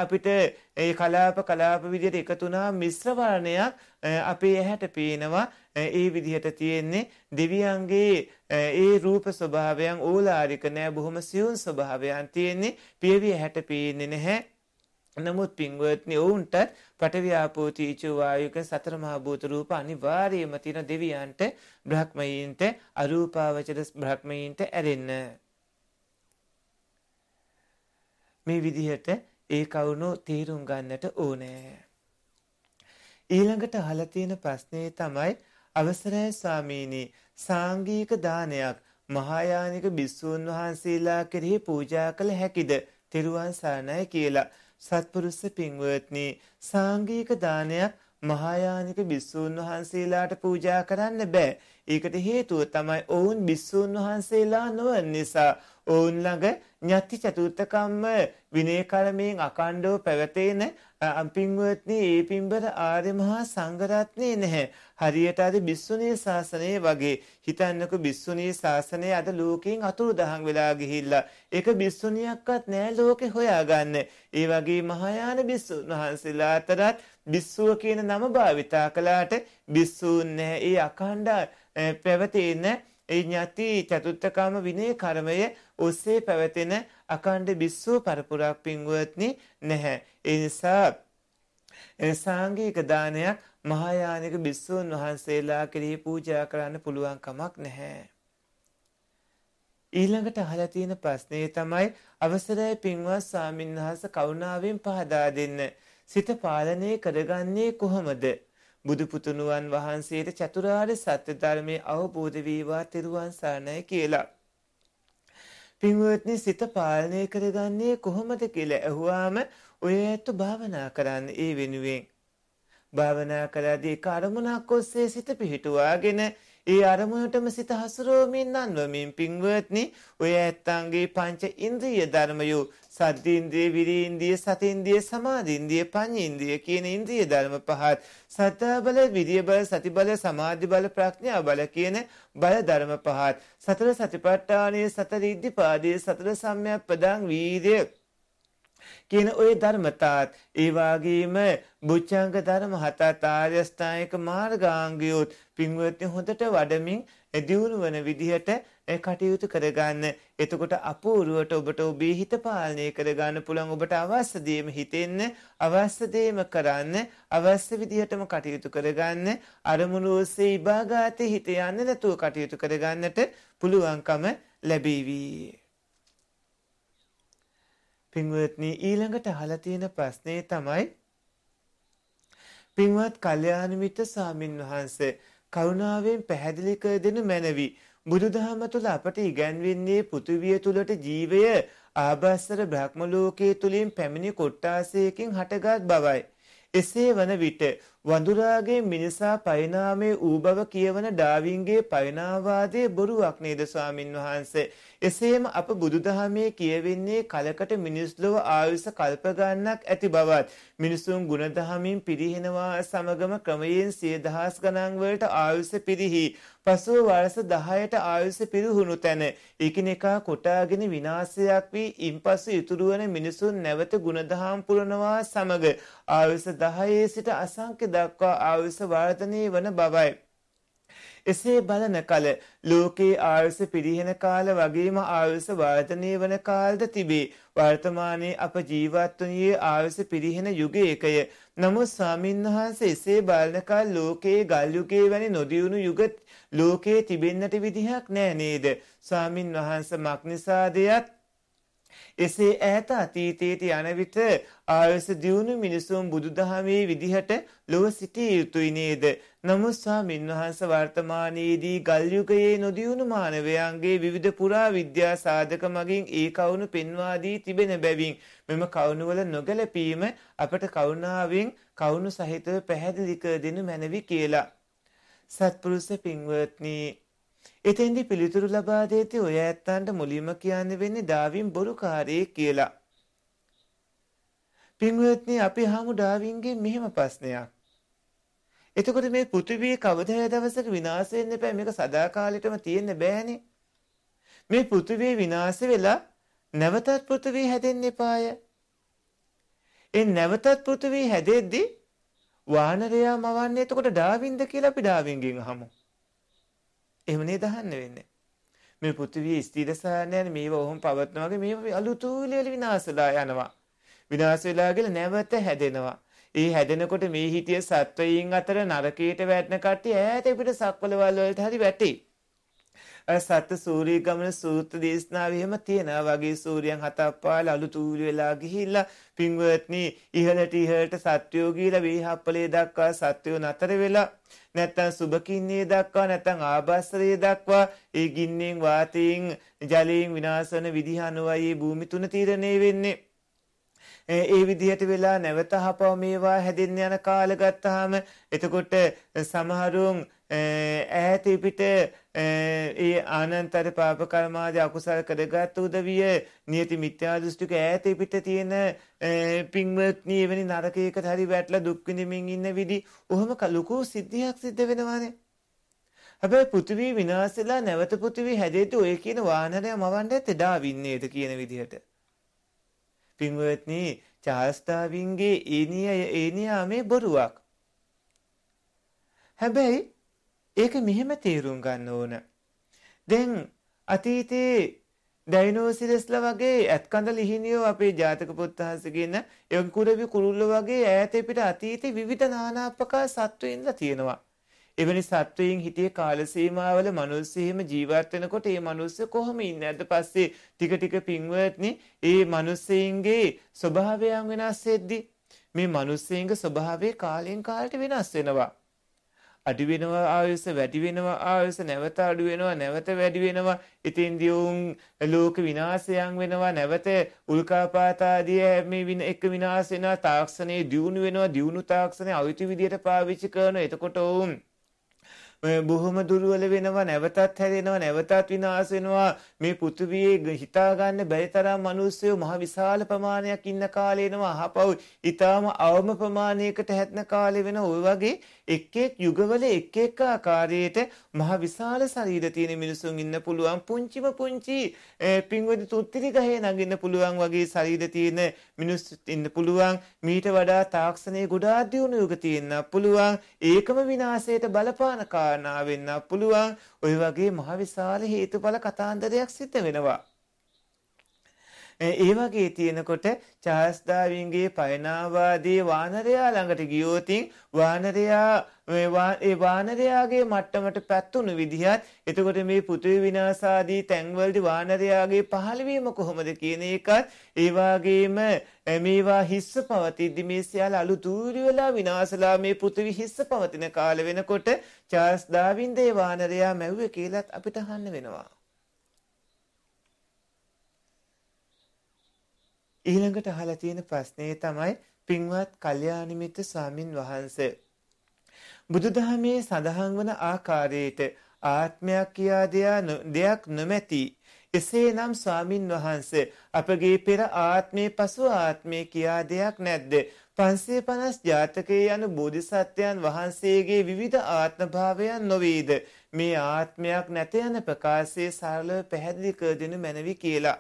අපිට ඒ කලාප කලාප විදිහට එකතුනා මිශ්‍ර වර්ණයක් අපේ ඇහැට පේනවා ඒ විදිහට තියෙන්නේ දෙවියන්ගේ ඒ රූප ස්වභාවයන් ඕලාරික නෑ බොහොම සියුන් ස්වභාවයන් තියෙන්නේ පියවිය හැට පේන්නේ නැහැ නමුත් පින්වත්නි ඔවුන්ට පටවියාපෝති ඉචුවායුක සතර මහා භූත රූප අනිවාර්යයෙන්ම තියෙන දෙවියන්ට බ්‍රහ්මයන්ට අරූපාවචර බ්‍රහ්මයන්ට ඇරෙන්න මේ විදිහට ඒ කවුණෝ තීරුම් ගන්නට ඕනේ ඊළඟට අහලා තියෙන ප්‍රශ්නේ තමයි අවසරයි ස්වාමීනි සාංගික දානයක් මහායානික බිස්සූන් වහන්සේලා කෙරෙහි පූජා කළ හැකිද තෙරුවන් සරණයි කියලා සත්පුරුෂ පින්වත්නි සාංගික දානයක් මහායානික බිස්සූන් වහන්සේලාට පූජා කරන්න බෑ ඒකට හේතුව තමයි ඔවුන් බිස්සූන් වහන්සේලා නොවන නිසා ඔවුන් ළඟ ඥාති චතුර්ථකම්ම විනය කර්මයෙන් අකණ්ඩව පැවතෙන අම්පින්වත්නි ඒ පින්බර ආර්ය මහා සංඝරත්නේ නැහැ. හරියට අද බිස්සුණී ශාසනය වගේ හිතන්නකෝ බිස්සුණී ශාසනය අද ලෝකයෙන් අතුරුදහන් වෙලා ගිහිල්ලා ඒක බිස්සුණියක්වත් නෑ ලෝකේ හොයාගන්න. ඒ වගේ මහායාන බිස්සුන් වහන්සේලා අතරත් බිස්සුව කියන නම භාවිතා කළාට බිස්සුන් නැහැ. ඒ අඛණ්ඩ පැවතේ නැහැ. ඒ ඥාති චතුත්ථකාම විනය කර්මය ඔස්සේ පැවතෙන අකණ්ඩ බිස්සෝ පරපුරක් පින්වත්නි නැහැ. ඒ නිසා සාංගික දානයක් මහායානික බිස්සෝන් වහන්සේලා කෙරෙහි පූජා කරන්න පුළුවන් කමක් නැහැ. ඊළඟට අහලා තියෙන ප්‍රශ්නේ තමයි අවසරයි පින්වත් ස්වාමින්වහන්සේ කරුණාවෙන් පහදා දෙන්න. සිත පාලනය කරගන්නේ කොහොමද? බුදුපුතුණුවන් වහන්සේට චතුරාර්ය සත්‍ය ධර්මය අවබෝධ වේවා තෙරුවන් සරණයි කියලා. පින්වත්නි සිත පාලනය කරගන්නේ කොහොමද කියලා ඇහුවාම ඔය ඇත්ත භාවනා කරන්න ඒ වෙනුවෙන්. භාවනා කළදී එක අරමුණක් ඔස්සේ සිත පිහිටුවාගෙන ඒ අරමුණටම සිත හසුරුවමින් නන්වමින් පින්වත්නි ඔය ඇත්තන්ගේ පංච ඉන්ද්‍රිය ධර්මයෝ සද්ධින්දිය විරීන්දිය සතින්දිය සමාධින්දිය පඤ්ඤින්දිය කියන ඉන්ද්‍රිය ධර්ම පහත් සත්තා බල විරිය බල සති බල සමාධි බල ප්‍රඥා බල කියන බල ධර්ම පහත් සතර සතිපට්ඨානය සතර ඉද්ධිපාදය සතර සම්‍යක්පදං වීර්ය කියන ওই ධර්මතාත් ඒ වගේම බුද්ධංග ධර්ම හතත් ආර්ය ස්ථායක මාර්ගාංගයොත් පින්වත්නි හොඳට වඩමින් දියුණු වන විදිහට කටයුතු කරගන්න එතකොට අපූරුවට ඔබට ඔබේ හිත පාලනය කරගන්න පුළුවන් ඔබට අවශ්‍ය දේම හිතෙන්න අවශ්‍ය දේම කරන්න අවශ්‍ය විදිහටම කටයුතු කරගන්න අරමුණු ඔස්සේ ඉබාගාතේ හිත යන්න නැතුව කටයුතු කරගන්නට පුළුවන්කම ලැබේවි. පින්වත්නි ඊළඟට අහලා තියෙන ප්‍රශ්නේ තමයි පින්වත් කල්යාණ මිත්‍ර සාමින් වහන්සේ කරුණාවෙන් පැහැදිලි කර දෙනු මැනවි බුදුදහම තුළ අපට ඉගැන්වෙන්නේ පෘථිවිය තුළට ජීවය ආභාස්තර බ්‍රහ්ම ලෝකයේ තුලින් පැමිණි කොට්ටාසයකින් හටගත් බවයි. එසේ වන විට වඳුරාගේ මිනිසා පරිණාමයේ ඌ බව කියවන ඩාවින්ගේ පරිණාවාදයේ බොරුවක් නේද ස්වාමින් වහන්සේ. එසේම අප බුදුදහමේ කියවෙන්නේ කලකට මිනිස් ලොව ආයුෂ කල්ප ගණනක් ඇති බවත් මිනිසුන් ගුණධහමින් පිරිහෙනවා සමගම ක්‍රමයෙන් සිය දහස් ගණන් වලට ආයුෂ පිරිහි පසුව වර්ෂ 10ට ආයුෂ පිරිහුණු තැන එකිනෙකා කොටාගෙන විනාශයක් වී ඉන්පසු ඉතුරු වන මිනිසුන් නැවත ගුණදහම් පුරනවා සමග ආයුෂ 10 සිට අසංඛ්‍ය දක්වා ආයුෂ වර්ධනය වන බවයි එසේ බලන කල ලෝකයේ ආයුෂ පිරිහෙන කාල වගේම ආයුෂ වර්ධනය වන කාලද තිබේ. වර්තමානයේ අප ජීවත් වනුයේ ආයුෂ පිරිහෙන යුගයකය. නමුත් ස්වාමින්වහන්සේ එසේ බලන කල ලෝකයේ ගල් යුගයේ වැනි නොදියුණු යුග ලෝකයේ තිබෙන්නට විදිහක් නෑ නේද? ස්වාමින්වහන්සේ මක් නිසාදයක් එසේ ඈත අතීතයට යන විට ආයස දියුණු මිනිසුන් බුදුදහමේ විදිහට ලොව සිටිය යුතුයි නේද? නමුත් ස්වාමීන් වහන්සේ වර්තමානයේදී ගල් යුගයේ නොදියුණු මානවයන්ගේ විවිධ පුරා විද්‍යා සාධක මගින් ඒ කවුණු පෙන්වා දී තිබෙන බැවින් මෙම කවුණුවල නොගැලපීම අපට කරුණාවෙන් කවුණු සහිතව පැහැදිලි කර දෙනු මැනවි කියලා. සත්පුරුෂ පින්වත්නි එතෙන්දි පිළිතුරු ලබා දෙති ඔය ඇත්තන්ට මුලින්ම කියන්න වෙන්නේ ඩාවින් බොරුකාරයෙක් කියලා. පින්වත්නි අපි හාමු ඩාවින්ගේ මෙහෙම ප්‍රශ්නයක්. එතකොට මේ පෘථිවිය කවදා දවසක විනාශ වෙන්න බෑ මේක සදාකාලෙටම තියෙන්න බෑනේ. මේ පෘථිවිය විනාශ වෙලා නැවතත් පෘථිවිය හැදෙන්න එපාය. ඒ නැවතත් පෘථිවිය හැදෙද්දී වානරයා මවන්නේ එතකොට ඩාවින්ද කියලා අපි ඩාවින්ගෙන් අහමු. එහෙමනේ දහන්න වෙන්නේ. මේ පෘථිවියේ ස්ථිර සාරණයන් මේව ඔහොම පවත්නා වගේ මේව අලුතෝලි වල විනාශලා යනවා. විනාශ වෙලා ගිල නැවත හැදෙනවා. ඒ හැදෙනකොට මේ හිටිය සත්වයින් අතර නරකයට වැටෙන කට්ටිය ඈත පිට සක්වල වලට හරි වැටේ. සත්‍ය සූර්ය ගමන සූත්‍ර දේශනාව එහෙම තියෙනවා වගේ සූර්යයන් හතක් පාල අලු තූරි වෙලා ගිහිල්ලා පින්වත්නි ඉහළට ඉහළට සත්‍යෝ ගිහිලා වේහප්පලේ දක්වා සත්‍යෝ නතර වෙලා නැත්තම් සුබකින්නේ දක්වා නැත්තම් ආභාසරයේ දක්වා ඒ ගින්නෙන් වාතයෙන් ජලයෙන් විනාශ වන විදිහ අනුවයි භූමි තුන තීරණය වෙන්නේ ඒ විදිහට වෙලා නැවත හපව මේවා හැදෙන්න යන කාල ගත්තාම එතකොට සමහරුන් ඈත පිට ඒ ආනන්තර පාප කර්මාදී අකුසල කරගත් උදවිය නියති මිත්‍යා දෘෂ්ටික ඈතේ පිට තියෙන පින්වත්නි එවැනි නරකයකට හරි වැටලා දුක් විඳමින් ඉන්න විදි ඔහම ලකෝ සිද්ධියක් සිද්ධ වෙනවානේ හැබැයි පෘථිවි විනාශලා නැවත පෘථිවි හැදෙද්දී ඔය කියන වානරය මවන්නත් එදා වින්නේද කියන විදිහට පින්වත්නි චාර්ල්ස් ඩාවින්ගේ ඒනියා ඒනියා මේ බොරුවක් හැබැයි ඒක මෙහෙම තේරුම් ගන්න ඕන. දැන් අතීතයේ ඩයිනෝසිරස්ල වගේ ඇත්කඳ ලිහිනියෝ අපේ ජාතක පොත්තහසගෙන යොංකුරවි කුරුල්ල වගේ ඈත පිට අතීතේ විවිධ නානාප්‍රකා සත්වයින්ලා තියෙනවා. එවැනි සත්වයින් හිටියේ කාල සීමාවල මිනිස්සු එහෙම ජීවත් වෙනකොට ඒ මිනිස්සු කොහොම ඉන්නේ අද පස්සේ ටික ටික පින්වත්නි ඒ මිනිස්සුන්ගේ ස්වභාවයන් වෙනස් වෙද්දී මේ මිනිස්සුන්ගේ ස්වභාවය කාලෙන් කාලට වෙනස් වෙනවා අඩු වෙනවා ආයස වැඩි වෙනවා ආයස නැවත අඩු වෙනවා නැවත වැඩි වෙනවා ඉතින් දියුන් ලෝක විනාශයන් වෙනවා නැවත උල්කාපාත ආදී මේ එක විනාශ වෙනවා තාක්ෂණයේ දියුණු වෙනවා දියුණු තාක්ෂණය අවිති විදියට පාවිච්චි කරනවා එතකොට ඔවුන් බොහොම දුර්වල වෙනවා නැවතත් හැදෙනවා නැවතත් විනාශ වෙනවා මේ පෘථිවියේ හිතා ගන්න බැරි තරම් මිනිස්සු මහ විශාල ප්‍රමාණයක් ඉන්න කාලේනවා අහපව් ඊටාම අවම ප්‍රමාණයකට හැදෙන කාලේ වෙන ওই වගේ එක් එක් යුගවල එක් එක් ආකාරයට මහ විශාල ශරීර තියෙන මිනිසුන් ඉන්න පුළුවන් පුංචිම පුංචි පින්වදි තුත්තිරි ගහේ නගින්න පුළුවන් වගේ ශරීර තියෙන මිනිස්සු ඉන්න පුළුවන් මීට වඩා තාක්ෂණයේ ගොඩාක් දියුණු යුග තියෙන්න පුළුවන් ඒකම විනාශයට බලපාන කාරණා ගානාවෙන්න පුළුවන්. ওই වගේ මහ විශාල හේතුඵල කතාන්දරයක් සිද්ධ වෙනවා. ඒ වගේ තියෙනකොට චාස් ඩාවින්ගේ පයනාවාදී වානරයා ළඟට ගියෝතින් වානරයා ඒ වානරයාගේ මට්ටමට පැත්වුණු විදිහත් එතකොට මේ පෘථිවි විනාශාදී තැන්වලදී වානරයාගේ පහළවීම කොහොමද කියන එකත් ඒ වගේම මේවා හිස්ස පවතිද්දි මේ සියල්ල අලු දූරි වෙලා විනාශලා මේ පෘථිවි හිස්ස පවතින කාල වෙනකොට චාර්ල්ස් ඩාවින් දේ වානරයා මැව්වේ කියලාත් අපිට අහන්න වෙනවා ඊළඟට අහලා තියෙන ප්‍රශ්නේ තමයි පින්වත් කල්යාණිමිත්‍ර ස්වාමින් වහන්සේ බුදුදහමේ සඳහන් වන ආකාරයට ආත්මයක් කියා දෙයක් නොමැති එසේනම් ස්වාමින් වහන්සේ අපගේ පෙර ආත්මේ පසු ආත්මේ කියා දෙයක් නැද්ද? 550 ජාතකයේ යන බෝධිසත්වයන් වහන්සේගේ විවිධ ආත්මභාවයන් නොවේද? මේ ආත්මයක් නැත යන ප්‍රකාශයේ සරලව පැහැදිලි කර දෙනු මැනවි කියලා.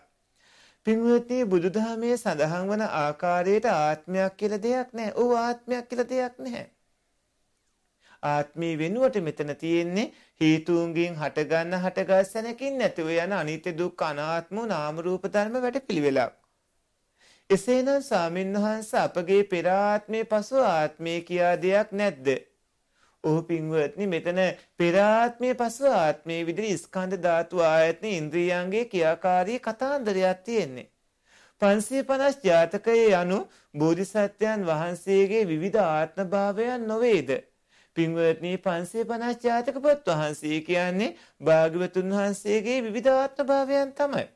පින්වත්නි බුදුදහමේ සඳහන් වන ආකාරයට ආත්මයක් කියලා දෙයක් නැහැ. ਉਹ ආත්මයක් කියලා දෙයක් නැහැ. ආත්මී වෙනුවට මෙතන තියෙන්නේ හේතුන්ගෙන් හටගන්න හටගස්සනකින් නැතිව යන අනිත්‍ය දුක්ඛ අනාත්ම නාම රූප ධර්ම වැඩපිළිවෙලක්. එසේනම් ස්වාමින්වහන්ස අපගේ පෙර ආත්මයේ පසු ආත්මය කියා දෙයක් නැද්ද? ඔහු පින්වත්නි මෙතන පෙරාත්මය පසු ආත්මය විදිරි ස්කන්ධ ධාතු ආයත්න ඉන්ද්‍රියන්ගේ කියාකාරී කතාන්දරයක් තියෙන්නේ. පන්සිය පනස් ජාතකය යනු බෝධිසත්වයන් වහන්සේගේ විවිධ ආත්මභාවයන් නොවේද. පින්වත්නී පන්සේ පනස් ජාතකපොත් වහන්සේ කියන්නේ භාගිවතුන් වහන්සේගේ විවිධාත්මභාවයන් තමයි.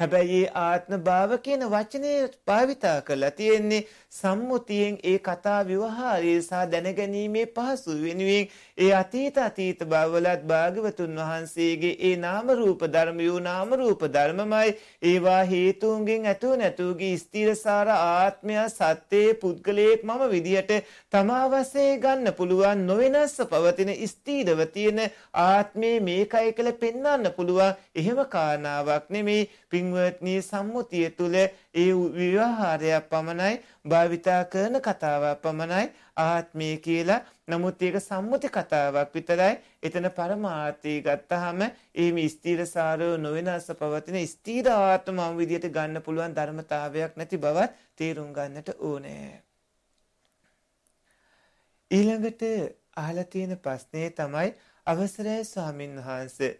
හැබැයි මේ ආත්ම භාව කියන වචනේ භාවිතා කරලා තියෙන්නේ සම්මුතියෙන් ඒ කතා විවහාරය සහ දැනගැනීමේ පහසු වෙනුවෙන් ඒ අතීත අතීත භවලත් භාගවතුන් වහන්සේගේ ඒ නාම රූප ධර්මයෝ නාම රූප ධර්මමයි ඒවා හේතුන්ගෙන් ඇතුව නැතුවගේ ස්ථිරසාර ආත්මය සත්‍යයේ පුද්ගලයෙක් මම විදියට තමා වශයෙන් ගන්න පුළුවන් නොවෙනස්ව පවතින ස්ථිරව තියෙන ආත්මේ මේකයි කියලා පෙන්වන්න පුළුවන් එහෙම කාරණාවක් නෙමේ පින් පින්වත්නී සම්මුතිය තුළ ඒ විවාහාරයක් පමණයි භාවිතා කරන කතාවක් පමණයි ආත්මය කියලා නමුත් ඒක සම්මුති කතාවක් විතරයි එතන පරමාර්ථය ගත්තහම එහිම ස්ථීර සාරව නොවෙන අස පවතින ස්ථීර ආත්ම මම විදියට ගන්න පුළුවන් ධර්මතාවයක් නැති බවත් තේරුම් ගන්නට ඕනේ. ඊළඟට අහලා තියෙන ප්‍රශ්නේ තමයි අවසරයි ස්වාමින් වහන්සේ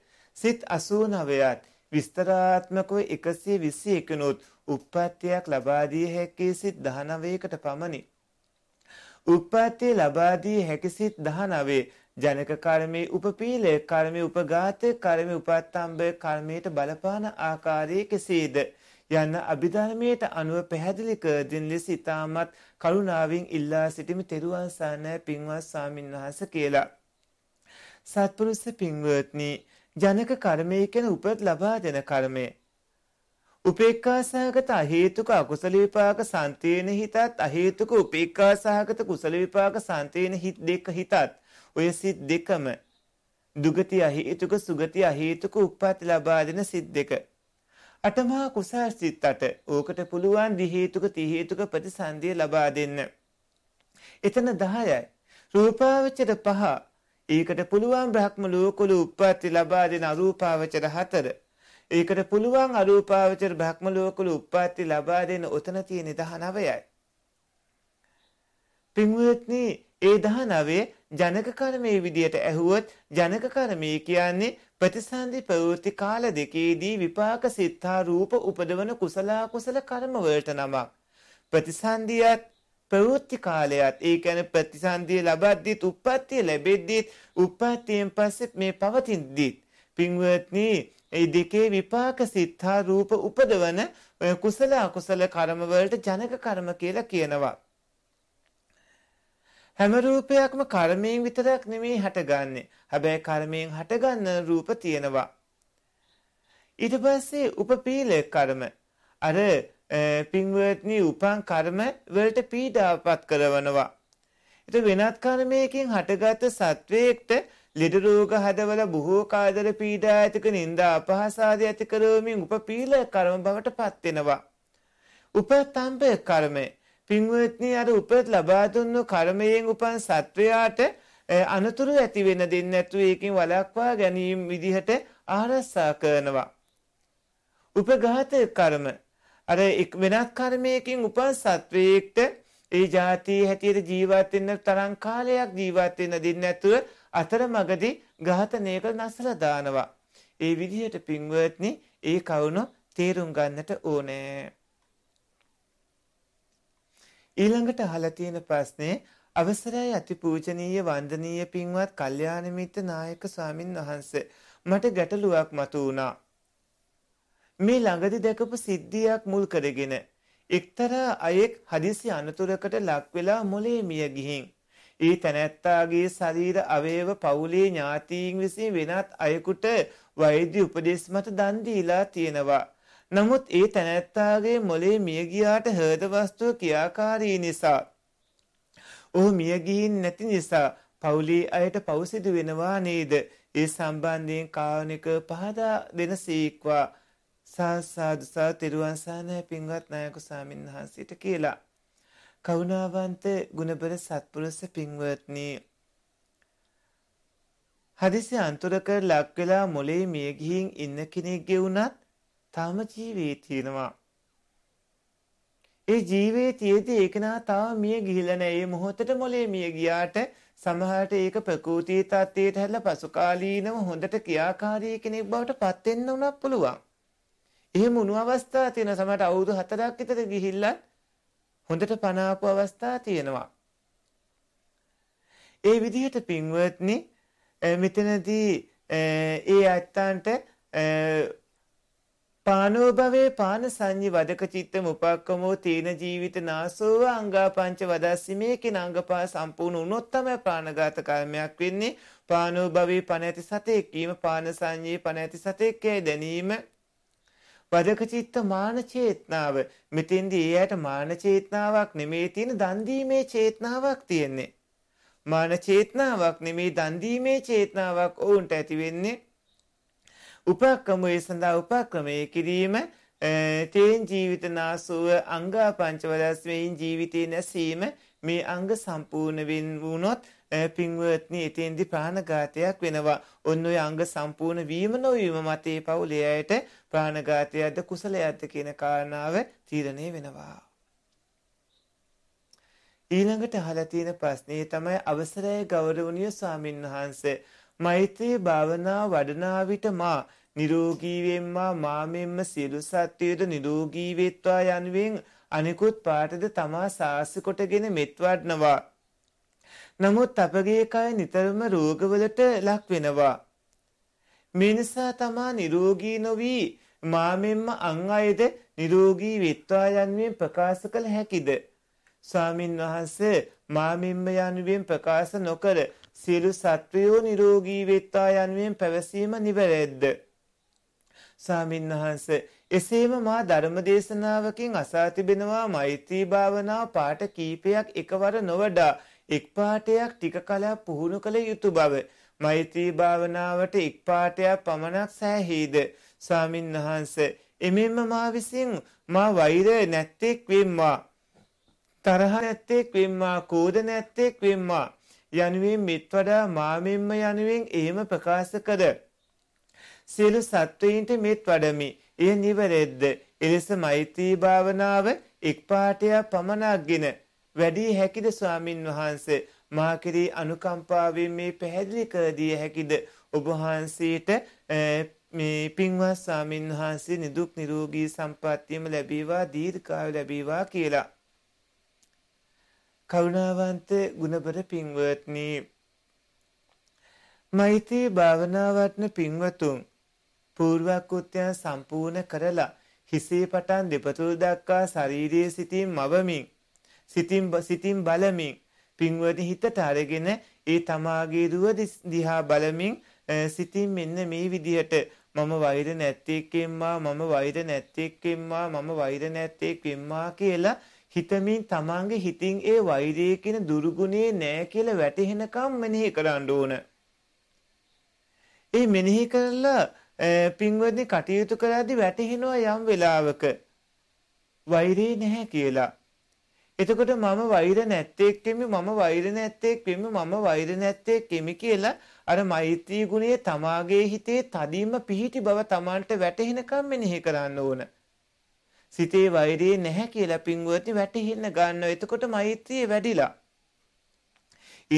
සිත් 89ත් විස්තරාත්මකව 121 නොත් උප්පත්තියක් ලබා දී හැකි සිත් 19කට පමණි. උප්පත්තිය ලබා දී හැකි සිත් 19 ජනක කර්මයේ උපපීලය කර්මයේ උපඝාතය කර්මයේ උපත්තම්බය කර්මයට බලපාන ආකාරයේ කෙසේද යන්න අභිධර්මයට අනුව පැහැදිලි කර දෙන ලෙස ඉතාමත් කරුණාවෙන් ඉල්ලා සිටිමි තෙරුවන් සරණයි පින්වත් ස්වාමින්වහන්සේ කියලා. සත්පුරුෂ පින්වත්නි ජනක කර්මය කියන උපත් ලබා දෙන කර්මය. උපේක්ඛාසහගත අහේතුක අකුසල විපාක සන්තේන හිතත් අහේතුක උපේක්ඛාසහගත කුසල විපාක සන්තේන හිත දෙක හිතත් ඔය සිත් දෙකම දුගති අහේතුක සුගති අහේතුක උප්පත් ලබා දෙන සිත් දෙක. අටමහා කුසල් සිත් අට ඕකට පුළුවන් දි හේතුක ති හේතුක ප්‍රතිසන්දිය ලබා දෙන්න. එතන 10යි. රූපාවචර පහ ඒකට පුළුවන් බ්‍රහ්ම ලෝකවල උප්පත්ති ලබා දෙන අරූපාවචර හතර. ඒකට පුළුවන් අරූපාවචර බ්‍රහ්ම ලෝකවල උප්පත්ති ලබා දෙන ඔතන තියෙන 19යි. පින්වත්නි, ඒ 19 ජනක කර්මයේ විදියට ඇහුවොත් ජනක කර්මය කියන්නේ ප්‍රතිසන්දි ප්‍රවෘත්ති කාල දෙකේදී විපාක සිතා රූප උපදවන කුසල කුසල කර්ම වලට නමක්. ප්‍රතිසන්දියත් ප්‍රවෘත්ති කාලයත් ඒ කියන්නේ ප්‍රතිසන්දිය ලබද්දිත් උප්පත්තිය ලැබෙද්දිත් උප්පත්තියෙන් පස්සේ මේ පවතිද්දිත් පින්වත්නි ඒ දෙකේ විපාක සිතා රූප උපදවන කුසල අකුසල කර්ම වලට ජනක කර්ම කියලා කියනවා හැම රූපයක්ම කර්මයෙන් විතරක් නෙමෙයි හටගන්නේ හැබැයි කර්මයෙන් හටගන්න රූප තියෙනවා ඊට පස්සේ උපපීල කර්ම අර පින්වත්නි උපන් කර්ම වලට පීඩාපත් කරවනවා. එත වෙනත් කර්මයකින් හටගත් සත්වයෙක්ට ලෙඩ රෝග හදවල බොහෝ කාදර පීඩා ඇතික නින්දා අපහාස ආදී ඇති කරවමින් උපපීල කර්ම බවට පත් වෙනවා. උපතම්බ කර්මය පින්වත්නි අර උපත ලබා දුන්නු කර්මයෙන් උපන් සත්වයාට අනතුරු ඇති වෙන දෙන්නේ නැතුව ඒකෙන් වළක්වා ගැනීම විදිහට ආරක්ෂා කරනවා. උපඝාත කර්ම අර එක් වෙනත් කර්මයකින් උපන් සත්වයකට ඒ જાතිය හැටියට ජීවත් වෙන්න තරම් කාලයක් ජීවත් වෙන්න දෙන්නේ නැතුව අතරමඟදී ඝාතනය කර නැසලා දානවා. ඒ විදිහට පින්වත්නි ඒ කවුන තේරුම් ගන්නට ඕනේ. ඊළඟට අහලා තියෙන ප්‍රශ්නේ අවසරයි අතිපූජනීය වන්දනීය පින්වත් කල්යාණ මිත්‍ර නායක ස්වාමින් වහන්සේ මට ගැටලුවක් මතු වුණා. මේ ළඟදි දැකපු සිද්ධියක් මුල් කරගෙන එක්තරා අයෙක් හදිසි අනතුරකට ලක් වෙලා මොලේ මිය ගිහින් ඒ තැනැත්තාගේ ශරීර අවයව පවුලේ ඥාතීන් විසින් වෙනත් අයෙකුට වෛද්‍ය උපදෙස් මත දන් දීලා තියෙනවා. නමුත් ඒ තැනැත්තාගේ මොලේ මිය ගියාට හෘද වස්තුව ක්‍රියාකාරී නිසා ඔහු මිය ගිහින් නැති නිසා පවුලේ අයට පව් සිදු වෙනවා නේද? ඒ සම්බන්ධයෙන් කාරුණික පහදා දෙන සීක්වා සාසාදු සා තෙරුවන් සානය පින්වත් නායක සාමින් වහන්සේට කියලා. කරුණාවන්ත ගුණබර සත්පුරුෂ පින්වත්නි හදිසි අන්තරක ලක්වෙලා මොලේ මිය ගිහින් ඉන්න කෙනෙක්ගේ වුණත් තම ජීවේ තියෙනවා. ඒ ජීවේ තියෙදි ඒකනා තාම මිය ගිහිලා නැහැ. ඒ මොහොතේ මොලේ මිය ගියාට සමහරට ඒක ප්‍රකෘති තත්ත්වයට හැදලා පසුකාලීනව හොඳට ක්‍රියාකාරී කෙනෙක් බවට පත් වෙන්න උනත් පුළුවන්. එහෙම උණු අවස්ථා තියෙන සමහරට අවුරුදු 4ක් විතර ගිහිල්ලා හොඳට පණ ආපු අවස්ථා තියෙනවා. ඒ විදිහට පින්වත්නි මෙතනදී ඒ අත්තන්ට පානෝභවේ පාන සංඤි වදක චිත්තම උපක්කමෝ තේන ජීවිත නාසෝව අංගාපංච වදස්සිමේ කියන අංගපා සම්පූර්ණ වුණොත් තමයි ප්‍රාණඝාත කර්මයක් වෙන්නේ පානෝභවේ පණ ඇති සතේ කීම පාන සංඤේ පණ ඇති සතේ දැනීම වදක චිත්ත මාන චේතනාව මෙතෙන්දී ඒ ඇයට මාන චේතනාවක් නෙමේ තියෙන දන් දීමේ චේතනාවක් තියෙන්නේ මාන චේතනාවක් නෙමේ දන් දීමේ චේතනාවක් ඔවුන්ට ඇති වෙන්නේ උපක්‍රමයේ සඳහා උපක්‍රමයේ කිරීම තේන් ජීවිතනාසුව අංගා පංචවදස්මයෙන් ජීවිතේ නැසීම මේ අංග සම්පූර්ණ වෙන් වුණොත් පින්වත්නි එතෙන්දි ප්‍රාණඝාතයක් වෙනවා. ඔන්න ඔය අංග සම්පූර්ණ වීම නොවීම මතේ පවුලේ අයට ප්‍රාණඝාතයක්ද කුසලයක්ද කියන කාරණාව තීරණය වෙනවා. ඊළඟට අහලා තියෙන ප්‍රශ්නේ තමයි අවසරය ගෞරවනීය ස්වාමින් වහන්සේ මෛත්‍රී භාවනා වඩනා විට මා නිරෝගී වෙම්මා මාමෙම්ම සියලු සත්වයේද නිරෝගී වෙත්වා යනුවෙන් අනිකුත් පාටද තමා සාසි කොටගෙන මෙත් වඩනවා නමුත් අපගේ කය නිතරම රෝගවලට ලක් වෙනවා. මේ නිසා තමා නිරෝගී නොවි මාමෙන්ම අන් අයද නිරෝගී වෙත්වා යනුවෙන් ප්‍රකාශ කළ හැකිද? ස්වාමින් වහන්සේ මාමෙන්ම යනුවෙන් ප්‍රකාශ නොකර සියලු සත්වයෝ නිරෝගී වෙත්වා යනුවෙන් පැවසීම නිවැරැද්ද. ස්වාමින් වහන්සේ එසේම මා ධර්මදේශනාවකින් අසා තිබෙනවා මෛත්‍රී භාවනාව පාට කීපයක් එකවර නොවඩා එක්පාටයක් ටික කලක් පුහුණු කළ යුතු බව මෛත්‍රී භාවනාවට එක්පාටයක් පමණක් සෑහීද ස්වාමින්වහන්ස එමෙන්ම මා විසින් මා වෛරය නැත්තේක් වෙම්මා තරහ නැත්තේක් වෙම්මා කෝධ නැත්තේක් වෙම්මා යනුවෙන් මෙත් වඩා මාමෙන්ම යනුවෙන් එහෙම ප්‍රකාශ කර සියලු සත්වයින්ට මෙත් වඩමි එය නිවරෙද්ද එලෙස මෛත්‍රී භාවනාව එක්පාටයක් පමණක්ගෙන වැඩිය හැකිද ස්වාමින් වහන්සේ මා කෙරෙහි අනුකම්පාවෙන් මේ පැහැදිලි කර දිය හැකිද ඔබ වහන්සේට මේ පින්වත් ස්වාමින් වහන්සේ නිදුක් නිරෝගී සම්පන්නියම ලැබේවා දීර්ඝායු ලැබේවා කියලා කරුණාවන්ත ගුණබර පින්වත්නි මෛත්‍රී භාවනාවටන පින්වතුන් පූර්වකෘත්‍යයන් සම්පූර්ණ කරලා හිසේ පටන් දෙපතුල් දක්වා ශරීරයේ සිටින් මවමින් සිතින් සිතින් බලමින් පින්වදින හිතට අරගෙන ඒ තමාගේ රුව දිහා බලමින් සිතින් මෙන්න මේ විදිහට මම වෛර නැත්තේකෙම්මා මම වෛර නැත්තේකෙම්මා මම වෛර නැත්තේකෙම්මා කියලා හිතමින් තමන්ගේ හිතින් ඒ වෛරය කියන දුර්ගුණේ නෑ කියලා වැටහෙනකම් මෙනෙහි කරන්න ඕන. ඒ මෙනෙහි කරලා පින්වත්නි කටයුතු කරද්දී වැටහෙනවා යම් වෙලාවක වෛරේ නැහැ කියලා. එතකොට මම වෛර නැත්තේක් වෙමි මම වෛර නැත්තේක් වෙමි මම වෛර නැත්තේක් වෙමි කියලා අර මෛත්‍රී ගුණය තමාගේ හිතේ තදින්ම පිහිටි බව තමාන්ට වැටහෙනකම් මෙනෙහි කරන්න ඕන. සිතේ වෛරය නැහැ කියලා පින්වත්නි වැටහෙන්න ගන්නවා. එතකොට මෛත්‍රිය වැඩිලා.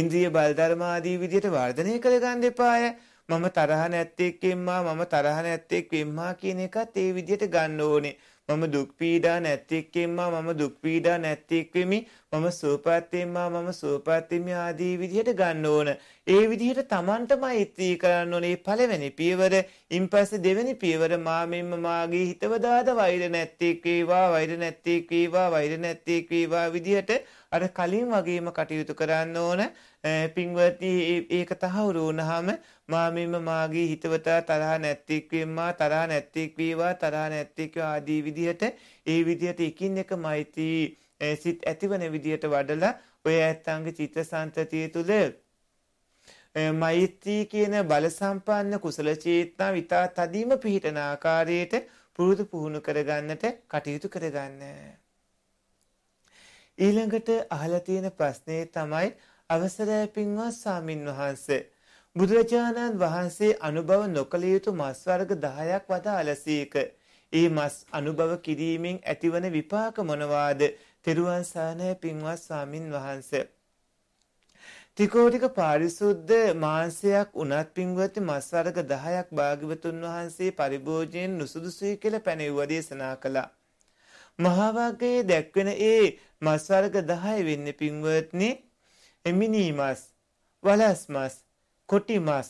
ඉන්ද්‍රිය බල ධර්මාදී විදියට වර්ධනය කරගන්න එපාය. මම තරහ නැත්තේක් වෙම්මා මම තරහ නැත්තේක් වෙම්මා කියන එකත් ඒ විදියට ගන්න ඕනේ. මම දුක් පීඩා නැතික්කෙම්මා මම දුක් පීඩා නැතික් වෙමි මම සුවපත් වෙම්මා මම සුවපත් වෙමි ආදී විදිහට ගන්න ඕන ඒ විදිහට Tamanටම ඉත්‍රි කරන්න ඕනේ පළවෙනි පියවර ඉන්පස්සේ දෙවෙනි පියවර මා මෙන්න මාගේ හිතවදාද වෛර නැතික් වේවා වෛර නැතික් වේවා වෛර නැතික් වේවා විදිහට අර කලින් වගේම කටයුතු කරන්න ඕන පින්වති ඒක තහවුරු වුණාම මාමින්ම මාගේ හිතවතා තරහ නැත්තික්වීම මා තරහ නැත්තික් වේවා තරහ නැත්තික් ආදී විදිහට ඒ විදිහට එකින් එක මෛත්‍රී සිත් ඇතිවන විදිහට වඩලා ඔය ඇත්තන්ගේ චිත්ත සංතතිය තුළ මෛත්‍රී කියන බල සම්පන්න කුසල චේතනා විතා තදීම පිහිටන ආකාරයට පුරුදු පුහුණු කරගන්නට කටයුතු කරගන්න. ඊළඟට අහලා තියෙන ප්‍රශ්නේ තමයි අවසරය පින්වත් සාමින් වහන්සේ බුදුරජාණන් වහන්සේ අනුභව නොකළ යුතු මස් වර්ග 10ක් වදාළසීක. ඒ මස් අනුභව කිරීමෙන් ඇතිවන විපාක මොනවාද? තෙරුවන් සරණයි පින්වත් ස්වාමින් වහන්සේ. ත්‍රිකෝටික පාරිශුද්ධ මාංශයක් උනත් පින්වත් මස් වර්ග 10ක් භාග්‍යවතුන් වහන්සේ පරිභෝජයෙන් නුසුදුසුයි කියලා පැනෙවුව දේශනා කළා. මහා වාග්ගයේ දැක්වෙන ඒ මස් වර්ග 10 වෙන්නේ පින්වත්නි එමිනී මස්, වලස් මස්, කොටි මස්,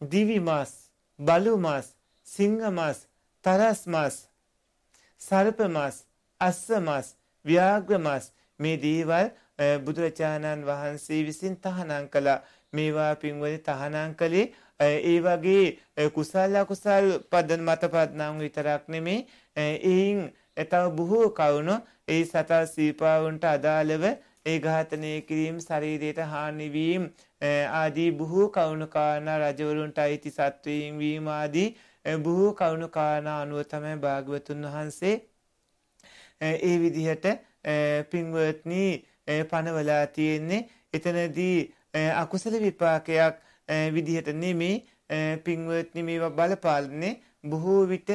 දිවි මස්, බලු මස්, සිංහ මස්, තරස් මස්, සර්ප මස්, අස්ස මස්, ව්‍යාග්‍ර මස් මේ දේවල් බුදුරජාණන් වහන්සේ විසින් තහනම් කළා. මේවා පින්වලි තහනම් කළේ ඒ වගේ කුසල අකුසල් පදන් මත පදනම් විතරක් නෙමේ එයින් තව බොහෝ කවුණු ඒ සතා සීපාවුන්ට අදාළව ඒ ඝාතනය කිරීම ශරීරයට හානිවීම් ආදී බොහෝ කවුණුකාරණා රජවරුන්ට අයිති සත්වයින් වීම ආදී බොහෝ කවුණුකාරණා අනුව තමයි භාග්‍යවතුන් වහන්සේ ඒ විදිහට පින්වත්නි පනවලා තියෙන්නේ එතනදී අකුසල විපාකයක් විදිහට නෙමේ පින්වත්නි මේවා බලපාලනේ බොහෝ විට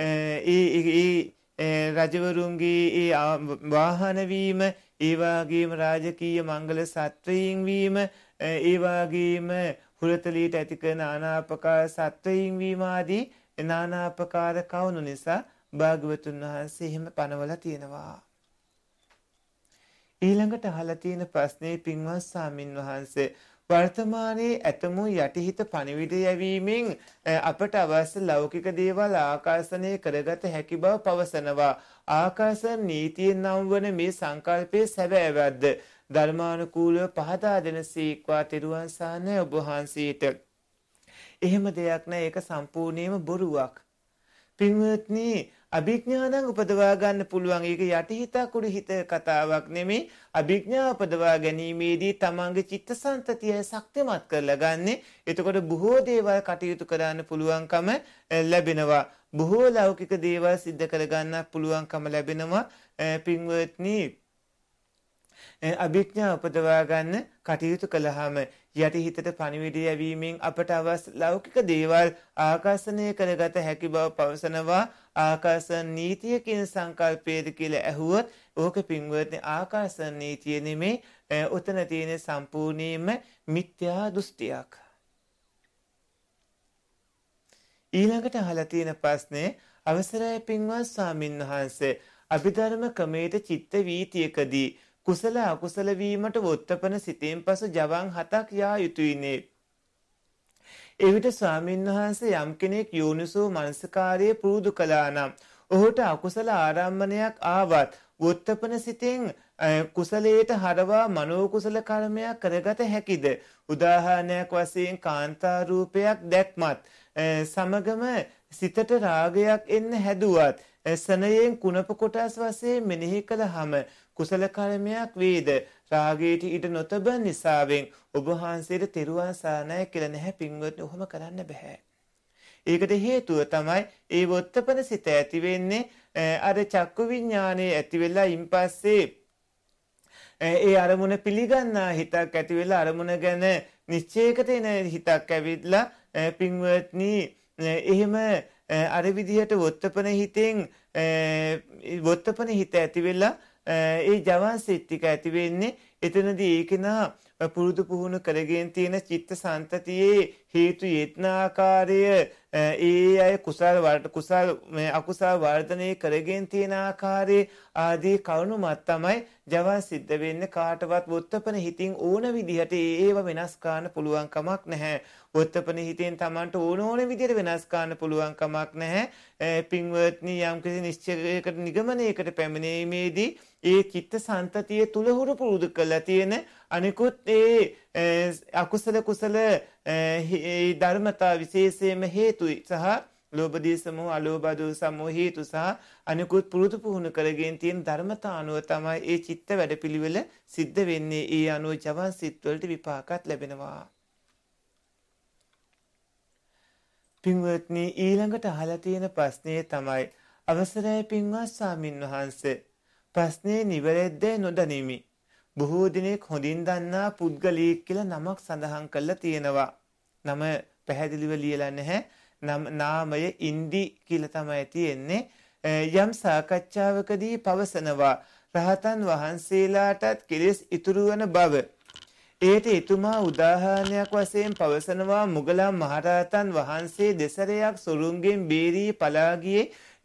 ඒ රජවරුන්ගේ ඒ වාහන වීම ඒ වාගේම රාජකීය මංගල සත්වයින් වීම ඒ වාගේම හුරතලීට ඇති කරන අනාපකාර සත්වයින් වීම ආදී නානාපකාර කවුණු නිසා භාග්‍යවතුන් වහන්සේ එහෙම පනවලා තියෙනවා. ඊළඟට අහලා තියෙන ප්‍රශ්නේ පින්වත් සාමින් වහන්සේ වර්තමානයේ ඇතමු යටිහිත පණිවිඩය යැවීමෙන් අපට අවශ්‍ය ලෞකික දේවල් ආකර්ෂණය කරගත හැකි බව පවසනවා. ආකර්ෂණ නීතියෙන් නම් වන මේ සංකල්පයේ සැබෑවද්ද ධර්මානුකූලව පහදා දෙන සීක්වා තෙරුවන් සානය ඔබ වහන්සේට. එහෙම දෙයක් නෑ ඒක සම්පූර්ණයෙන්ම බොරුවක්. පින්වත්නි අභිඥානං උපදවා ගන්න පුළුවන් ඒක යටිහිත කුඩු හිත කතාවක් නෙමෙයි අභිඥා උපදවා ගැනීමේදී තමන්ගේ චිත්තසංතතිය ශක්තිමත් කරලා ගන්න. එතකොට බොහෝ දේවල් කටයුතු කරන්න පුළුවන්කම ලැබෙනවා. බොහෝ ලෞකික දේවල් සිද්ධ කරගන්න පුළුවන්කම ලැබෙනවා. පින්වත්නි අභිඥා උපදවා ගන්න කටයුතු කළාම යටිහිතට පණිවිඩය යැවීමෙන් අපට අවස් ලෞකික දේවල් ආකර්ෂණය කරගත හැකි බව පවසනවා ආකර්ෂණ නීතියකින් සංකල්පයේද කියලා ඇහුවොත් ඕක පින්වත්නි ආකර්ෂණ නීතිය නෙමේ උතන තියෙන සම්පූර්ණයෙන්ම මිත්‍යා දෘෂ්ටියක්. ඊළඟට අහලා තියෙන ප්‍රශ්නේ අවසරයි පින්වත් ස්වාමින්වහන්සේ අභිධර්ම ක්‍රමයේ චිත්ත වීතියකදී කුසල අකුසල වීමට වොත්තපන සිතෙන් පසු ජවන් හතක් යා යුතුයනේ එවිට ස්වාමින්වහන්සේ යම් කෙනෙක් යෝනිසෝ මනසකාරයේ පුරුදු කළා නම් ඔහුට අකුසල ආරම්මණයක් ආවත් වොත්තපන සිතෙන් කුසලයට හරවා මනෝ කුසල කර්මයක් කරගත හැකිද උදාහරණයක් වශයෙන් කාන්තා රූපයක් දැක්මත් සමගම සිතට රාගයක් එන්න හැදුවත් සනයෙන් කුණප කොටස් වශයෙන් මෙනෙහි කළහම කුසල කර්මයක් වේද රාගයට ඉඩ නොතබ නිසාවෙන් ඔබ වහන්සේට තෙරුවන් සානය කියලා නැහැ පින්වත්නි ඔහොම කරන්න බෑ ඒකට හේතුව තමයි ඒ වොත්තපන සිත ඇති වෙන්නේ අර චක්කු විඥානයේ ඇති වෙලා ඉන්පස්සේ ඒ අරමුණ පිළිගන්නා හිතක් ඇති වෙලා අරමුණ ගැන නිශ්චයකට එන හිතක් ඇවිත්ලා පින්වත්නි එහෙම අර විදිහට වොත්තපන හිතෙන් වොත්තපන හිත ඇති වෙලා ඒ ජවන් සිට්ටික ඇති වෙන්නේ එතනදී ඒකෙනා පුරුදු පුහුණු කරගෙන තියෙන චිත්ත සන්තතියේ හේතු යෙත්නාකාරය ඒ අය කුසල් වලට කුසල් අකුසල් වර්ධනය කරගෙන තියෙන ආකාරයේ ආදී කරුණු මත තමයි ජවන් සිද්ධ වෙන්නේ කාටවත් වොත්තපන හිතින් ඕන විදිහට ඒව වෙනස් කරන්න පුළුවන් කමක් නැහැ උත්තපන හිතෙන් Tamanට ඕන ඕන විදිහට වෙනස් කරන්න පුළුවන් කමක් නැහැ පින්වත්නි යම්කිසි නිශ්චයයකට නිගමනයකට පැමිණීමේදී ඒ චිත්ත සන්තතිය තුල හුරු පුරුදු කරලා තියෙන අනිකුත් ඒ අකුසල කුසල ධර්මතා විශේෂයෙන්ම හේතුයි සහ ලෝබදී සමෝ අලෝබදෝ සමෝ හේතු සහ අනිකුත් පුරුදු පුහුණු කරගෙන තියෙන ධර්මතා අනුව තමයි ඒ චිත්ත වැඩපිළිවෙල සිද්ධ වෙන්නේ. ඒ අනුව ජවන් සිත්වලට විපාකත් ලැබෙනවා. පින්වත්නි ඊළඟට අහලා තියෙන ප්‍රශ්නේ තමයි අවසරයි පින්වත් ස්වාමින් වහන්සේ. ප්‍රශ්නේ නිවැරැද්ද නොදනිමි. බොහෝ දිනෙක හොඳින් දන්නා පුද්ගලයෙක් කියලා නමක් සඳහන් කරලා තියෙනවා. නම පැහැදිලිව ලියලා නැහැ. නාමය ඉන්දි කියලා තමයි තියෙන්නේ. යම් සාකච්ඡාවකදී පවසනවා රහතන් වහන්සේලාටත් කෙලෙස් ඉතුරු වන බව ඒට එතුමා උදාහරණයක් වශයෙන් පවසනවා මුගලන් මහරහතන් වහන්සේ දෙසරයක් සොරුන්ගෙන් බේරී පලාගියේ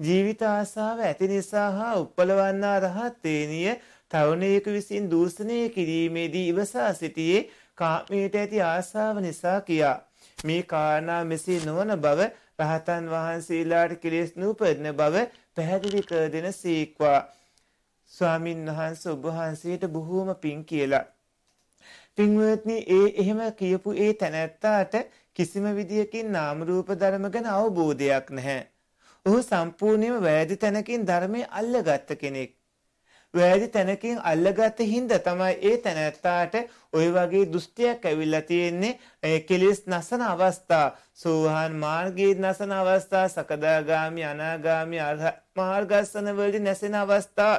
ජීවිත ආසාව ඇති නිසා හා උප්පලවන්නා රහත් තේනිය තරුණයෙකු විසින් දූෂණය කිරීමේදී ඉවසා සිටියේ කාමයට ඇති ආසාව නිසා කියා. මේ කාරණා මෙසේ නොවන බව රහතන් වහන්සේලාට කෙලෙස් නූපදින බව පැහැදිලි කර දෙන සීක්වා. ස්වාමින් වහන්සේ ඔබ වහන්සේට බොහෝම පිං කියලා. පින්වත්නි ඒ එහෙම කියපු ඒ තැනැත්තාට කිසිම විදියකින් නාම රූප ධර්ම ගැන අවබෝධයක් නැහැ. ඔහු සම්පූර්ණයෙන්ම වැරදි තැනකින් ධර්මයේ අල්ලගත්ත කෙනෙක්. වැරදි තැනකින් අල්ලගත්ත හින්දා තමයි ඒ තැනැත්තාට ওই වගේ දුෂ්ටයක් ඇවිල්ලා තියෙන්නේ ඒ කෙලෙස් නැසන අවස්ථා සෝහාන් මාර්ගයේ නැසන අවස්ථා සකදාගාමි අනාගාමි අරහ මාර්ගස්සන වලදී නැසෙන අවස්ථා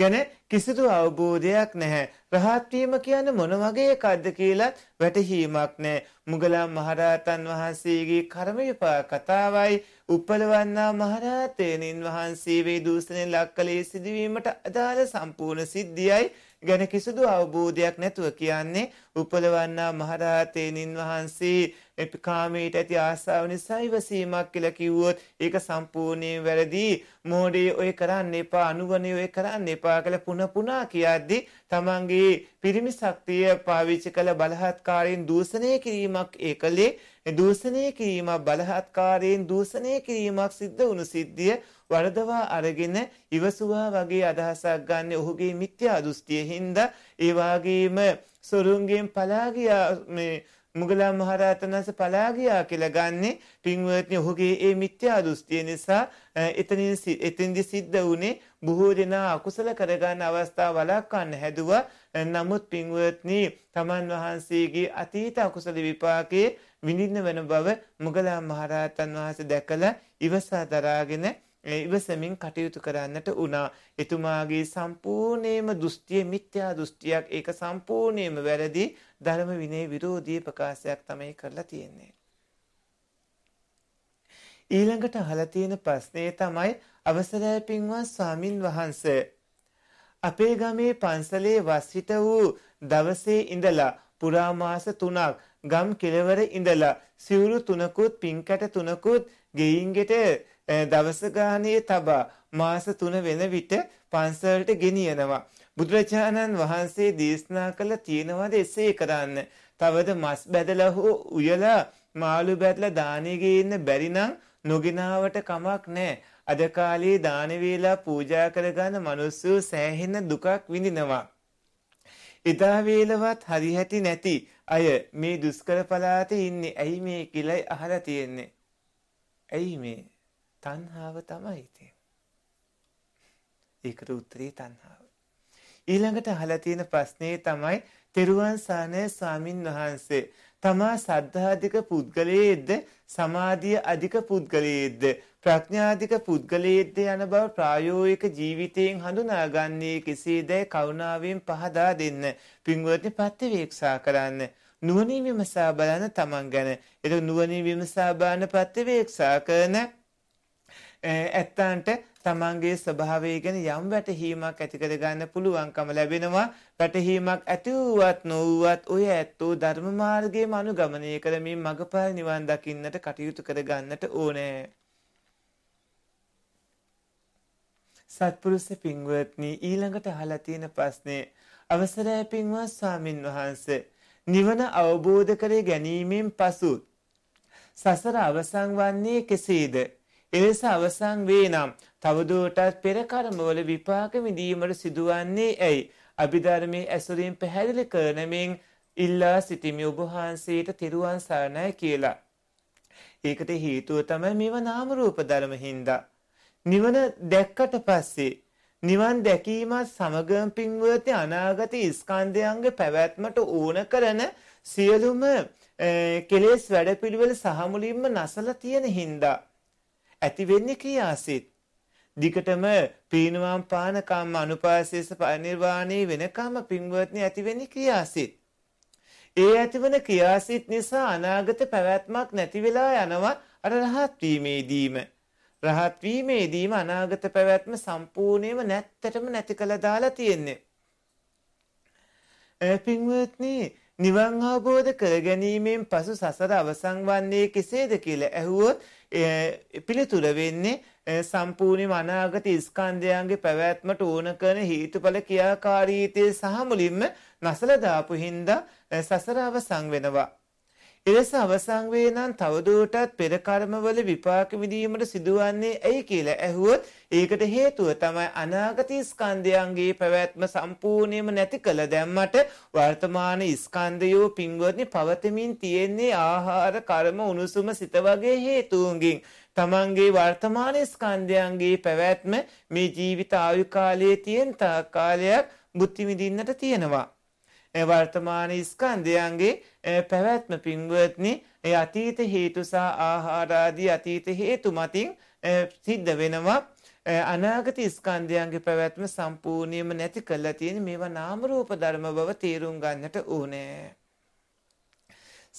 ගැන කිසිදු අවබෝධයක් නැහැ. රහත් වීම කියන්නේ මොන වගේ එකක්ද කියලත් වැටහීමක් නැහැ. මුගලන් මහරහතන් වහන්සේගේ කර්ම විපාක කතාවයි උපලවන්නා මහරහතෙනින් වහන්සේ වේ දූෂණය ලක්කලේ සිදුවීමට අදාළ සම්පූර්ණ සිද්ධියයි ගැන කිසිදු අවබෝධයක් නැතුව කියන්නේ උපලවන්නා මහරහතේනින් වහන්සේ එපිකාමීට ඇති ආසාව නිසා ඉවසීමක් කියලා කිව්වොත් ඒක සම්පූර්ණයෙන් වැරදි මෝඩේ ඔය කරන්න එපා අනුගණේ ඔය කරන්න එපා කියලා පුන පුනා කියද්දී තමන්ගේ පිරිමි ශක්තිය පාවිච්චි කළ බලහත්කාරයෙන් දූෂණය කිරීමක් ඒකලේ දූෂණය කිරීමක් බලහත්කාරයෙන් දූෂණය කිරීමක් සිද්ධ වුණු සිද්ධිය වරදවා අරගෙන ඉවසුවා වගේ අදහසක් ගන්න ඔහුගේ මිත්‍යා දෘෂ්ටිය හින්දා ඒ වගේම සොරුන්ගෙන් පලා ගියා මේ මුගලන් මහරහතන් වහන්සේ පලා ගියා කියලා ගන්නේ පින්වත්නි ඔහුගේ ඒ මිත්‍යා දෘෂ්ටිය නිසා එතනින් එතෙන්දි සිද්ධ වුණේ බොහෝ දෙනා අකුසල කරගන්න අවස්ථා වළක්වන්න හැදුවා නමුත් පින්වත්නි තමන් වහන්සේගේ අතීත අකුසල විපාකයේ විඳින්න වෙන බව මුගලන් මහරහතන් වහන්සේ දැකලා ඉවසා දරාගෙන ඉවසමින් කටයුතු කරන්නට වුණා. එතුමාගේ සම්පූර්ණයෙන්ම දෘෂ්ටිය මිත්‍යා දෘෂ්ටියක්. ඒක සම්පූර්ණයෙන්ම වැරදි ධර්ම විනය විරෝධී ප්‍රකාශයක් තමයි කරලා තියෙන්නේ. ඊළඟට අහලා තියෙන ප්‍රශ්නේ තමයි අවසරය පින්වත් ස්වාමින් වහන්සේ අපේ ගමේ පන්සලේ වස්විත වූ දවසේ ඉඳලා පුරා මාස 3ක් ගම් කෙළවර ඉඳලා සිවුරු තුනකුත් පින්කට තුනකුත් ගෙයින් ගෙට දවස ගානේ තබා මාස 3 වෙන විට පන්සලට ගෙනියනවා. බුදුරජාණන් වහන්සේ දේශනා කළ තියෙනවාද එසේ කරන්න. තවද මස් බැදලා හෝ උයලා මාළු බැදලා දානෙ ඉන්න බැරි නම් නොගිනාවට කමක් නැහැ. අද කාලේ දාන වේලා පූජා කරගන්න මිනිස්සු සෑහෙන දුකක් විඳිනවා. එදා වේලවත් හරි හැටි නැති අය මේ දුෂ්කර පළාතේ ඉන්නේ. ඇයි මේ කියලා අහලා තියෙන්නේ. ඇයි මේ තණ්හාව තමයි ඉතින්. ඒකට උත්තරේ තණ්හාව. ඊළඟට අහලා තියෙන ප්‍රශ්නේ තමයි තෙරුවන් සානේ ස්වාමින් වහන්සේ තමා සද්ධාධික පුද්ගලයේද සමාධිය අධික පුද්ගලයේද ප්‍රඥාධික පුද්ගලයේද යන බව ප්‍රායෝගික ජීවිතයෙන් හඳුනාගන්නේ කෙසේදයි කරුණාවෙන් පහදා දෙන්න පින්වත්නි ප්‍රතිවේක්ෂා කරන්න නුවණින් විමසා බලන තමන් ගැන ඒක නුවණින් විමසා බලන ප්‍රතිවේක්ෂා කරන ඇත්තන්ට තමන්ගේ ස්වභාවය ගැන යම් වැටහීමක් ඇතිකර ගන්න පුළුවන්කම ලැබෙනවා වැටහීමක් ඇති වුවත් නොවුවත් ඔය ඇත්තෝ ධර්ම මාර්ගයේ මනුගමනය කරමින් මගපල් නිවන් දකින්නට කටයුතු කර ගන්නට ඕනේ. සත්පුරුෂ පින්වත්නි ඊළඟට අහලා තියෙන ප්‍රශ්නේ අවසරයි පින්වත් ස්වාමින් වහන්සේ නිවන අවබෝධ කර ගැනීමෙන් පසු සසර අවසන් වන්නේ කෙසේද එලෙස අවසන් වේ නම් තවදුරටත් පෙර කර්මවල විපාක විඳීමට සිදුවන්නේ ඇයි අභිධර්මයේ ඇසුරින් පැහැදිලි කරනමින් ඉල්ලා සිටිමි ඔබ වහන්සේට තෙරුවන් සරණයි කියලා. ඒකට හේතුව තමයි මේව නාම රූප ධර්ම හින්දා. නිවන දැක්කට පස්සේ නිවන් දැකීමත් සමගම පින්වත අනාගත ස්කන්ධයන්ගේ පැවැත්මට ඕන කරන සියලුම කෙලෙස් වැඩපිළිවෙල සහමුලින්ම නැසලා තියෙන හින්දා ඇති වෙන්නේ ක්‍රියාසිත. දිගටම පීනවාම් පාන කම්ම අනුපාසේස පරිනිර්වාණේ වෙනකම් පින්වත්නි ඇති වෙන්නේ ක්‍රියාසිත. ඒ ඇතිවන ක්‍රියාසිත නිසා අනාගත පැවැත්මක් නැති වෙලා යනවා අර රහත් වීමේදීම. රහත් වීමේදීම අනාගත පැවැත්ම සම්පූර්ණයෙන්ම නැත්තටම නැති කළා දාලා තියෙන්නේ. පින්වත්නි නිවන් අවබෝධ කරගැනීමෙන් පසු සසර අවසන් වන්නේ කෙසේද කියලා ඇහුවොත් පිළිතුර වෙන්නේ සම්පූර්ණ අනාගත ස්කන්ධයන්ගේ පැවැත්මට ඕන කරන හේතුඵල ක්‍රියාකාරීත්වය සහ මුලින්ම නැසල දාපු හින්දා සසර අවසන් වෙනවා. එලෙස අවසන් වේ නම් තවදුරටත් පෙර කර්මවල විපාක විඳීමට සිදුවන්නේ ඇයි කියලා ඇහුවොත් ඒකට හේතුව තමයි අනාගත ස්කන්ධයන්ගේ පැවැත්ම සම්පූර්ණයෙන්ම නැති කළ දැම්මට වර්තමාන ස්කන්ධයෝ පින්වත්නි පවතමින් තියෙන්නේ ආහාර කර්ම උණුසුම සිත වගේ හේතුන්ගෙන් තමන්ගේ වර්තමාන ස්කන්ධයන්ගේ පැවැත්ම මේ ජීවිත ආයු කාලයේ තියෙන තාක් කාලයක් බුද්ධි විඳින්නට තියෙනවා වර්තමාන ස්කන්ධයන්ගේ පැවැත්ම පින්වත්නි අතීත හේතු සහ ආහාරාදී අතීත හේතු මතින් සිද්ධ වෙනවා අනාගත ස්කන්ධයන්ගේ පැවැත්ම සම්පූර්ණයෙන්ම නැති කරලා තියෙන මේවා නාම රූප ධර්ම බව තේරුම් ගන්නට ඕනේ.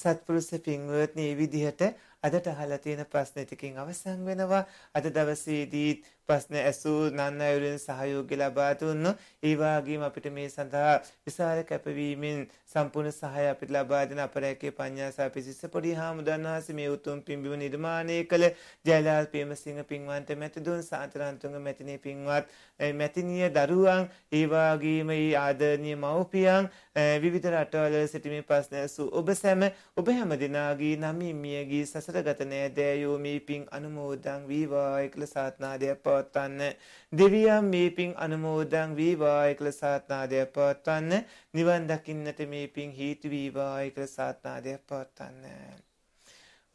සත්පුරුෂ පින්වත්නි මේ විදිහට අදට අහලා තියෙන ප්‍රශ්න ටිකකින් අවසන් වෙනවා. අද දවසේදී ප්‍රශ්න ඇසූ නන්න අයුරින් සහයෝගය ලබා දුන්නු. ඒ වගේම අපිට මේ සඳහා විශාල කැපවීමෙන් සම්පූර්ණ සහාය අපිට ලබා දෙන අපරැකේ පඤ්ඤාසා පිසිස්ස පොඩි හාමුදුරන් වහන්සේ මේ උතුම් පින්බිම නිර්මාණය කළ ජයලාල් ප්‍රේමසිංහ පින්වන්ත මැතිදුන් සාතරන්තුංග මැතිණිය පින්වත් මැතිණිය දරුවන් ඒ වගේම ඒ ආදරණීය මව්පියන් විවිධ රටවල සිටිමින් ප්‍රශ්න ඇසූ ඔබ සැම ඔබ හැම දිනාගේ නමින් මියගේ සසරගත නෑදෑයෝ මේ පින් අනුමෝදන් වේවා කියලා සාත්නාදයක් පවතුනා පවත්වන්න දෙවියන් මේ පින් අනුමෝදන් වේවා කියලා සාත්නාදයක් පවත්වන්න නිවන් දකින්නට මේ පින් හේතු වේවා කියලා සාත්නාදයක් පවත්වන්න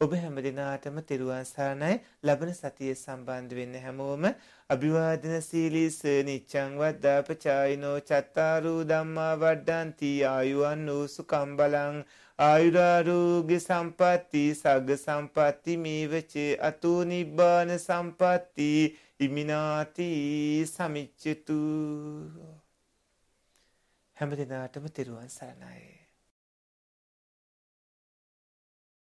ඔබ හැම දිනාටම තෙරුවන් සරණයි ලබන සතිය සම්බන්ධ වෙන්න හැමෝම අභිවාදන සීලිස නිච්ඡං වද්දාපචායිනෝ චත්තාරෝ ධම්මා වඩ්ඩಂತಿ ආයුවන් වූ සුකම් බලං ආයුරාරෝග්‍ය සම්පatti සග්ග සම්පatti මේවච අතෝ නිබ්බාන සම්පatti ඉමිනාති සමිච්චතු හැම දිනාටම තෙරුවන් සරණයි